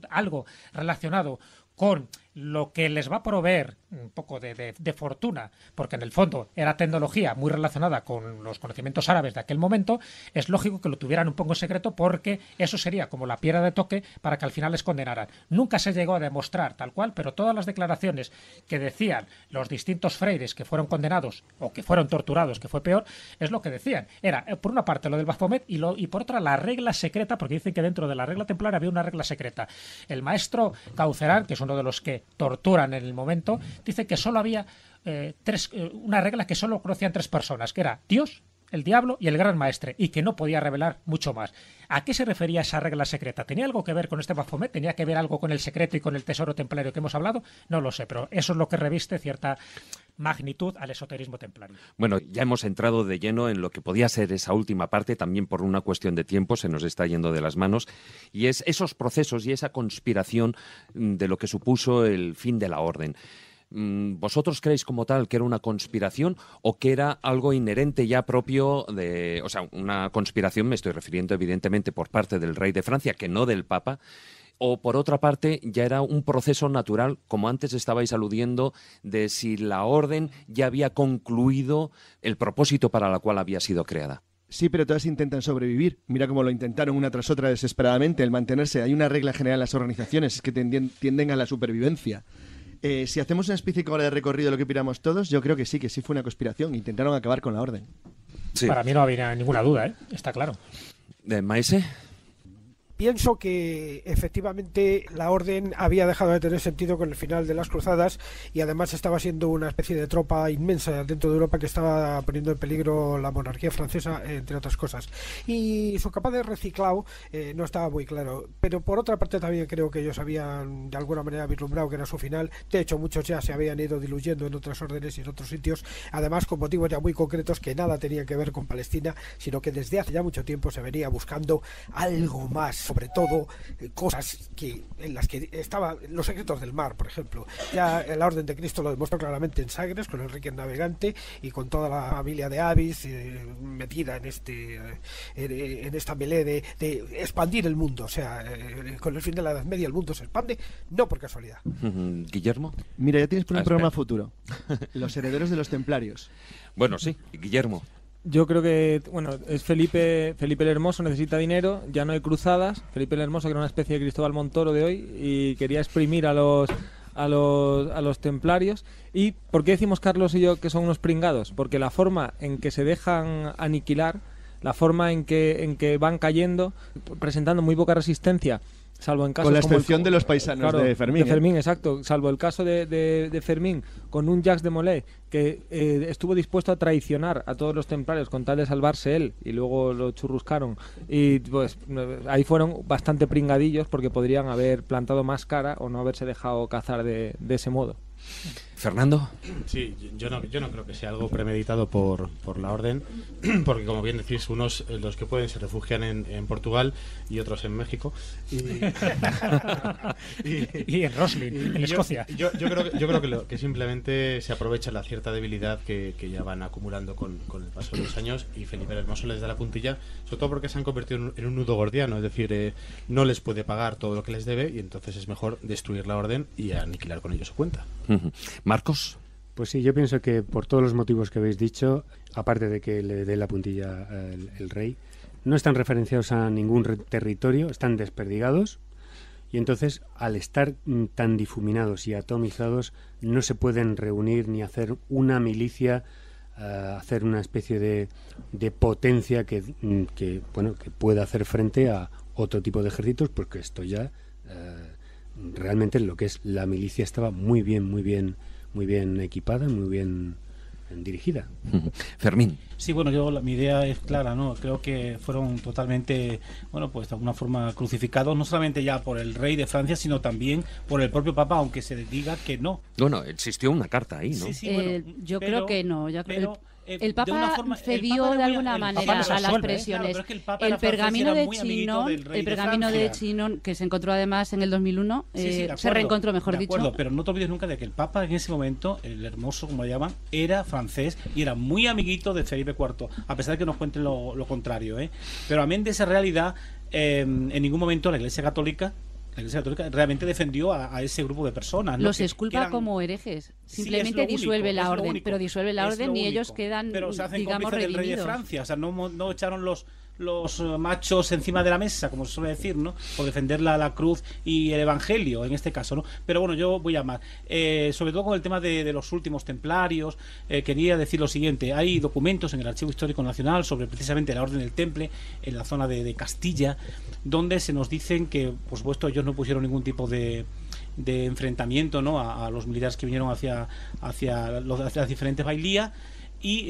[SPEAKER 3] relacionado con lo que les va a proveer un poco de, fortuna, porque en el fondo era tecnología muy relacionada con los conocimientos árabes de aquel momento, es lógico que lo tuvieran un poco en secreto porque eso sería como la piedra de toque para que al final les condenaran. Nunca se llegó a demostrar tal cual, pero todas las declaraciones que decían los distintos freires que fueron condenados o que fueron torturados, que fue peor, es lo que decían. Era, eh, por una parte, lo del Bafomet y, lo, y por otra, la regla secreta, porque dicen que dentro de la regla templar había una regla secreta. El maestro Caucerán, que es uno de los que torturan en el momento, dice que solo había eh, tres, eh, una regla que solo conocían tres personas, que era Dios, el diablo y el gran maestre, y que no podía revelar mucho más. ¿A qué se refería esa regla secreta? ¿Tenía algo que ver con este Bafomet? ¿Tenía que ver algo con el secreto y con el tesoro templario que hemos hablado? No lo sé, pero eso es lo que reviste cierta magnitud al esoterismo templario.
[SPEAKER 1] Bueno, ya hemos entrado de lleno en lo que podía ser esa última parte, también por una cuestión de tiempo, se nos está yendo de las manos, y es esos procesos y esa conspiración de lo que supuso el fin de la orden. Mm, ¿Vosotros creéis como tal que era una conspiración o que era algo inherente ya propio de, o sea, una conspiración, me estoy refiriendo evidentemente por parte del rey de Francia, que no del Papa? o por otra parte ya era un proceso natural, como antes estabais aludiendo, de si la orden ya había concluido el propósito para la cual había sido creada.
[SPEAKER 4] Sí, pero todas intentan sobrevivir. Mira cómo lo intentaron una tras otra desesperadamente, el mantenerse. Hay una regla general en las organizaciones, es que tienden, tienden a la supervivencia. Eh, si hacemos una especie de recorrido de lo que piramos todos, yo creo que sí, que sí fue una conspiración. Intentaron acabar con la orden. Para mí no había ninguna duda, ¿eh?
[SPEAKER 3] está claro. ¿De
[SPEAKER 4] Maese? Pienso que
[SPEAKER 5] efectivamente la orden había dejado de tener sentido con el final de las cruzadas y además estaba siendo una especie de tropa inmensa dentro de Europa que estaba poniendo en peligro la monarquía francesa, entre otras cosas. Y su capaz de reciclado eh, no estaba muy claro. Pero por otra parte también creo que ellos habían de alguna manera vislumbrado que era su final. De hecho, muchos ya se habían ido diluyendo en otras órdenes y en otros sitios, además con motivos ya muy concretos que nada tenían que ver con Palestina, sino que desde hace ya mucho tiempo se venía buscando algo más sobre todo eh, cosas que en las que estaba los secretos del mar, por ejemplo. Ya la Orden de Cristo lo demostró claramente en Sagres con Enrique el Navegante y con toda la familia de Avis eh, metida en este eh, en, esta melee de, expandir el mundo, o sea, con el fin de la Edad Media el mundo se expande no por casualidad.
[SPEAKER 1] Guillermo, mira, ya tienes ah, por un programa futuro.
[SPEAKER 5] los herederos de los templarios.
[SPEAKER 1] Bueno, sí, Guillermo,
[SPEAKER 5] yo creo
[SPEAKER 7] que, bueno, es Felipe, Felipe el Hermoso necesita dinero, ya no hay cruzadas. Felipe el Hermoso, que era una especie de Cristóbal Montoro de hoy, y quería exprimir a los, a los, a los templarios. ¿Y por qué decimos Carlos y yo que son unos pringados? Porque la forma en que se dejan aniquilar, la forma en que, en que van cayendo, presentando muy poca resistencia Salvo en con la excepción de los paisanos de Fermín. ¿eh? Fermín, exacto. Salvo el caso de, Fermín con un Jacques de Molay que eh, estuvo dispuesto a traicionar a todos los templarios con tal de salvarse él y luego lo churruscaron. Y pues ahí fueron bastante pringadillos porque podrían haber plantado más cara o no haberse dejado cazar de ese modo.
[SPEAKER 8] Fernando. Sí, yo no, yo no creo que sea algo premeditado por, la orden, porque como bien decís, unos eh, los que pueden se refugian en, en Portugal y otros en México. Y, en Roslyn, en Escocia. Yo, creo, yo creo que, simplemente se aprovecha la cierta debilidad que, ya van acumulando con, el paso de los años y Felipe Hermoso les da la puntilla, sobre todo porque se han convertido en, un nudo gordiano, es decir, eh, no les puede pagar todo lo que les debe y entonces es mejor destruir la orden y aniquilar con ellos su cuenta.
[SPEAKER 9] Marcos. Pues sí, yo pienso que por todos los motivos que habéis dicho, aparte de que le dé la puntilla el, rey, no están referenciados a ningún territorio, están desperdigados. Y entonces, al estar mm, tan difuminados y atomizados, no se pueden reunir ni hacer una milicia, ah, hacer una especie de, potencia mm, que, bueno, que pueda hacer frente a otro tipo de ejércitos, porque esto ya ah, realmente lo que es la milicia estaba muy bien, muy bien muy bien equipada, muy bien dirigida. Fermín.
[SPEAKER 6] Sí, bueno, yo mi idea es clara, ¿no? Creo que fueron totalmente, bueno, pues de alguna forma crucificados, no solamente ya por el rey de Francia, sino también por el propio Papa, aunque se diga que no. Bueno, existió una carta ahí, ¿no? Sí,
[SPEAKER 2] eh, yo creo que no. ya creo eh, el Papa cedió de alguna manera a las presiones. el, pergamino de Chino, el pergamino de, que se encontró además en el 2001, eh, se reencontró, mejor dicho.
[SPEAKER 6] Pero no te olvides nunca de que el Papa en ese momento, el hermoso como lo llaman, era francés y era muy amiguito de Felipe IV, a pesar de que nos cuenten lo, contrario, ¿eh? Pero amén de esa realidad, eh, en ningún momento la Iglesia Católica la Iglesia Católica realmente defendió a, ese grupo de personas. Los esculpa
[SPEAKER 2] como herejes. Simplemente disuelve la orden, pero disuelve la orden y ellos quedan, pero se hacen digamos, del rey de Francia.
[SPEAKER 6] O sea, no echaron los los eh, machos encima de la mesa, como se suele decir, ¿no? Por defender la, la cruz y el evangelio, en este caso, ¿no? Pero bueno, yo voy a más. Eh, sobre todo con el tema de, los últimos templarios, eh, quería decir lo siguiente: hay documentos en el Archivo Histórico Nacional sobre precisamente la Orden del Temple en la zona de, Castilla, donde se nos dicen que, por supuesto, ellos no pusieron ningún tipo de enfrentamiento ¿no? a, los militares que vinieron hacia, las diferentes bailías y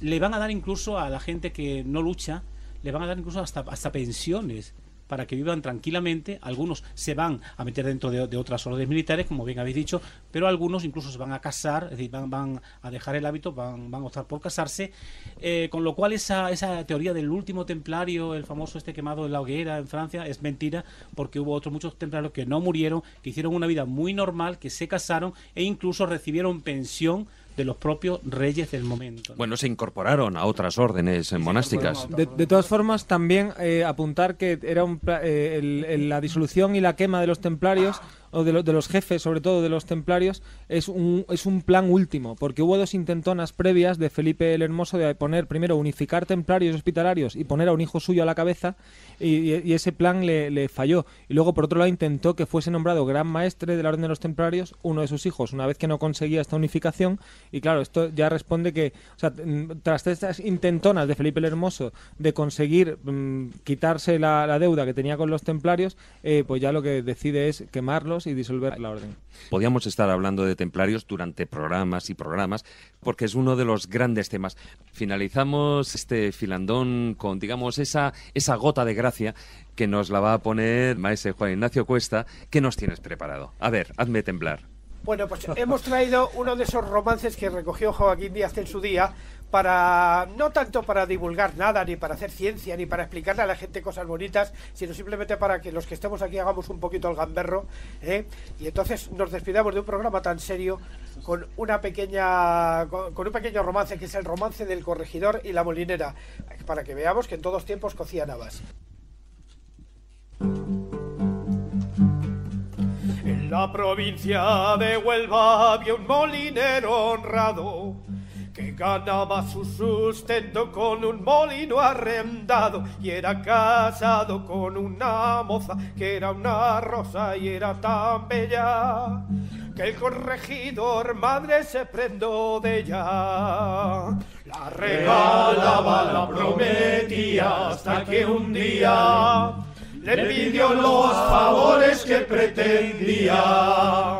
[SPEAKER 6] le van a dar incluso a la gente que no lucha, le van a dar incluso hasta, hasta pensiones para que vivan tranquilamente. Algunos se van a meter dentro de, otras órdenes militares, como bien habéis dicho, pero algunos incluso se van a casar, es decir, van, van a dejar el hábito, van, van a optar por casarse. Eh, con lo cual, esa, esa teoría del último templario, el famoso este quemado en la hoguera en Francia, es mentira, porque hubo otros muchos templarios que no murieron, que hicieron una vida muy normal, que se casaron e incluso recibieron pensión de los propios reyes del momento. Bueno, se incorporaron
[SPEAKER 1] a otras órdenes monásticas.
[SPEAKER 7] De, todas formas, también eh, apuntar que era un, eh, la disolución y la quema de los templarios o de, de, los jefes, sobre todo de los templarios, es un, es un plan último, porque hubo dos intentonas previas de Felipe el Hermoso de poner, primero, unificar templarios hospitalarios y poner a un hijo suyo a la cabeza, y, ese plan le, falló. Y luego, por otro lado, intentó que fuese nombrado gran maestre de la Orden de los Templarios uno de sus hijos, una vez que no conseguía esta unificación, y claro, esto ya responde que, o sea, mm, tras estas intentonas de Felipe el Hermoso de conseguir mm, quitarse la, deuda que tenía con los templarios, eh, pues ya lo que decide es quemarlo y disolver la orden.
[SPEAKER 1] Podríamos estar hablando de Templarios durante programas y programas porque es uno de los grandes temas. Finalizamos este filandón con, digamos, esa, esa gota de gracia que nos la va a poner maese Juan Ignacio Cuesta. ¿Qué nos tienes preparado? A ver, hazme temblar.
[SPEAKER 5] Bueno, pues hemos traído uno de esos romances que recogió Joaquín Díaz en su día, para no tanto para divulgar nada, ni para hacer ciencia, ni para explicarle a la gente cosas bonitas, sino simplemente para que los que estemos aquí hagamos un poquito el gamberro. ¿eh? Y entonces nos despidamos de un programa tan serio con una pequeña con, un pequeño romance que es el romance del corregidor y la molinera, para que veamos que en todos tiempos cocía habas. En la
[SPEAKER 11] provincia de Huelva había un molinero honrado que ganaba su sustento con un molino arrendado y era casado con una moza que era una rosa y era tan bella que el corregidor madre se prendó de ella.
[SPEAKER 10] La regalaba, la prometía hasta que un día
[SPEAKER 11] le pidió los favores que pretendía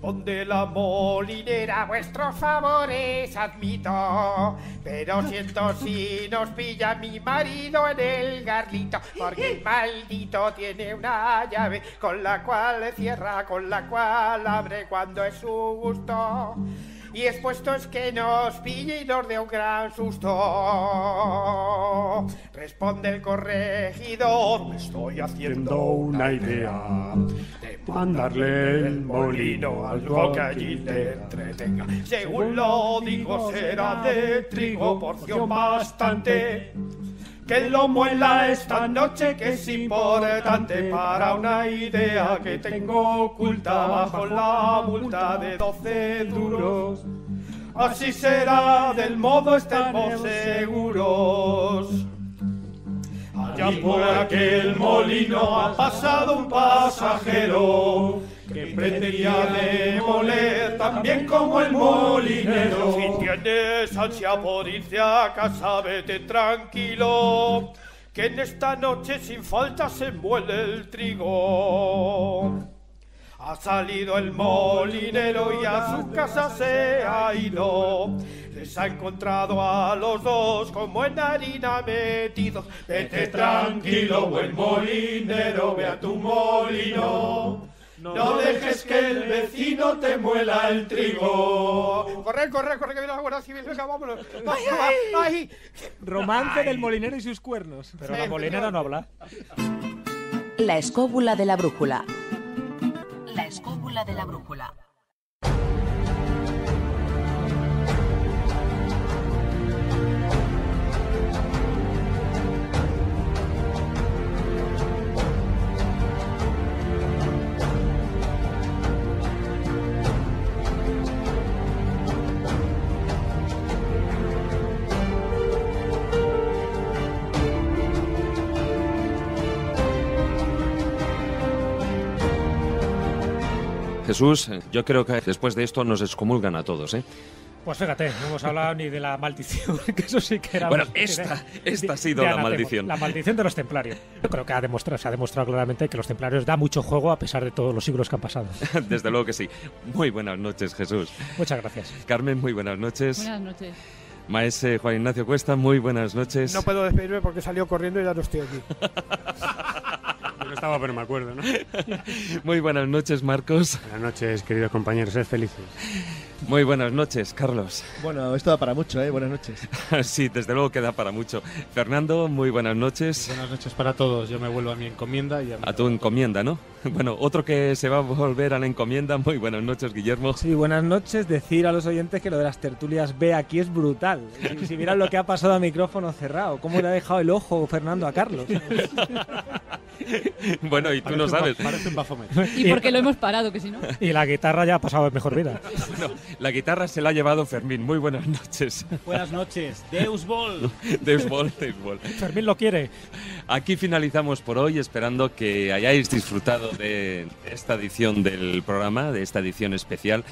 [SPEAKER 11] donde la molinera, vuestros favores admito,
[SPEAKER 5] pero siento si nos pilla mi marido en el garlito, porque el maldito tiene una llave con la cual cierra, con la cual abre cuando es su gusto y expuesto es que nos pille y nos un gran susto. Responde el corregidor,
[SPEAKER 11] me estoy
[SPEAKER 9] haciendo una idea de mandarle el molino algo que allí
[SPEAKER 11] te entretenga. Según lo digo será de trigo porción bastante que lo muela esta noche que es importante para una idea que tengo oculta bajo la multa de 12 duros. Así será, del modo estamos seguros. Allá por aquel molino ha pasado un pasajero que de demoler también como el molinero. Si tienes ansia por irte a casa, vete tranquilo, que en esta noche sin falta se muele el trigo. Ha salido el molinero y a su casa se ha ido. Les ha encontrado a los dos como en harina metidos. Vete tranquilo, buen molinero, ve a tu molino no, dejes que el vecino te muela el trigo.
[SPEAKER 5] Corre, corre, corre, que viene la Guardia Civil. Venga, vámonos.
[SPEAKER 7] Romance del molinero y sus cuernos. Pero la molinera no habla.
[SPEAKER 1] La escóbula de la brújula.
[SPEAKER 2] La escóbula de la brújula.
[SPEAKER 1] Jesús, eh, yo creo que después de esto nos excomulgan a todos, ¿eh?
[SPEAKER 3] Pues fíjate, no hemos hablado ni de la maldición, que eso sí que era. Bueno, esta, ¿eh?
[SPEAKER 1] esta ha sido la maldición. La
[SPEAKER 3] maldición de los templarios. Yo creo que ha demostrado, se ha demostrado claramente que los templarios da mucho juego a pesar de todos los siglos que han pasado.
[SPEAKER 1] Desde luego que sí. Muy buenas noches, Jesús. Muchas gracias. Carmen, muy buenas noches. Buenas noches. Maese Juan Ignacio Cuesta, muy buenas noches. No puedo
[SPEAKER 5] despedirme porque salió corriendo y ya no estoy aquí.
[SPEAKER 4] no estaba, pero me acuerdo, ¿no?
[SPEAKER 1] Muy buenas noches, Marcos. Buenas noches, queridos compañeros, sed felices. Muy buenas noches, Carlos.
[SPEAKER 4] Bueno, esto da para mucho, ¿eh? Buenas noches.
[SPEAKER 1] sí, desde luego que da para mucho. Fernando, muy buenas noches. Buenas noches para todos. Yo me vuelvo a mi encomienda. Y a, tu encomienda, ¿no? Bueno, otro que se va a volver a la encomienda. Muy buenas noches, Guillermo. Sí, buenas noches. Decir a los oyentes que lo de las tertulias
[SPEAKER 7] B aquí es brutal. Si, miran lo que ha pasado a micrófono cerrado, cómo le ha dejado el ojo Fernando a Carlos.
[SPEAKER 1] bueno, y tú no sabes. parece un Y
[SPEAKER 2] porque lo hemos parado, que si no.
[SPEAKER 3] Y la guitarra ya
[SPEAKER 6] ha pasado de mejor vida.
[SPEAKER 1] no. La guitarra se la ha llevado Fermín. Muy buenas noches. Buenas
[SPEAKER 2] noches.
[SPEAKER 6] Deus Ball.
[SPEAKER 1] Deus Ball, Deus Ball.
[SPEAKER 3] Fermín lo quiere.
[SPEAKER 1] Aquí finalizamos por hoy, esperando que hayáis disfrutado de esta edición del programa, de esta edición especial.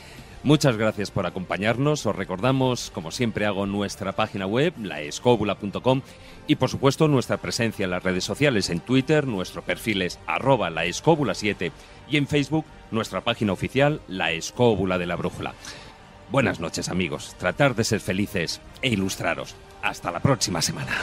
[SPEAKER 1] Muchas gracias por acompañarnos. Os recordamos, como siempre hago, nuestra página web, laescóbula.com, y por supuesto nuestra presencia en las redes sociales, en Twitter, nuestro perfil es arroba laescóbula7 y en Facebook nuestra página oficial, La Escóbula de la Brújula. Buenas noches amigos, tratar de ser felices e ilustraros. Hasta la próxima semana.